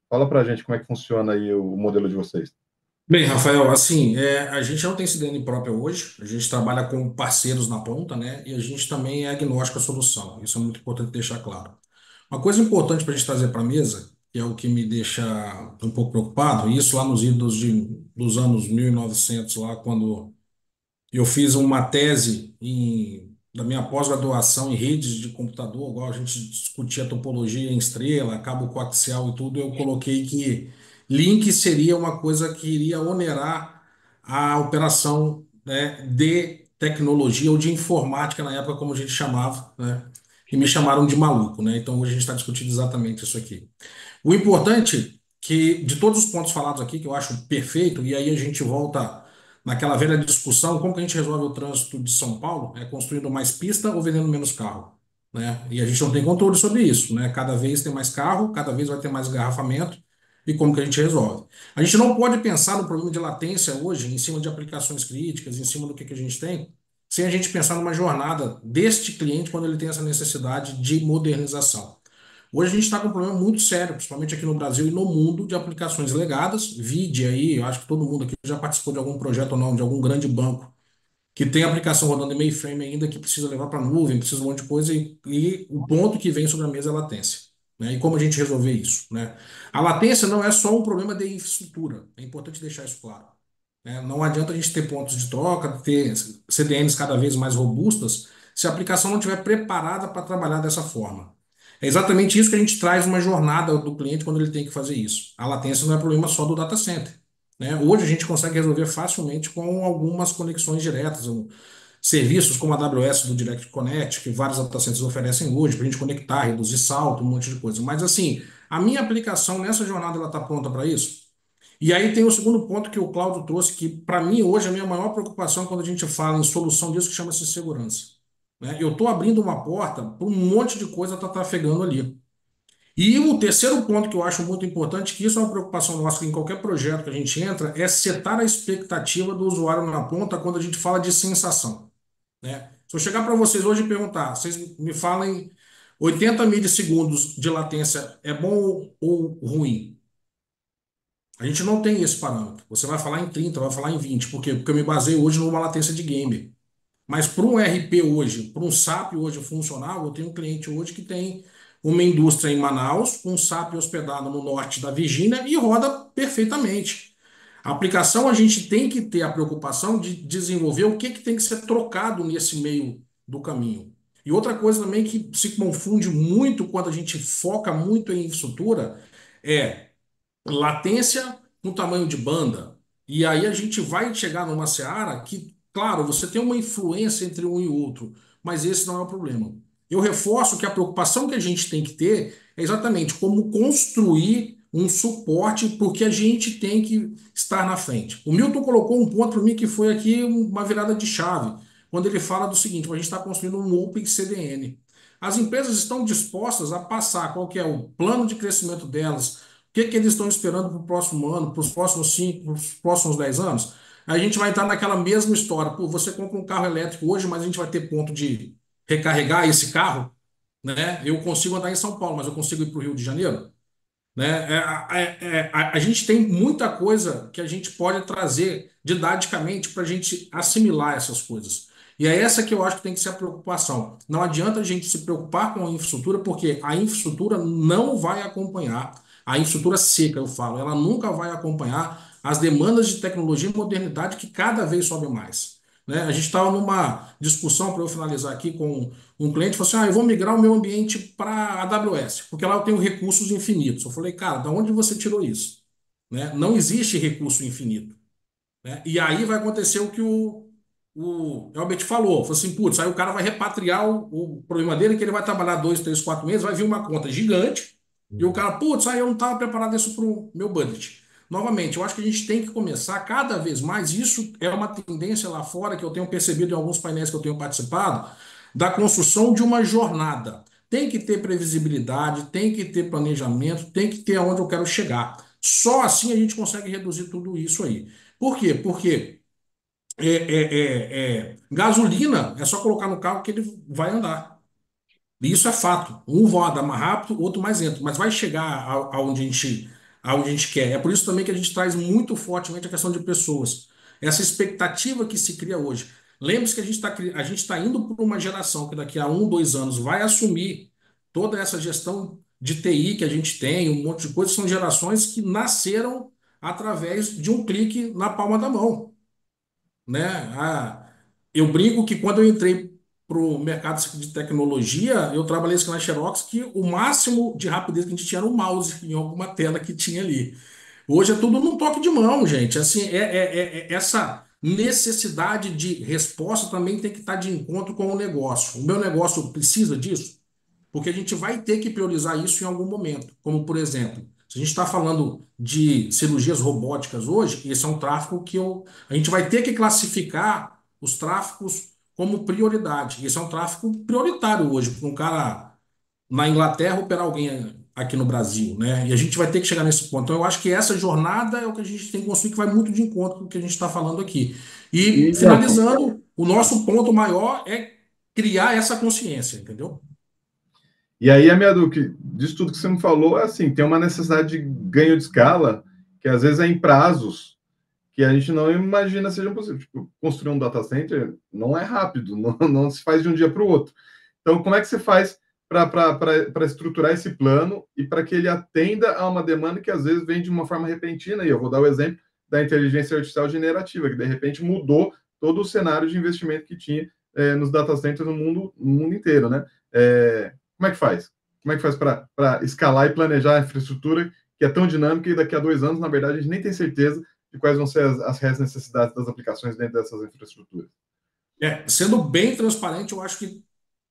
fala para a gente como é que funciona aí o modelo de vocês. Bem, Rafael, assim, é, a gente não tem CDN própria hoje, a gente trabalha com parceiros na ponta, né? E a gente também é agnóstico à solução. Isso é muito importante deixar claro. Uma coisa importante para a gente trazer para a mesa, que é o que me deixa um pouco preocupado, e isso lá nos idos de, dos anos 1900, lá quando eu fiz uma tese em, da minha pós-graduação em redes de computador, igual a gente discutia topologia em estrela, cabo coaxial e tudo, eu coloquei que link seria uma coisa que iria onerar a operação né, de tecnologia ou de informática na época, como a gente chamava, né? E me chamaram de maluco, né? Então hoje a gente está discutindo exatamente isso aqui. O importante que de todos os pontos falados aqui, que eu acho perfeito, e aí a gente volta naquela velha discussão, como que a gente resolve o trânsito de São Paulo? É construindo mais pista ou vendendo menos carro? Né? E a gente não tem controle sobre isso, né? Cada vez tem mais carro, cada vez vai ter mais engarrafamento, e como que a gente resolve. A gente não pode pensar no problema de latência hoje, em cima de aplicações críticas, em cima do que, que a gente tem, sem a gente pensar numa jornada deste cliente quando ele tem essa necessidade de modernização. Hoje a gente está com um problema muito sério, principalmente aqui no Brasil e no mundo, de aplicações legadas. Vide aí, eu acho que todo mundo aqui já participou de algum projeto ou não, de algum grande banco que tem aplicação rodando em mainframe ainda, que precisa levar para a nuvem, precisa de um monte de coisa, e, e o ponto que vem sobre a mesa é a latência. Né? E como a gente resolver isso? Né? A latência não é só um problema de infraestrutura, é importante deixar isso claro. Né? Não adianta a gente ter pontos de troca, ter CDNs cada vez mais robustas, se a aplicação não estiver preparada para trabalhar dessa forma. É exatamente isso que a gente traz uma jornada do cliente quando ele tem que fazer isso. A latência não é problema só do data center. Né? Hoje a gente consegue resolver facilmente com algumas conexões diretas, serviços como a AWS do Direct Connect, que vários data centers oferecem hoje, para a gente conectar, reduzir salto, um monte de coisa. Mas, assim, a minha aplicação nessa jornada ela está pronta para isso? E aí tem o segundo ponto que o Cláudio trouxe, que para mim hoje a minha maior preocupação é quando a gente fala em solução disso que chama-se segurança. Né? Eu estou abrindo uma porta para um monte de coisa estar tá trafegando ali. E o terceiro ponto que eu acho muito importante, que isso é uma preocupação nossa em qualquer projeto que a gente entra, é setar a expectativa do usuário na ponta quando a gente fala de sensação. Né? Se eu chegar para vocês hoje e perguntar, vocês me falem 80 milissegundos de latência é bom ou ruim? A gente não tem esse parâmetro. Você vai falar em 30, vai falar em 20. Por quê? Porque eu me basei hoje numa latência de game. Mas para um RP hoje, para um SAP hoje funcional, eu tenho um cliente hoje que tem uma indústria em Manaus, um SAP hospedado no norte da Virgínia e roda perfeitamente aplicação, a gente tem que ter a preocupação de desenvolver o que, que tem que ser trocado nesse meio do caminho. E outra coisa também que se confunde muito quando a gente foca muito em infraestrutura é latência no tamanho de banda. E aí a gente vai chegar numa seara que, claro, você tem uma influência entre um e outro, mas esse não é o problema. Eu reforço que a preocupação que a gente tem que ter é exatamente como construir um suporte, porque a gente tem que estar na frente. O Milton colocou um ponto para mim que foi aqui uma virada de chave, quando ele fala do seguinte: a gente está construindo um Open CDN. As empresas estão dispostas a passar qual que é o plano de crescimento delas, o que, que eles estão esperando para o próximo ano, para os próximos cinco, para os próximos dez anos. A gente vai entrar naquela mesma história. Pô, você compra um carro elétrico hoje, mas a gente vai ter ponto de recarregar esse carro. Né? Eu consigo andar em São Paulo, mas eu consigo ir para o Rio de Janeiro. Né? É, é, é, a, gente tem muita coisa que a gente pode trazer didaticamente para a gente assimilar essas coisas. E é essa que eu acho que tem que ser a preocupação. Não adianta a gente se preocupar com a infraestrutura, porque a infraestrutura não vai acompanhar, a infraestrutura seca, eu falo, ela nunca vai acompanhar as demandas de tecnologia e modernidade que cada vez sobe mais. Né? A gente estava numa discussão, para eu finalizar aqui, com um cliente, falou assim, ah, eu vou migrar o meu ambiente para AWS, porque lá eu tenho recursos infinitos. Eu falei, cara, da onde você tirou isso? Né? Não existe recurso infinito. Né? E aí vai acontecer o que o, o Albert falou, falou assim, putz, aí o cara vai repatriar o, o problema dele, que ele vai trabalhar dois, três, quatro meses, vai vir uma conta gigante, e o uhum. cara, putz, aí eu não estava preparado isso para o meu budget. Novamente, eu acho que a gente tem que começar cada vez mais. Isso é uma tendência lá fora que eu tenho percebido em alguns painéis que eu tenho participado, da construção de uma jornada. Tem que ter previsibilidade, tem que ter planejamento, tem que ter aonde eu quero chegar. Só assim a gente consegue reduzir tudo isso aí. Por quê? Porque é, é, é, é gasolina é só colocar no carro que ele vai andar. E isso é fato. Um voa mais rápido, outro mais lento. Mas vai chegar aonde a gente algo que a gente quer. É por isso também que a gente traz muito fortemente a questão de pessoas. Essa expectativa que se cria hoje. Lembre-se que a gente está a gente tá indo para uma geração que daqui a um, dois anos vai assumir toda essa gestão de TI que a gente tem, um monte de coisas são gerações que nasceram através de um clique na palma da mão. Né? Ah, eu brinco que quando eu entrei para o mercado de tecnologia, eu trabalhei isso na Xerox, que o máximo de rapidez que a gente tinha era o um mouse em alguma tela que tinha ali. Hoje é tudo num toque de mão, gente. Assim, é, é, é, é essa necessidade de resposta também tem que estar tá de encontro com o negócio. O meu negócio precisa disso, porque a gente vai ter que priorizar isso em algum momento. Como, por exemplo, se a gente está falando de cirurgias robóticas hoje, esse é um tráfego que eu, a gente vai ter que classificar os tráficos como prioridade. Isso é um tráfico prioritário hoje, para um cara na Inglaterra operar alguém aqui no Brasil, né? E a gente vai ter que chegar nesse ponto. Então, eu acho que essa jornada é o que a gente tem que construir, que vai muito de encontro com o que a gente está falando aqui. E, e finalizando, o nosso ponto maior é criar essa consciência, entendeu? E aí, Amiadu, que disso tudo que você me falou, é assim, tem uma necessidade de ganho de escala, que às vezes é em prazos, que a gente não imagina seja possível Tipo, construir um data center não é rápido, não, não se faz de um dia para o outro. Então, como é que você faz para estruturar esse plano e para que ele atenda a uma demanda que às vezes vem de uma forma repentina? E eu vou dar o exemplo da inteligência artificial generativa, que de repente mudou todo o cenário de investimento que tinha é, nos data centers no mundo, no mundo inteiro, né? É, como é que faz? Como é que faz para escalar e planejar a infraestrutura que é tão dinâmica e daqui a dois anos, na verdade, a gente nem tem certeza e quais vão ser as, as reais necessidades das aplicações dentro dessas infraestruturas. É, sendo bem transparente, eu acho que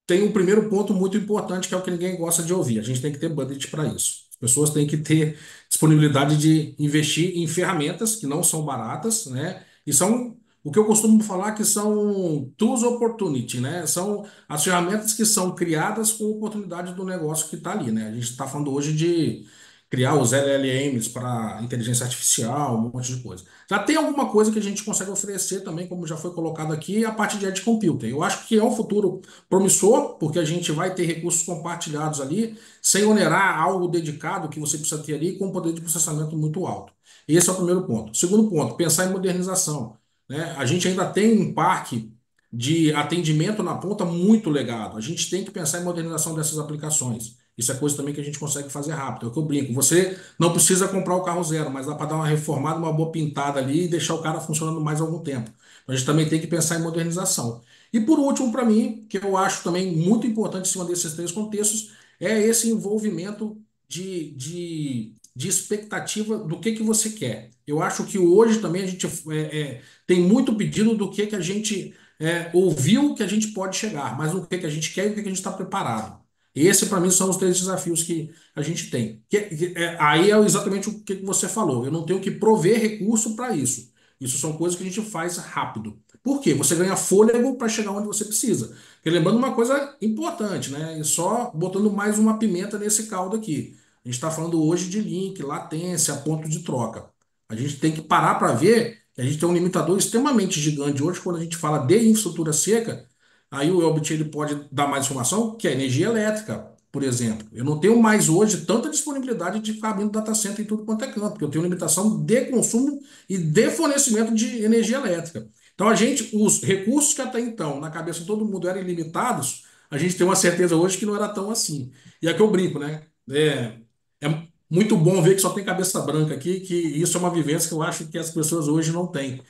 tem um primeiro ponto muito importante, que é o que ninguém gosta de ouvir. A gente tem que ter budget para isso. As pessoas têm que ter disponibilidade de investir em ferramentas que não são baratas, né? E são o que eu costumo falar que são tools opportunity, né? São as ferramentas que são criadas com oportunidade do negócio que está ali, né? A gente está falando hoje de criar os LLMs para inteligência artificial, um monte de coisa. Já tem alguma coisa que a gente consegue oferecer também, como já foi colocado aqui, a parte de Edge Computing. Eu acho que é um futuro promissor, porque a gente vai ter recursos compartilhados ali, sem onerar algo dedicado que você precisa ter ali, com um poder de processamento muito alto. Esse é o primeiro ponto. Segundo ponto, pensar em modernização. Né? A gente ainda tem um parque de atendimento na ponta muito legado. A gente tem que pensar em modernização dessas aplicações. Isso é coisa também que a gente consegue fazer rápido. É o que eu brinco. Você não precisa comprar o carro zero, mas dá para dar uma reformada, uma boa pintada ali e deixar o cara funcionando mais algum tempo. Então, a gente também tem que pensar em modernização. E por último, para mim, que eu acho também muito importante em cima desses três contextos, é esse envolvimento de, de, de expectativa do que, que você quer. Eu acho que hoje também a gente é, é, tem muito pedido do que, que a gente é, ouviu que a gente pode chegar, mas o que, que a gente quer e o que, que a gente está preparado. Esse, para mim, são os três desafios que a gente tem. Que, que, é, aí é exatamente o que você falou. Eu não tenho que prover recurso para isso. Isso são coisas que a gente faz rápido. Por quê? Você ganha fôlego para chegar onde você precisa. lembrando uma coisa importante, né? E só botando mais uma pimenta nesse caldo aqui. A gente está falando hoje de link, latência, ponto de troca. A gente tem que parar para ver que a gente tem um limitador extremamente gigante hoje quando a gente fala de infraestrutura seca Aí o Elbit ele pode dar mais informação, que é energia elétrica, por exemplo. Eu não tenho mais hoje tanta disponibilidade de ficar abrindo data center em tudo quanto é campo, porque eu tenho limitação de consumo e de fornecimento de energia elétrica. Então a gente, os recursos que até então, na cabeça de todo mundo, eram ilimitados, a gente tem uma certeza hoje que não era tão assim. E é que eu brinco, né? É, é muito bom ver que só tem cabeça branca aqui, que isso é uma vivência que eu acho que as pessoas hoje não têm.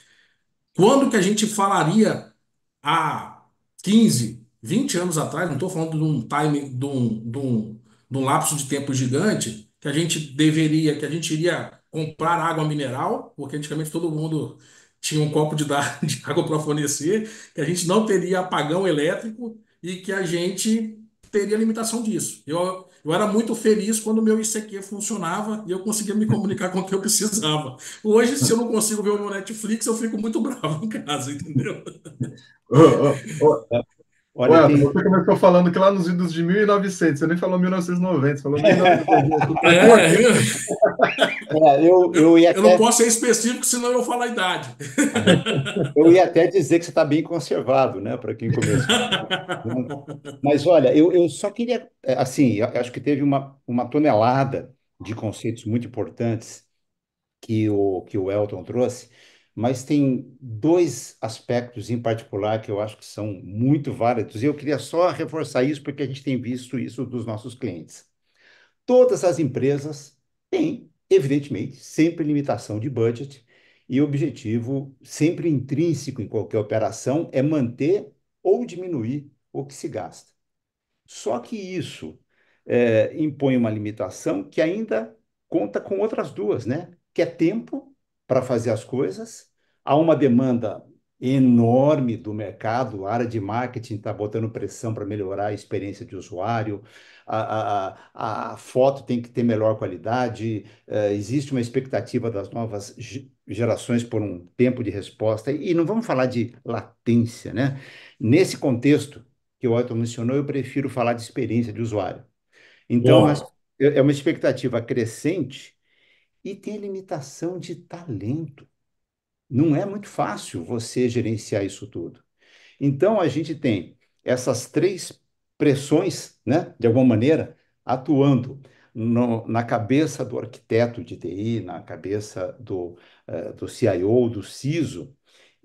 Quando que a gente falaria a ah, 15, 20 anos atrás, não estou falando de um time, de um, de, um, de um lapso de tempo gigante, que a gente deveria, que a gente iria comprar água mineral, porque antigamente todo mundo tinha um copo de, de água para fornecer, que a gente não teria apagão elétrico e que a gente teria limitação disso. Eu, eu era muito feliz quando o meu ICQ funcionava e eu conseguia me comunicar com o que eu precisava. Hoje, se eu não consigo ver o meu Netflix, eu fico muito bravo em casa, entendeu? Oh, oh, oh. Olha, Ué, tem... você começou falando que lá nos idos de 1900, você nem falou 1990, você falou 1990. é, eu, eu, ia até... eu não posso ser específico, senão eu falo a idade. eu ia até dizer que você está bem conservado, né, para quem começou. Mas olha, eu, eu só queria, é, assim, acho que teve uma, uma tonelada de conceitos muito importantes que o, que o Elton trouxe, mas tem dois aspectos em particular que eu acho que são muito válidos, e eu queria só reforçar isso porque a gente tem visto isso dos nossos clientes. Todas as empresas têm, evidentemente, sempre limitação de budget, e o objetivo sempre intrínseco em qualquer operação é manter ou diminuir o que se gasta. Só que isso é, impõe uma limitação que ainda conta com outras duas, né? Que é tempo para fazer as coisas Há uma demanda enorme do mercado, a área de marketing está botando pressão para melhorar a experiência de usuário, a, a, a, foto tem que ter melhor qualidade, uh, existe uma expectativa das novas gerações por um tempo de resposta, e não vamos falar de latência, né? Nesse contexto que o Otto mencionou, eu prefiro falar de experiência de usuário. Então, é, é uma expectativa crescente e tem limitação de talento. Não é muito fácil você gerenciar isso tudo. Então, a gente tem essas três pressões, né, de alguma maneira, atuando no, na cabeça do arquiteto de TI, na cabeça do, uh, do CIO, do CISO,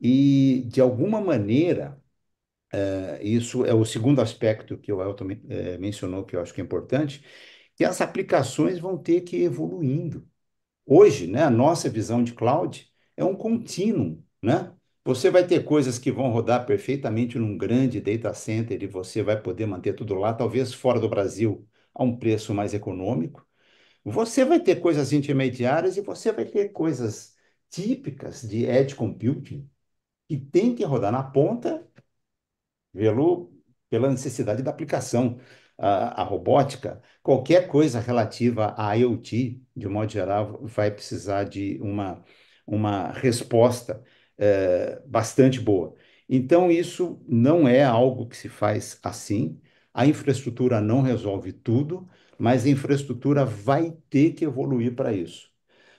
e, de alguma maneira, uh, isso é o segundo aspecto que o Elton uh, mencionou, que eu acho que é importante, que as aplicações vão ter que ir evoluindo. Hoje, né, a nossa visão de cloud é um contínuo, né? Você vai ter coisas que vão rodar perfeitamente num grande data center e você vai poder manter tudo lá, talvez fora do Brasil, a um preço mais econômico. Você vai ter coisas intermediárias e você vai ter coisas típicas de edge computing que tem que rodar na ponta pelo, pela necessidade da aplicação. A, a robótica, qualquer coisa relativa à IoT, de modo geral, vai precisar de uma uma resposta é, bastante boa. Então, isso não é algo que se faz assim. A infraestrutura não resolve tudo, mas a infraestrutura vai ter que evoluir para isso.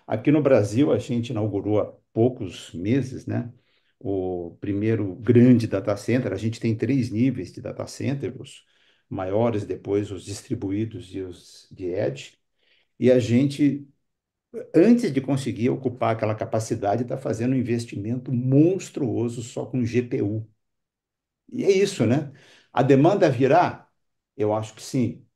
Aqui no Brasil, a gente inaugurou há poucos meses, né? O primeiro grande data center. A gente tem três níveis de data center, os maiores, depois os distribuídos e os de edge. E a gente antes de conseguir ocupar aquela capacidade, está fazendo um investimento monstruoso só com GPU. E é isso, né? A demanda virá? Eu acho que sim.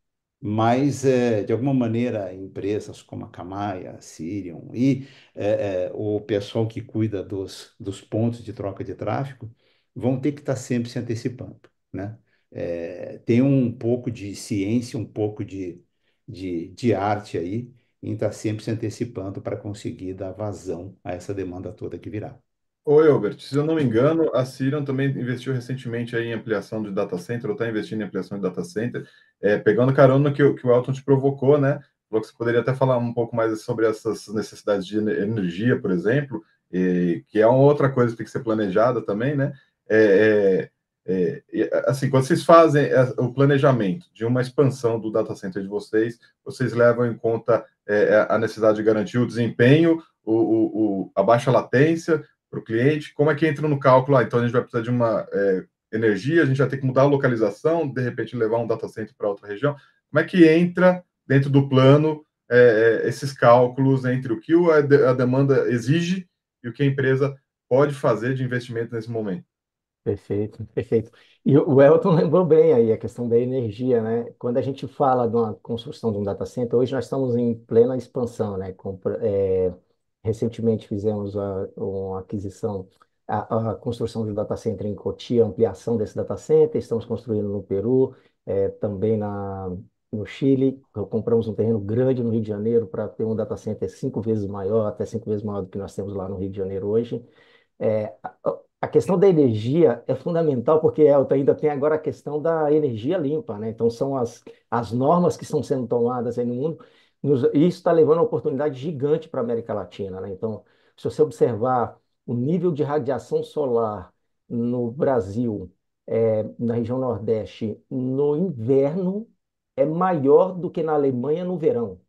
Mas, é, de alguma maneira, empresas como a Camaya, a Sirion e é, é, o pessoal que cuida dos, dos pontos de troca de tráfego vão ter que estar tá sempre se antecipando, né? É, tem um pouco de ciência, um pouco de, de, de arte aí, em estar tá sempre se antecipando para conseguir dar vazão a essa demanda toda que virá. Oi, Albert. se eu não me engano, a Sirion também investiu recentemente aí em ampliação de data center, ou está investindo em ampliação de data center, é, pegando carona que, que o Elton te provocou, né? Falou que você poderia até falar um pouco mais sobre essas necessidades de energia, por exemplo, e, que é uma outra coisa que tem que ser planejada também, né? É, é, é, assim, quando vocês fazem é, o planejamento de uma expansão do data center de vocês, vocês levam em conta é, é a necessidade de garantir o desempenho, o, o, o a baixa latência para o cliente? Como é que entra no cálculo? Ah, então a gente vai precisar de uma é, energia, a gente vai ter que mudar a localização, de repente levar um data center para outra região. Como é que entra dentro do plano é, esses cálculos entre o que a demanda exige e o que a empresa pode fazer de investimento nesse momento? Perfeito, perfeito. E o Elton lembrou bem aí a questão da energia, né? Quando a gente fala de uma construção de um data center, hoje nós estamos em plena expansão, né? Com, é, recentemente fizemos a, uma aquisição, a, a, construção de um data center em Cotia, ampliação desse data center, estamos construindo no Peru, é, também na, no Chile, então, compramos um terreno grande no Rio de Janeiro para ter um data center cinco vezes maior, até cinco vezes maior do que nós temos lá no Rio de Janeiro hoje. É, a questão da energia é fundamental, porque Elton ainda tem agora a questão da energia limpa, né? Então, são as, as normas que estão sendo tomadas aí no mundo, nos, e isso está levando uma oportunidade gigante para a América Latina, né? Então, se você observar o nível de radiação solar no Brasil, é, na região Nordeste, no inverno, é maior do que na Alemanha no verão.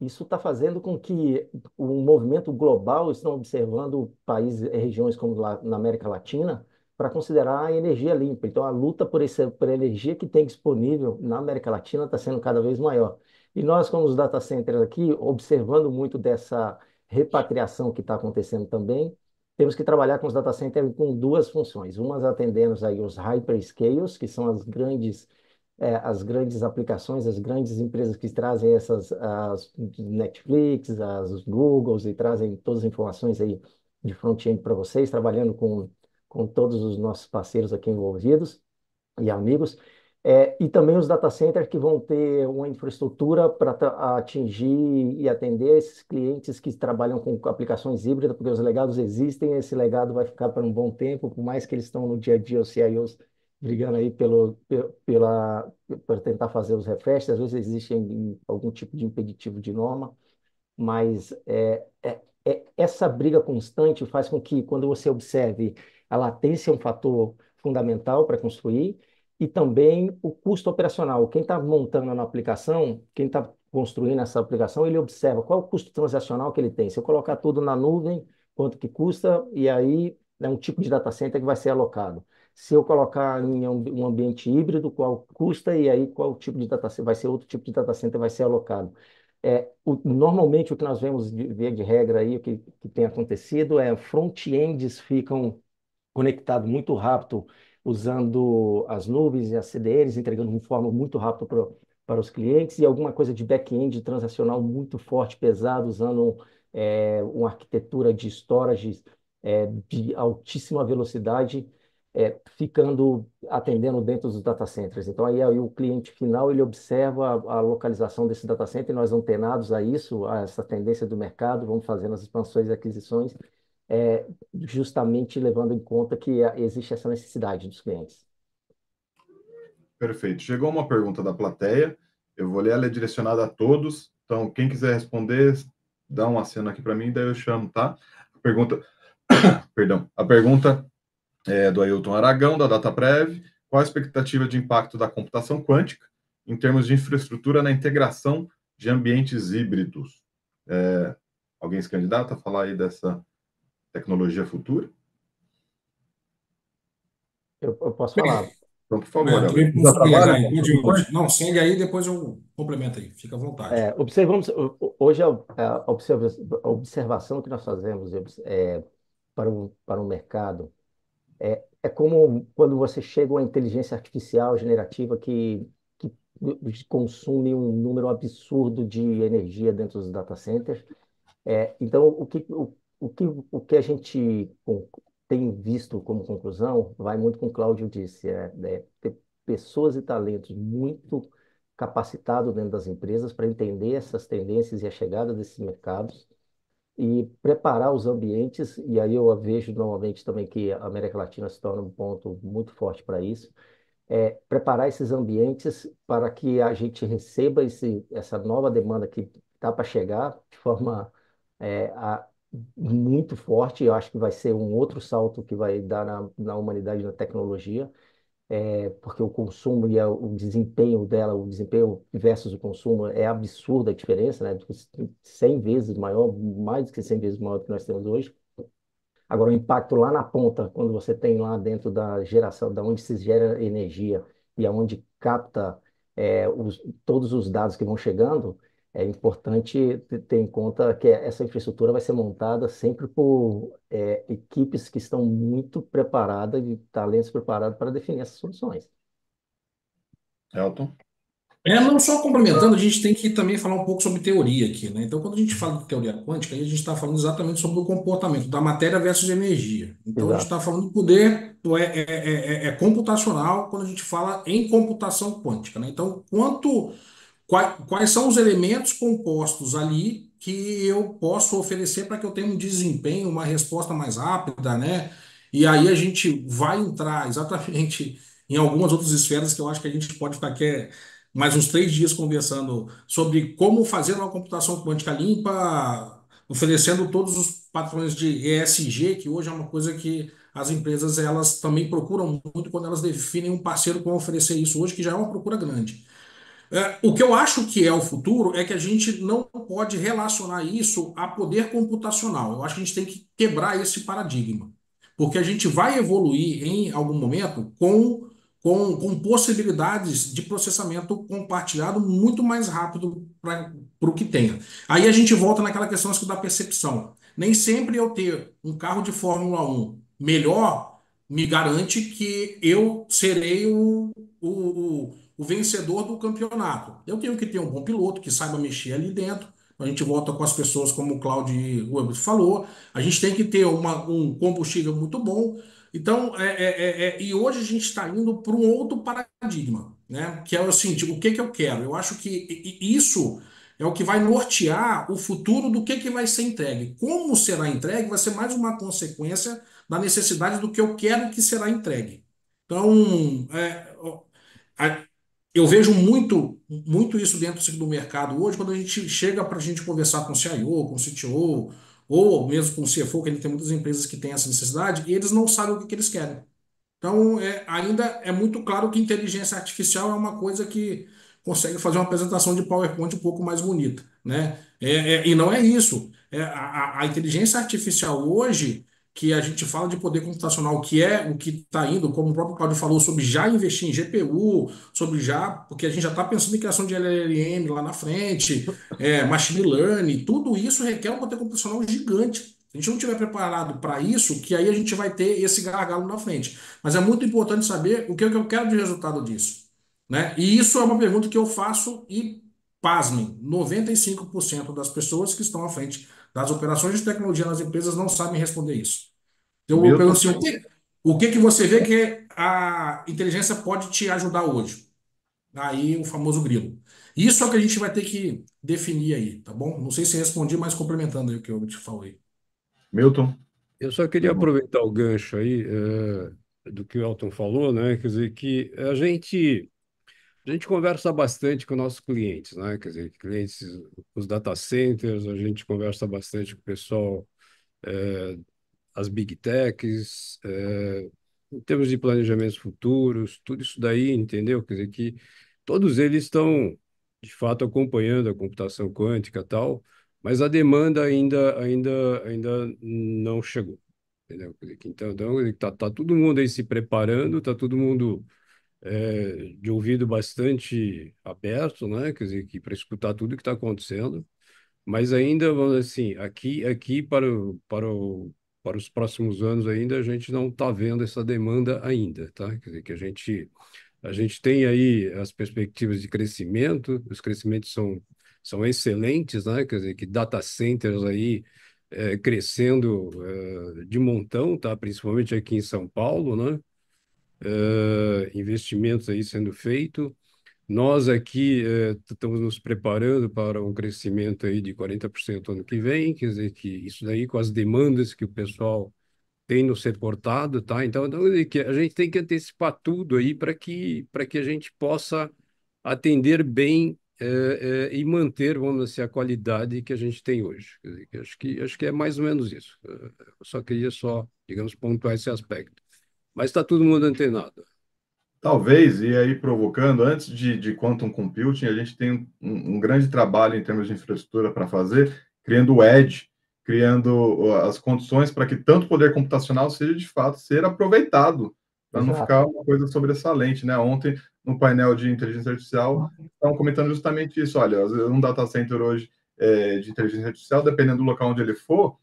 Isso está fazendo com que o movimento global estão observando países, e regiões como lá na América Latina para considerar a energia limpa. Então, a luta por, esse, por energia que tem disponível na América Latina está sendo cada vez maior. E nós, como os data centers aqui, observando muito dessa repatriação que está acontecendo também, temos que trabalhar com os data centers com duas funções. Umas atendendo aí os hyperscales, que são as grandes é, as grandes aplicações, as grandes empresas que trazem essas as Netflix, as Googles e trazem todas as informações aí de front-end para vocês, trabalhando com, com todos os nossos parceiros aqui envolvidos e amigos. É, e também os data centers que vão ter uma infraestrutura para atingir e atender esses clientes que trabalham com aplicações híbridas, porque os legados existem, esse legado vai ficar por um bom tempo, por mais que eles estão no dia a dia, os CIOs brigando aí pelo, pela, para tentar fazer os refreshes. Às vezes existe algum tipo de impeditivo de norma, mas é, é, é, essa briga constante faz com que, quando você observe, a latência é um fator fundamental para construir e também o custo operacional. Quem está montando na aplicação, quem está construindo essa aplicação, ele observa qual é o custo transacional que ele tem. Se eu colocar tudo na nuvem, quanto que custa, e aí é um tipo de data center que vai ser alocado se eu colocar em um ambiente híbrido, qual custa e aí qual tipo de data center, vai ser outro tipo de data center vai ser alocado. É, o, normalmente o que nós vemos de, via de regra aí, o que, que tem acontecido é front-ends ficam conectados muito rápido usando as nuvens e as CDNs, entregando de forma muito rápida para, para os clientes e alguma coisa de back-end transacional muito forte, pesado, usando é, uma arquitetura de storage é, de altíssima velocidade é, ficando atendendo dentro dos data centers. Então aí, aí o cliente final ele observa a, a, localização desse data center, nós antenados a isso, a essa tendência do mercado, vamos fazendo as expansões e aquisições, é, justamente levando em conta que é, existe essa necessidade dos clientes. Perfeito. Chegou uma pergunta da plateia, eu vou ler ela é direcionada a todos. Então quem quiser responder, dá um aceno aqui para mim, daí eu chamo, tá? A pergunta, perdão, a pergunta é, do Ailton Aragão, da DataPrev, qual a expectativa de impacto da computação quântica em termos de infraestrutura na integração de ambientes híbridos? É, alguém se candidata a falar aí dessa tecnologia futura? Eu, eu posso falar. então, por favor, é, Não, segue aí, depois eu complemento aí, fica à vontade. É, observamos, hoje é é a observação que nós fazemos é, é para, um, para um mercado é, é como quando você chega a uma inteligência artificial generativa que, que consome um número absurdo de energia dentro dos data centers. É, então, o que, o, o, que, o que a gente tem visto como conclusão vai muito com o Cláudio disse, é, é ter pessoas e talentos muito capacitados dentro das empresas para entender essas tendências e a chegada desses mercados e preparar os ambientes, e aí eu vejo normalmente também que a América Latina se torna um ponto muito forte para isso, é, preparar esses ambientes para que a gente receba esse, essa nova demanda que está para chegar de forma é, a, muito forte. Eu acho que vai ser um outro salto que vai dar na, na humanidade, na tecnologia é, porque o consumo e o desempenho dela, o desempenho versus o consumo é absurda a diferença, né? 100 vezes maior, mais do que 100 vezes maior do que nós temos hoje. Agora, o impacto lá na ponta, quando você tem lá dentro da geração, da onde se gera energia e aonde capta é, os, todos os dados que vão chegando, é importante ter em conta que essa infraestrutura vai ser montada sempre por é, equipes que estão muito preparadas e talentos preparados para definir essas soluções. Elton? É, não só complementando, a gente tem que também falar um pouco sobre teoria aqui, né? Então, quando a gente fala de teoria quântica, a gente está falando exatamente sobre o comportamento da matéria versus energia. Então, Exato. a gente está falando de poder é, é, é, é, é computacional quando a gente fala em computação quântica, né? Então, quanto Quais, são os elementos compostos ali que eu posso oferecer para que eu tenha um desempenho, uma resposta mais rápida, né? E aí a gente vai entrar exatamente em algumas outras esferas que eu acho que a gente pode ficar aqui é, mais uns três dias conversando sobre como fazer uma computação quântica limpa, oferecendo todos os padrões de ESG, que hoje é uma coisa que as empresas elas também procuram muito quando elas definem um parceiro para oferecer isso hoje, que já é uma procura grande. É, o que eu acho que é o futuro é que a gente não pode relacionar isso a poder computacional. Eu acho que a gente tem que quebrar esse paradigma, porque a gente vai evoluir em algum momento com, com, com possibilidades de processamento compartilhado muito mais rápido para o que tenha. Aí a gente volta naquela questão da percepção. Nem sempre eu ter um carro de Fórmula 1 melhor me garante que eu serei o, o, o o vencedor do campeonato. Eu tenho que ter um bom piloto que saiba mexer ali dentro. Então, a gente volta com as pessoas, como o Claudio Weber falou. A gente tem que ter uma, um combustível muito bom. Então, é, é, é, é e hoje a gente está indo para um outro paradigma, né? Que é o seguinte: o que, que eu quero? Eu acho que isso é o que vai nortear o futuro do que, que vai ser entregue. Como será entregue vai ser mais uma consequência da necessidade do que eu quero que será entregue. Então, é, eu vejo muito, muito isso dentro assim, do mercado hoje, quando a gente chega para a gente conversar com o CIO, com o CTO, ou mesmo com o CFO, que ele tem muitas empresas que têm essa necessidade, e eles não sabem o que, que eles querem. Então, é, ainda é muito claro que inteligência artificial é uma coisa que consegue fazer uma apresentação de PowerPoint um pouco mais bonita, né? É, é, e não é isso. É, a, a inteligência artificial hoje que a gente fala de poder computacional, que é o que está indo, como o próprio Claudio falou, sobre já investir em GPU, sobre já, porque a gente já está pensando em criação de LLM lá na frente, é, machine learning, tudo isso requer um poder computacional gigante a gente não estiver preparado para isso, que aí a gente vai ter esse gargalo na frente. Mas é muito importante saber o que, é que eu quero de resultado disso. Né? E isso é uma pergunta que eu faço e, pasmem, 95% das pessoas que estão à frente as operações de tecnologia nas empresas não sabem responder isso. Então, Meu eu pergunto assim, o que, o que, que você vê que a inteligência pode te ajudar hoje? Aí o famoso grilo. Isso é o que a gente vai ter que definir aí, tá bom? Não sei se respondi, mas complementando aí o que eu te falei. Milton? Eu só queria aproveitar o gancho aí é, do que o Elton falou, né? Quer dizer, que a gente a gente conversa bastante com nossos clientes, né? Quer dizer, clientes, os data centers, a gente conversa bastante com o pessoal, é, as big techs, é, em termos de planejamentos futuros, tudo isso daí, entendeu? Quer dizer, que todos eles estão, de fato, acompanhando a computação quântica e tal, mas a demanda ainda, ainda, ainda não chegou, entendeu? Então, está então, tá todo mundo aí se preparando, está todo mundo é, de ouvido bastante aberto, né? Quer dizer, que para escutar tudo que está acontecendo, mas ainda, vamos dizer assim, aqui, aqui para, o, para, o, para os próximos anos ainda, a gente não está vendo essa demanda ainda, tá? Quer dizer, que a gente, a gente tem aí as perspectivas de crescimento, os crescimentos são, são excelentes, né? Quer dizer, que data centers aí é, crescendo é, de montão, tá? Principalmente aqui em São Paulo, né? uh, investimentos aí sendo feito. Nós aqui uh, estamos nos preparando para um crescimento aí de 40% ano que vem, quer dizer que isso daí com as demandas que o pessoal tem nos reportado, tá? Então, então a gente tem que antecipar tudo aí para que, que a gente possa atender bem é, é, e manter, vamos dizer, assim, a qualidade que a gente tem hoje. Dizer, acho, que, acho que é mais ou menos isso. Ah, eu só queria só, digamos, pontuar esse aspecto mas está todo mundo antenado. Talvez, e aí provocando, antes de, de quantum computing, a gente tem um, um grande trabalho em termos de infraestrutura para fazer, criando o edge, criando as condições para que tanto poder computacional seja de fato ser aproveitado, para não ficar uma coisa sobressalente, né? Ontem no painel de inteligência artificial estavam comentando justamente isso. Olha, um data center hoje é, de inteligência artificial, dependendo do local onde ele for,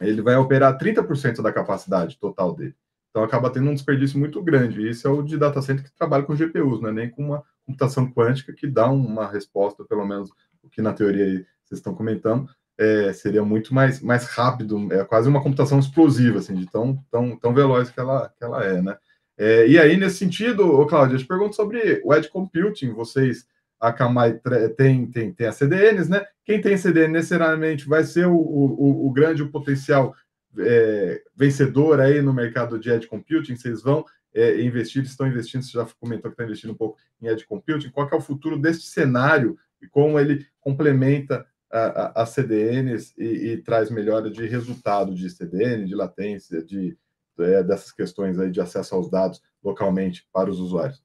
ele vai operar 30% da capacidade total dele. Então acaba tendo um desperdício muito grande. E isso é o de data center que trabalha com GPUs, não é nem com uma computação quântica que dá uma resposta, pelo menos o que na teoria aí vocês estão comentando, é, seria muito mais, mais rápido, é quase uma computação explosiva, assim, de tão, tão, tão veloz que ela, que ela é, né? É, e aí, nesse sentido, ô Cláudio, eu te pergunto sobre o Edge Computing, vocês, a Kamai tem, tem, tem as CDNs, né? Quem tem CDN necessariamente vai ser o, o, o grande o potencial é, vencedor aí no mercado de Edge Computing? Vocês vão é, investir, estão investindo, você já comentou que está investindo um pouco em Edge Computing. Qual é o futuro deste cenário e como ele complementa as CDNs e, e, traz melhora de resultado de CDN, de latência, de é, dessas questões aí de acesso aos dados localmente para os usuários?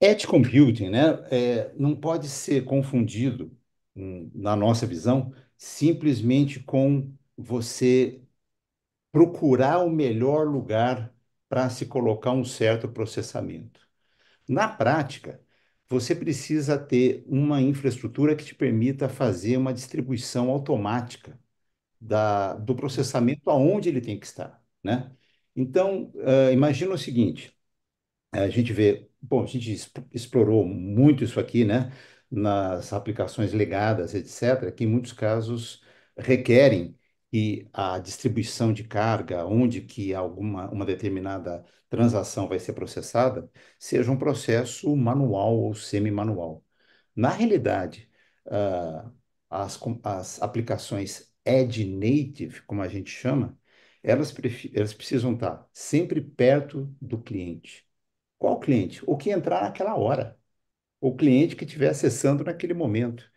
Edge Computing né, é, não pode ser confundido, hum, na nossa visão, simplesmente com você procurar o melhor lugar para se colocar um certo processamento. Na prática, você precisa ter uma infraestrutura que te permita fazer uma distribuição automática da, do processamento aonde ele tem que estar, né? Então, uh, imagina o seguinte, a gente vê, bom, a gente explorou muito isso aqui, né? Nas aplicações legadas, etc., que em muitos casos requerem que a distribuição de carga, onde que alguma uma determinada transação vai ser processada, seja um processo manual ou semi-manual. Na realidade, uh, as, as aplicações Edge Native, como a gente chama, elas, elas precisam estar sempre perto do cliente. Qual cliente? O que entrar naquela hora. O cliente que estiver acessando naquele momento.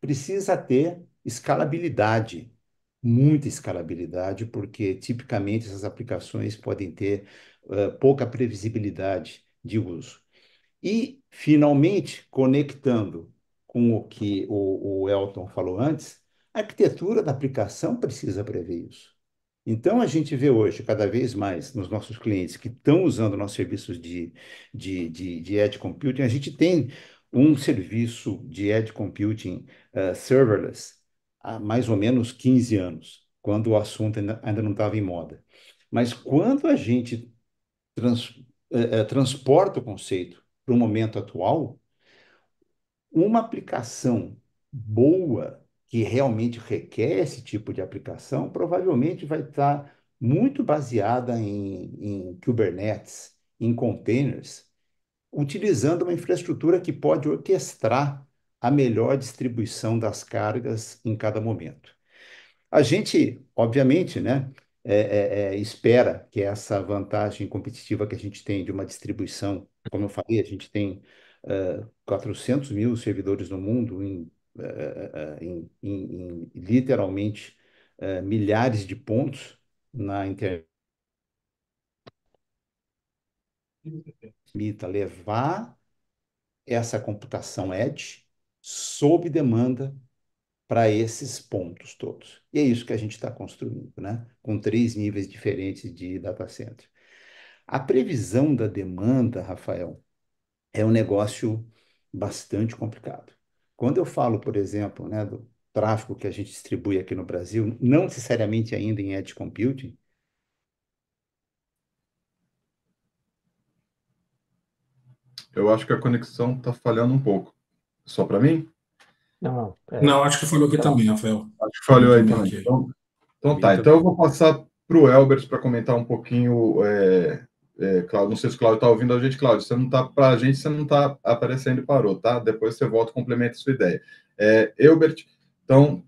Precisa ter escalabilidade muita escalabilidade, porque tipicamente essas aplicações podem ter uh, pouca previsibilidade de uso. E, finalmente, conectando com o que o, o Elton falou antes, a arquitetura da aplicação precisa prever isso. Então, a gente vê hoje, cada vez mais, nos nossos clientes que estão usando nossos serviços de, de, de, de Edge Computing, a gente tem um serviço de Edge Computing uh, serverless há mais ou menos 15 anos, quando o assunto ainda não estava em moda. Mas quando a gente trans, é, é, transporta o conceito para o momento atual, uma aplicação boa que realmente requer esse tipo de aplicação provavelmente vai estar tá muito baseada em, em Kubernetes, em containers, utilizando uma infraestrutura que pode orquestrar a melhor distribuição das cargas em cada momento. A gente, obviamente, né, é, é, é, espera que essa vantagem competitiva que a gente tem de uma distribuição, como eu falei, a gente tem uh, 400 mil servidores no mundo, em, uh, em, em, em literalmente uh, milhares de pontos na internet. Permita levar essa computação edge sob demanda para esses pontos todos. E é isso que a gente está construindo, né? com três níveis diferentes de data center. A previsão da demanda, Rafael, é um negócio bastante complicado. Quando eu falo, por exemplo, né, do tráfego que a gente distribui aqui no Brasil, não necessariamente ainda em edge computing, Eu acho que a conexão está falhando um pouco. Só para mim? Não, não. É... Não, acho que falhou aqui tá também, Rafael. Acho que falhou aí também. também. Então, então tá, então eu vou passar para o Elbert para comentar um pouquinho. É, é, Cláudio, não sei se o Cláudio está ouvindo a gente, Cláudio. Você não está para a gente, você não está aparecendo e parou, tá? Depois você volta e complementa a sua ideia. É, Elbert, então,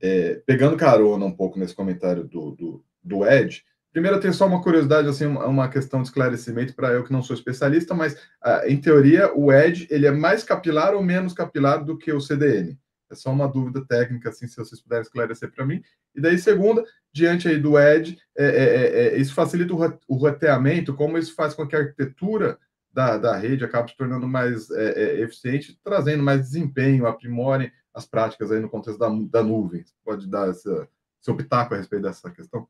é, pegando carona um pouco nesse comentário do, do, do Ed, Primeiro, eu tenho só uma curiosidade, assim, uma questão de esclarecimento para eu que não sou especialista, mas uh, em teoria o ED ele é mais capilar ou menos capilar do que o CDN? É só uma dúvida técnica, assim, se vocês puderem esclarecer para mim. E daí, segunda, diante aí do ED, é, é, é, é isso facilita o, roteamento, como isso faz com que a arquitetura da, da rede acabe se tornando mais é, é, eficiente, trazendo mais desempenho, aprimorem as práticas aí no contexto da, da nuvem. pode dar essa, seu pitaco a respeito dessa questão?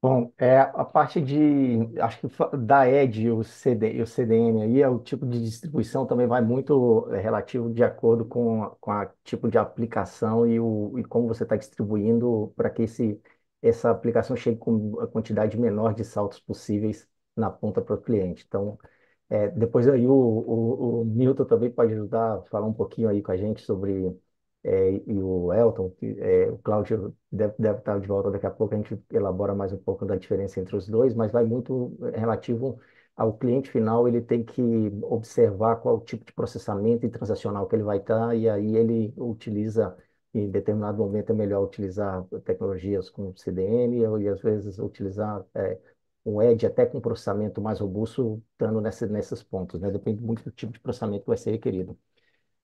Bom, é a parte de, acho que da ED o CD, e o CDN aí, é o tipo de distribuição também vai muito é, relativo de acordo com com a tipo de aplicação e, o, e como você está distribuindo para que esse, essa aplicação chegue com a quantidade menor de saltos possíveis na ponta para o cliente. Então, é, depois aí o, o, o Milton também pode ajudar a falar um pouquinho aí com a gente sobre é, e o Elton, é, o Cláudio deve, deve estar de volta daqui a pouco, a gente elabora mais um pouco da diferença entre os dois, mas vai muito relativo ao cliente final, ele tem que observar qual tipo de processamento e transacional que ele vai estar, e aí ele utiliza, em determinado momento é melhor utilizar tecnologias como CDN, e às vezes utilizar é, um edge até com processamento mais robusto, estando nesses pontos, né? Depende muito do tipo de processamento que vai ser requerido.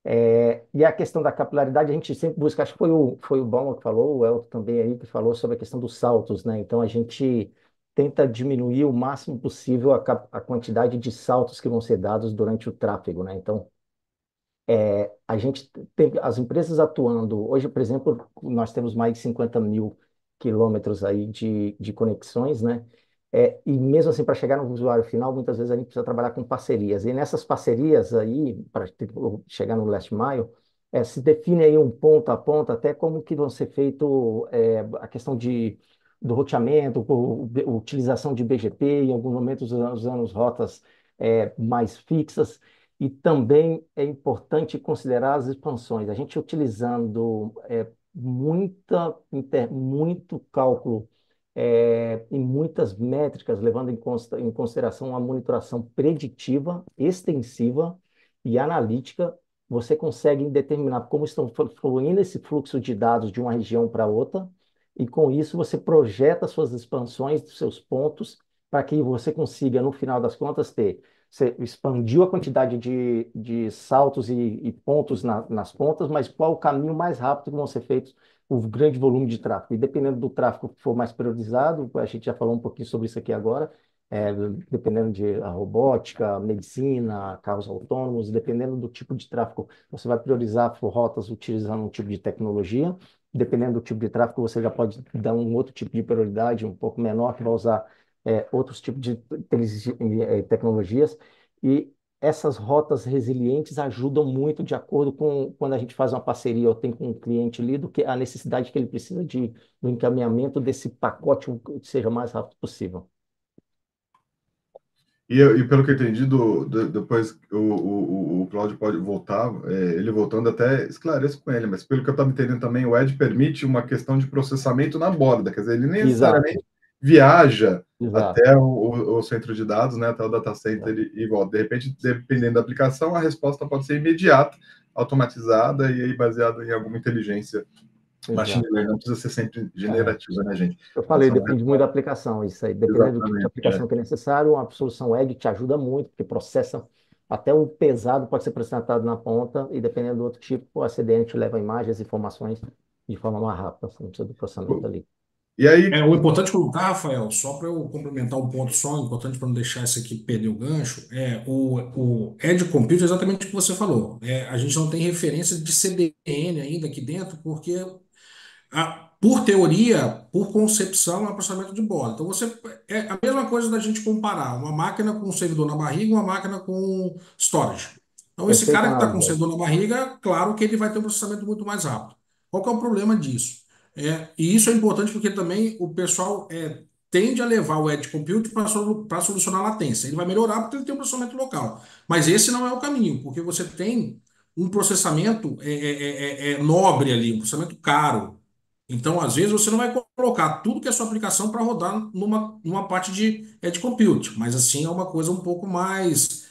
É, e a questão da capilaridade, a gente sempre busca, acho que foi o, foi o Bauman que falou, o Elton também aí, que falou sobre a questão dos saltos, né? Então a gente tenta diminuir o máximo possível a, a quantidade de saltos que vão ser dados durante o tráfego, né? Então, é, a gente tem as empresas atuando, hoje, por exemplo, nós temos mais de 50 mil quilômetros aí de, de conexões, né? É, e mesmo assim, para chegar no usuário final, muitas vezes a gente precisa trabalhar com parcerias. E nessas parcerias aí, para chegar no last mile, é, se define aí um ponto a ponto, até como que vão ser feito é, a questão de, do roteamento, o, o, utilização de BGP, em alguns momentos usando rotas é, mais fixas. E também é importante considerar as expansões. A gente utilizando é, muita, inter, muito cálculo é, e muitas métricas, levando em, consta, em consideração a monitoração preditiva, extensiva e analítica, você consegue determinar como estão fluindo esse fluxo de dados de uma região para outra, e com isso você projeta suas expansões, seus pontos, para que você consiga, no final das contas, ter. Você expandiu a quantidade de, de saltos e, e pontos na, nas pontas, mas qual o caminho mais rápido que vão ser feitos o grande volume de tráfego. E dependendo do tráfego que for mais priorizado, a gente já falou um pouquinho sobre isso aqui agora, é, dependendo de a robótica, medicina, carros autônomos, dependendo do tipo de tráfego, você vai priorizar rotas utilizando um tipo de tecnologia. Dependendo do tipo de tráfego, você já pode dar um outro tipo de prioridade, um pouco menor, que vai usar é, outros tipos de é, tecnologias. E essas rotas resilientes ajudam muito de acordo com quando a gente faz uma parceria ou tem com um cliente ali, do que a necessidade que ele precisa de do encaminhamento desse pacote que seja mais rápido possível. E, e pelo que eu entendi, do, do, depois o, o, o Cláudio pode voltar, é, ele voltando até esclareço com ele, mas pelo que eu estava entendendo também, o Ed permite uma questão de processamento na borda, quer dizer, ele nem necessariamente viaja Exato. até o, o, centro de dados, né, até o data center é. e, volta. De repente, dependendo da aplicação, a resposta pode ser imediata, automatizada e aí baseada em alguma inteligência. Machine learning não precisa ser sempre generativa, é. né, gente? Eu falei, Essa depende é... muito da aplicação, isso aí. Dependendo da do tipo de aplicação é. que é necessário, uma solução EG te ajuda muito, porque processa até o pesado pode ser processado na ponta e dependendo do outro tipo, a CDN te leva imagens e informações de forma mais rápida, função do processamento ali. E aí... É, o importante colocar, tá, Rafael, só para eu complementar um ponto só, importante para não deixar isso aqui perder o gancho, é o, o Edge Compute é exatamente o que você falou. É, a gente não tem referência de CDN ainda aqui dentro, porque a, por teoria, por concepção, é um processamento de bola. Então você é a mesma coisa da gente comparar uma máquina com um servidor na barriga e uma máquina com storage. Então esse cara que está com um servidor na barriga, claro que ele vai ter um processamento muito mais rápido. Qual que é o problema disso? É, e isso é importante porque também o pessoal é, tende a levar o Edge Compute para solucionar a latência. Ele vai melhorar porque ele tem um processamento local. Mas esse não é o caminho, porque você tem um processamento é, é, é, é, é nobre ali, um processamento caro. Então, às vezes, você não vai colocar tudo que é sua aplicação para rodar numa, numa parte de Edge Compute. Mas, assim, é uma coisa um pouco mais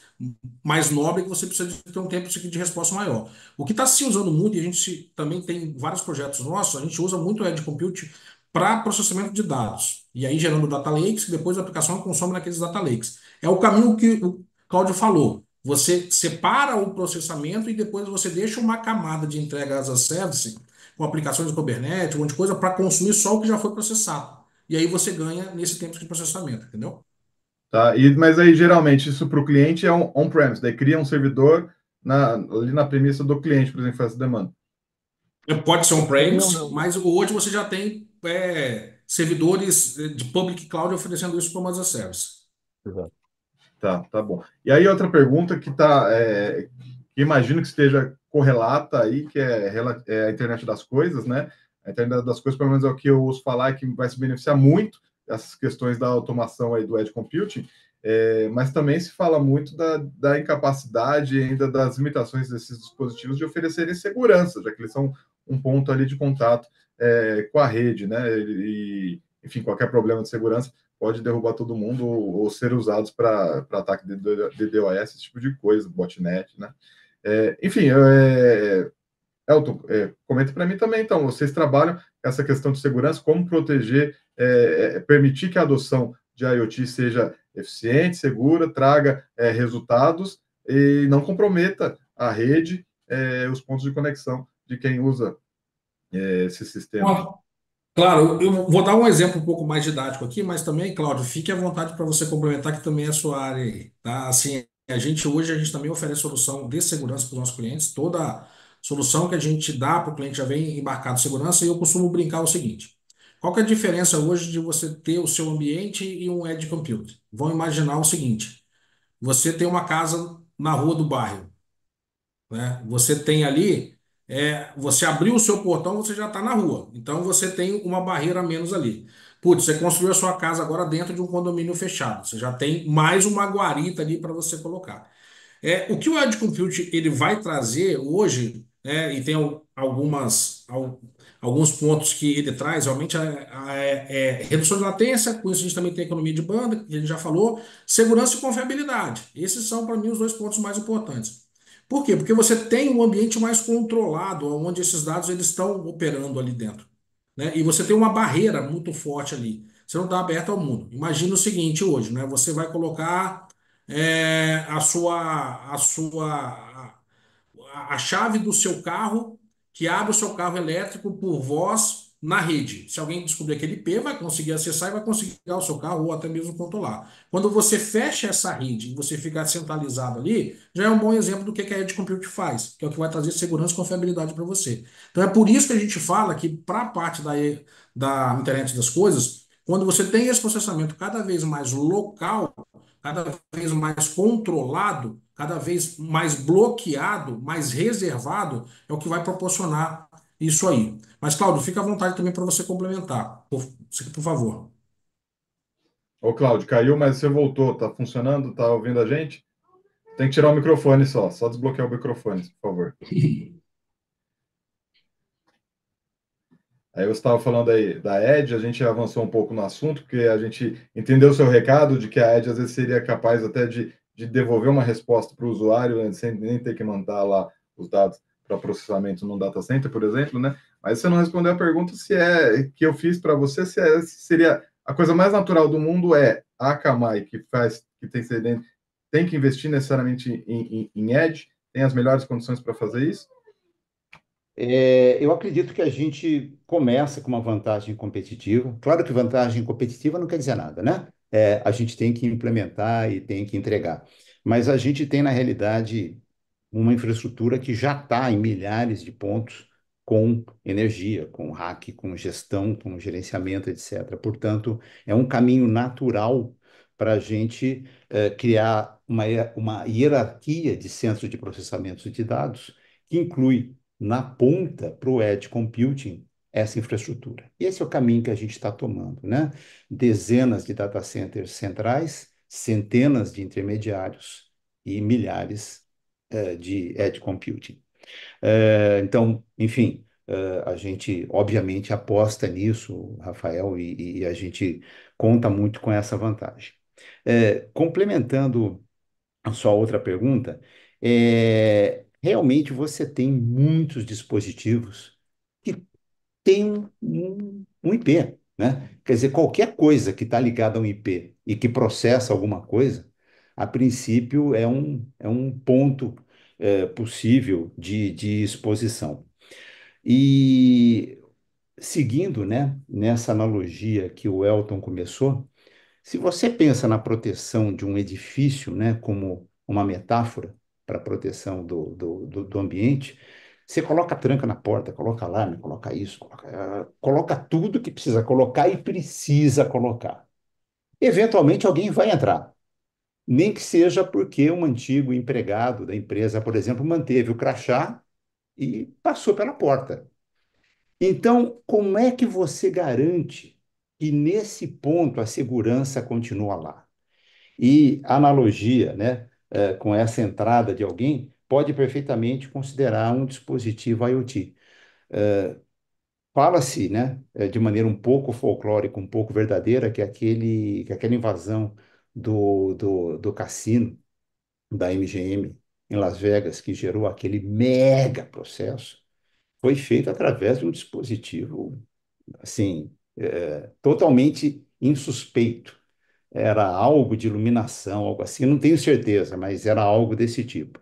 mais nobre que você precisa de ter um tempo de resposta maior. O que está se usando muito, e a gente se, também tem vários projetos nossos, a gente usa muito o Edge Compute para processamento de dados. E aí gerando data lakes, que depois a aplicação consome naqueles data lakes. É o caminho que o Cláudio falou. Você separa o processamento e depois você deixa uma camada de entrega as a service com aplicações de Kubernetes, um monte de coisa, para consumir só o que já foi processado. E aí você ganha nesse tempo de processamento, entendeu? Tá? E, mas aí, geralmente, isso para o cliente é um on-premise, daí cria um servidor na, ali na premissa do cliente, por exemplo, faz demanda. É, pode ser on-premise, mas hoje você já tem é, servidores é, de public cloud oferecendo isso para o a service. Exato. Tá, tá bom. E aí outra pergunta que tá, é, que imagino que esteja correlata aí, que é, é, a internet das coisas, né? A internet das coisas, pelo menos é o que eu ouço falar, é que vai se beneficiar muito, essas questões da automação aí do edge computing, é, mas também se fala muito da, da incapacidade ainda das limitações desses dispositivos de oferecerem segurança, já que eles são um ponto ali de contato é, com a rede, né? E, enfim, qualquer problema de segurança pode derrubar todo mundo ou, ou ser usados para ataque de DDoS, esse tipo de coisa, botnet, né? É, enfim, é, Elton, é, comente para mim também, então, vocês trabalham essa questão de segurança, como proteger, é, é permitir que a adoção de IoT seja eficiente, segura, traga é, resultados e não comprometa a rede, é, os pontos de conexão de quem usa é, esse sistema. Claro, eu vou dar um exemplo um pouco mais didático aqui, mas também, Cláudio, fique à vontade para você complementar, que também é a sua área aí, tá? Assim, a gente hoje, a gente também oferece solução de segurança para os nossos clientes, toda solução que a gente dá para o cliente já vem embarcado segurança e eu costumo brincar o seguinte. Qual que é a diferença hoje de você ter o seu ambiente e um edge computer? Vão imaginar o seguinte. Você tem uma casa na rua do bairro. Né? Você tem ali, é, você abriu o seu portão, você já está na rua. Então você tem uma barreira a menos ali. Putz, você construiu a sua casa agora dentro de um condomínio fechado. Você já tem mais uma guarita ali para você colocar. É, o que o Edge Compute ele vai trazer hoje né? E tem algumas, alguns pontos que ele traz, realmente, é, é, é, redução de latência, com isso a gente também tem economia de banda, que a gente já falou, segurança e confiabilidade. Esses são, para mim, os dois pontos mais importantes. Por quê? Porque você tem um ambiente mais controlado, onde esses dados eles estão operando ali dentro. Né? E você tem uma barreira muito forte ali. Você não está aberto ao mundo. Imagina o seguinte hoje, né? Você vai colocar é, a sua, a sua, a chave do seu carro que abre o seu carro elétrico por voz na rede. Se alguém descobrir aquele IP, vai conseguir acessar e vai conseguir ligar o seu carro ou até mesmo controlar. Quando você fecha essa rede e você ficar centralizado ali, já é um bom exemplo do que a de Compute faz, que é o que vai trazer segurança e confiabilidade para você. Então é por isso que a gente fala que para a parte da, da internet das coisas, quando você tem esse processamento cada vez mais local, cada vez mais controlado, cada vez mais bloqueado, mais reservado, é o que vai proporcionar isso aí. Mas, Cláudio, fica à vontade também para você complementar, por, por favor. Ô, Cláudio, caiu, mas você voltou. está funcionando? está ouvindo a gente? Tem que tirar o microfone só. Só desbloquear o microfone, por favor. Aí você estava falando aí da Ed, a gente avançou um pouco no assunto, porque a gente entendeu o seu recado de que a Ed às vezes seria capaz até de de devolver uma resposta para o usuário, né, sem nem ter que mandar lá os dados para processamento num data center, por exemplo, né? Mas você não respondeu a pergunta se é que eu fiz para você, se, é, se seria a coisa mais natural do mundo é a Akamai, que faz, que tem que ser tem que investir necessariamente em, em, em Edge, tem as melhores condições para fazer isso? É, eu acredito que a gente começa com uma vantagem competitiva. Claro que vantagem competitiva não quer dizer nada, né? é, a gente tem que implementar e tem que entregar. Mas a gente tem, na realidade, uma infraestrutura que já está em milhares de pontos com energia, com hack, com gestão, com gerenciamento, etc. Portanto, é um caminho natural para a gente é, criar uma, uma hierarquia de centros de processamento de dados que inclui na ponta para o edge computing essa infraestrutura. Esse é o caminho que a gente está tomando, né? Dezenas de data centers centrais, centenas de intermediários e milhares uh, de edge computing. Uh, então, enfim, uh, a gente obviamente aposta nisso, Rafael, e, e, a gente conta muito com essa vantagem. complementando a sua outra pergunta, é, realmente você tem muitos dispositivos tem um, um, um IP. Né? Quer dizer, qualquer coisa que está ligada a um IP e que processa alguma coisa, a princípio é um, é um ponto é, possível de, de exposição. E seguindo né, nessa analogia que o Elton começou, se você pensa na proteção de um edifício né, como uma metáfora para a proteção do, do, do, do ambiente, você coloca tranca na porta, coloca alarme, coloca isso, coloca, ah, coloca tudo que precisa colocar e precisa colocar. Eventualmente alguém vai entrar. Nem que seja porque um antigo empregado da empresa, por exemplo, manteve o crachá e passou pela porta. Então, como é que você garante que nesse ponto a segurança continua lá? E analogia, né, eh, com essa entrada de alguém, pode perfeitamente considerar um dispositivo IoT. Uh, eh, Fala-se, né, eh, de maneira um pouco folclórica, um pouco verdadeira, que é aquele, que é aquela invasão do, do, do cassino da MGM em Las Vegas, que gerou aquele mega processo, foi feito através de um dispositivo, assim, é, totalmente insuspeito. Era algo de iluminação, algo assim, não tenho certeza, mas era algo desse tipo.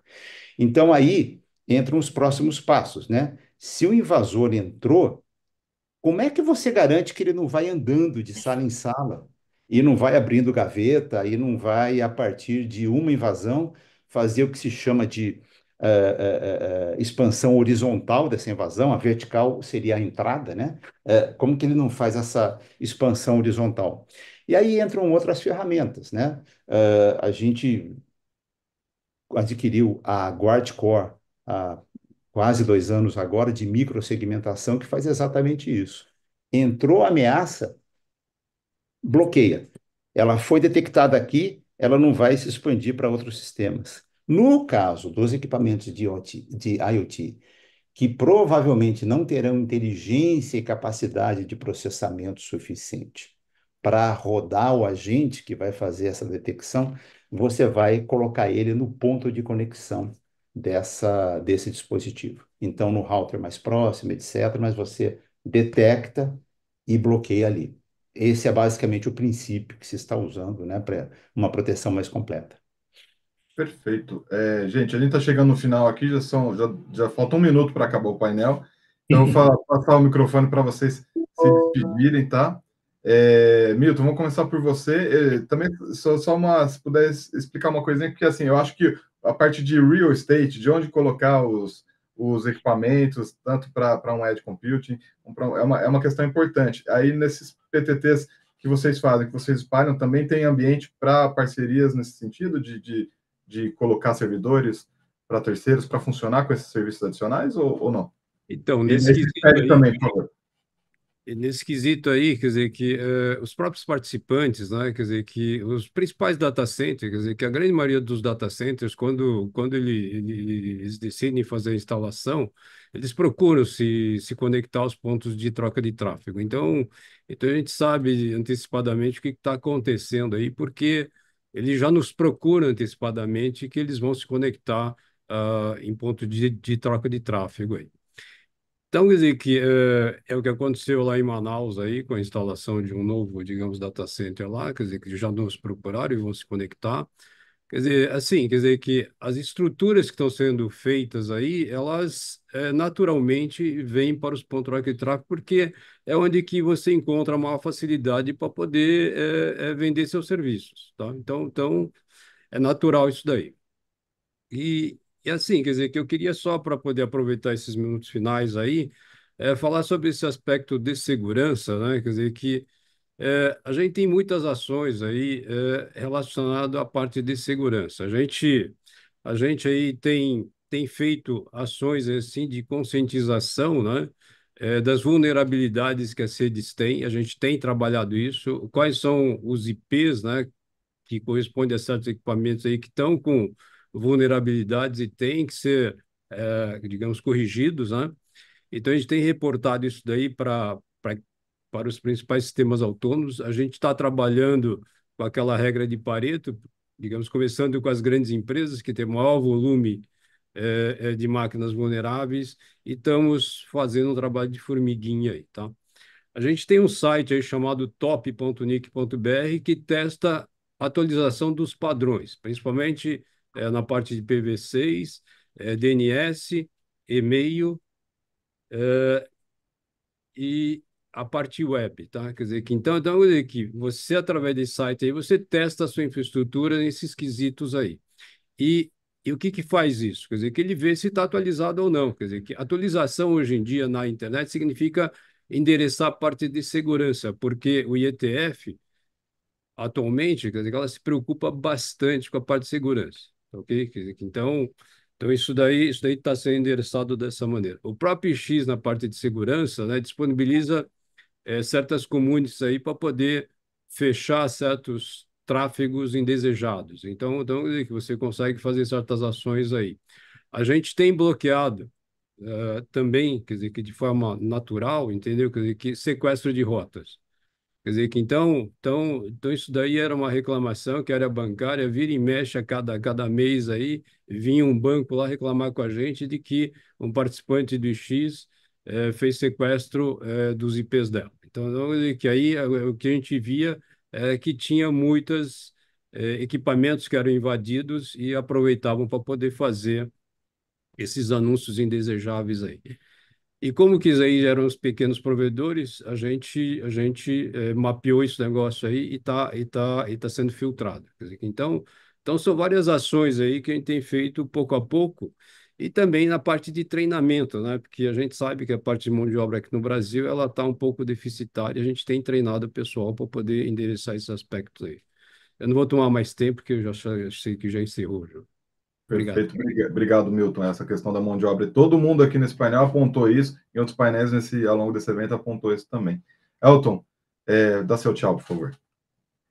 Então aí entram os próximos passos, né? Se o invasor entrou, como é que você garante que ele não vai andando de sala em sala e não vai abrindo gaveta e não vai, a partir de uma invasão, fazer o que se chama de uh, uh, uh, expansão horizontal dessa invasão? A vertical seria a entrada, né? Eh, como que ele não faz essa expansão horizontal? E aí entram outras ferramentas, né? Eh, a gente adquiriu a Guardcore há quase dois anos agora, de microsegmentação, que faz exatamente isso. Entrou ameaça, bloqueia. Ela foi detectada aqui, ela não vai se expandir para outros sistemas. No caso dos equipamentos de, IoT, de IoT que provavelmente não terão inteligência e capacidade de processamento suficiente para rodar o agente que vai fazer essa detecção, você vai colocar ele no ponto de conexão dessa, desse dispositivo. Então, no router mais próximo, etc., mas você detecta e bloqueia ali. Esse é basicamente o princípio que se está usando né, para uma proteção mais completa. Perfeito. É, gente, a gente está chegando no final aqui, já, são, já, já falta um minuto para acabar o painel. Então, eu vou passar o microfone para vocês se despedirem, tá? É, Milton, vamos começar por você. É, também, só, só uma, se puder explicar uma coisinha, porque assim, eu acho que a parte de real estate, de onde colocar os, os equipamentos, tanto para um edge computing, pra, é, uma, é uma questão importante. Aí, nesses PTTs que vocês fazem, que vocês espalham, também tem ambiente para parcerias nesse sentido, de, de, de colocar servidores para terceiros para funcionar com esses serviços adicionais ou, ou não? Então, nesse, nesse quesito aí, também, por favor. E nesse quesito aí, quer dizer, que eh, os próprios participantes, né, quer dizer, que os principais data centers, quer dizer, que a grande maioria dos data centers, quando, quando ele, ele, eles decidem fazer a instalação, eles procuram se, se conectar aos pontos de troca de tráfego. Então, então a gente sabe antecipadamente o que está acontecendo aí, porque eles já nos procuram antecipadamente que eles vão se conectar uh, em ponto de, de troca de tráfego aí. Então, quer dizer que é, é, o que aconteceu lá em Manaus aí, com a instalação de um novo, digamos, data center lá, quer dizer, que já nos procuraram e vão se conectar. Quer dizer, assim, quer dizer que as estruturas que estão sendo feitas aí, elas é, naturalmente vêm para os pontos de tráfego, porque é onde que você encontra a maior facilidade para poder é, vender seus serviços, tá? Então, então, é natural isso daí. E, e assim, quer dizer, que eu queria só para poder aproveitar esses minutos finais aí, é, falar sobre esse aspecto de segurança, né? Quer dizer, que é, a gente tem muitas ações aí é, relacionadas à parte de segurança. A gente, a gente aí tem, tem feito ações assim de conscientização, né? É, das vulnerabilidades que as redes têm, a gente tem trabalhado isso, quais são os IPs, né, que correspondem a certos equipamentos aí que estão com vulnerabilidades e têm que ser, é, digamos, corrigidos, né? Então, a gente tem reportado isso daí para para os principais sistemas autônomos. A gente está trabalhando com aquela regra de Pareto, digamos, começando com as grandes empresas que têm maior volume é, de máquinas vulneráveis e estamos fazendo um trabalho de formiguinha aí, tá? A gente tem um site aí chamado top.nic.br que testa atualização dos padrões, principalmente é, na parte de PV6, é, DNS, e-mail é, e a parte web, tá? Quer dizer que então, então que você através desse site aí você testa a sua infraestrutura nesses quesitos aí. E, e o que que faz isso? Quer dizer que ele vê se está atualizado ou não. Quer dizer que atualização hoje em dia na internet significa endereçar a parte de segurança, porque o IETF atualmente, quer dizer, ela se preocupa bastante com a parte de segurança ok? Então, então isso daí isso daí está sendo endereçado dessa maneira. O próprio X na parte de segurança, né, disponibiliza é, certas comunes aí para poder fechar certos tráfegos indesejados. Então, então que você consegue fazer certas ações aí. A gente tem bloqueado uh, também, quer dizer, que de forma natural, entendeu? Quer dizer, que sequestro de rotas. Quer dizer que então, então, então isso daí era uma reclamação que era bancária, vira e mexe a cada, cada mês aí, vinha um banco lá reclamar com a gente de que um participante do X eh, fez sequestro eh, dos IPs dela. Então, então dizer que aí eh, o que a gente via é que tinha muitos eh, equipamentos que eram invadidos e aproveitavam para poder fazer esses anúncios indesejáveis aí. E como que aí eram os pequenos provedores, a gente, a gente é, mapeou esse negócio aí e está e tá, e tá sendo filtrado. Dizer, então, então, são várias ações aí que a gente tem feito pouco a pouco e também na parte de treinamento, né? Porque a gente sabe que a parte de mão de obra aqui no Brasil ela está um pouco deficitária. A gente tem treinado o pessoal para poder endereçar esses aspectos aí. Eu não vou tomar mais tempo porque eu já sei que já encerrou. Ju. Perfeito, obrigado. obrigado, Milton. Essa questão da mão de obra, todo mundo aqui nesse painel apontou isso, e outros painéis nesse, ao longo desse evento apontou isso também. Elton, é, dá seu tchau, por favor.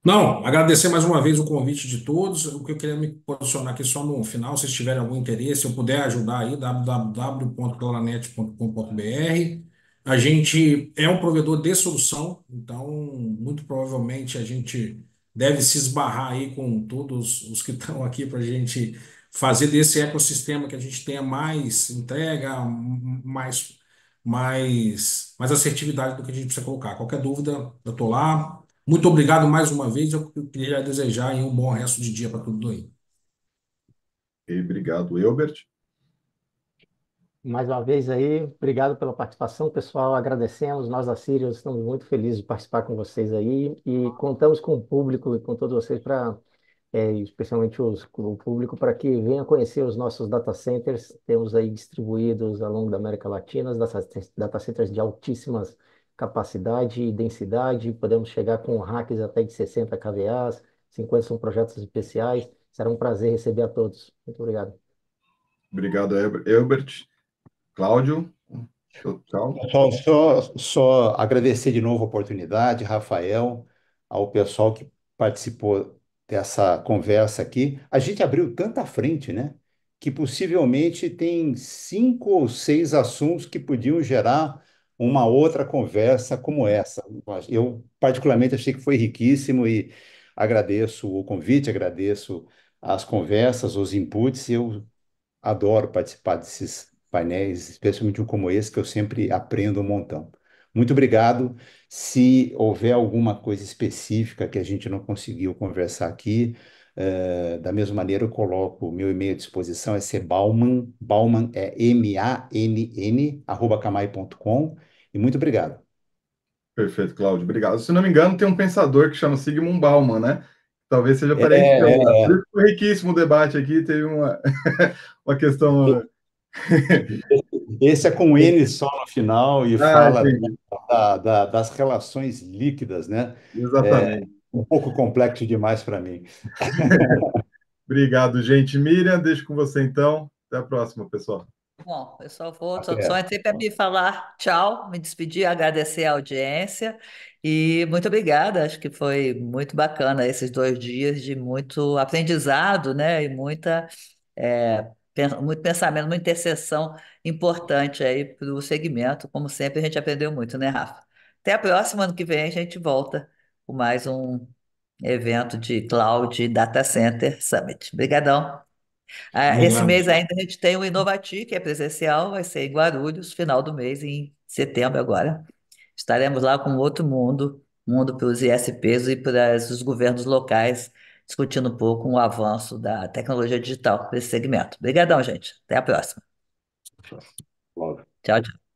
Não, agradecer mais uma vez o convite de todos. O que eu queria me posicionar aqui só no final, se tiverem algum interesse, se eu puder ajudar aí, www.claranet.com.br. A gente é um provedor de solução, então, muito provavelmente, a gente deve se esbarrar aí com todos os que estão aqui para a gente fazer desse ecossistema que a gente tenha mais entrega, mais, mais, mais assertividade do que a gente precisa colocar. Qualquer dúvida, eu estou lá. Muito obrigado mais uma vez. Eu queria desejar um bom resto de dia para tudo aí. Obrigado, Elbert. Mais uma vez aí, obrigado pela participação, pessoal. Agradecemos. Nós da Sirius estamos muito felizes de participar com vocês aí e contamos com o público e com todos vocês para é, especialmente os, o público, para que venha conhecer os nossos data centers. Temos aí distribuídos ao longo da América Latina, data, data centers de altíssimas capacidade e densidade, podemos chegar com hacks até de 60 KVAs, 50 são projetos especiais. Será um prazer receber a todos. Muito obrigado. Obrigado, Herbert. Cláudio, tchau. só, só agradecer de novo a oportunidade, Rafael, ao pessoal que participou ter essa conversa aqui. A gente abriu tanta frente, né? Que possivelmente tem cinco ou seis assuntos que podiam gerar uma outra conversa como essa. Eu, particularmente, achei que foi riquíssimo e agradeço o convite, agradeço as conversas, os inputs. Eu adoro participar desses painéis, especialmente um como esse, que eu sempre aprendo um montão. Muito obrigado. Se houver alguma coisa específica que a gente não conseguiu conversar aqui, uh, da mesma maneira eu coloco o meu e-mail à disposição, é cbauman, bauman é M-A-N-N, arroba camai.com, e muito obrigado. Perfeito, Cláudio, obrigado. Se não me engano, tem um pensador que chama Sigmund Bauman, né? Talvez seja parente. É, é, é. Foi riquíssimo o debate aqui, teve uma, uma questão... Esse é com é. N só no final e ah, fala da, da, das relações líquidas, né? Exatamente. É um pouco complexo demais para mim. Obrigado, gente. Miriam, deixo com você então. Até a próxima, pessoal. Bom, eu só vou, só, só entrei para me falar tchau, me despedir, agradecer a audiência e muito obrigada. Acho que foi muito bacana esses dois dias de muito aprendizado, né? E muita. É, muito pensamento, uma interseção importante aí para o segmento. Como sempre, a gente aprendeu muito, né, Rafa? Até a próxima, ano que vem, a gente volta com mais um evento de Cloud Data Center Summit. Obrigadão. Ah, esse mês ainda a gente tem o Inovati, que é presencial, vai ser em Guarulhos, final do mês, em setembro agora. Estaremos lá com outro mundo, mundo para os ISPs e para os governos locais discutindo um pouco o avanço da tecnologia digital nesse segmento. Obrigadão, gente. Até a próxima. Tchau, tchau.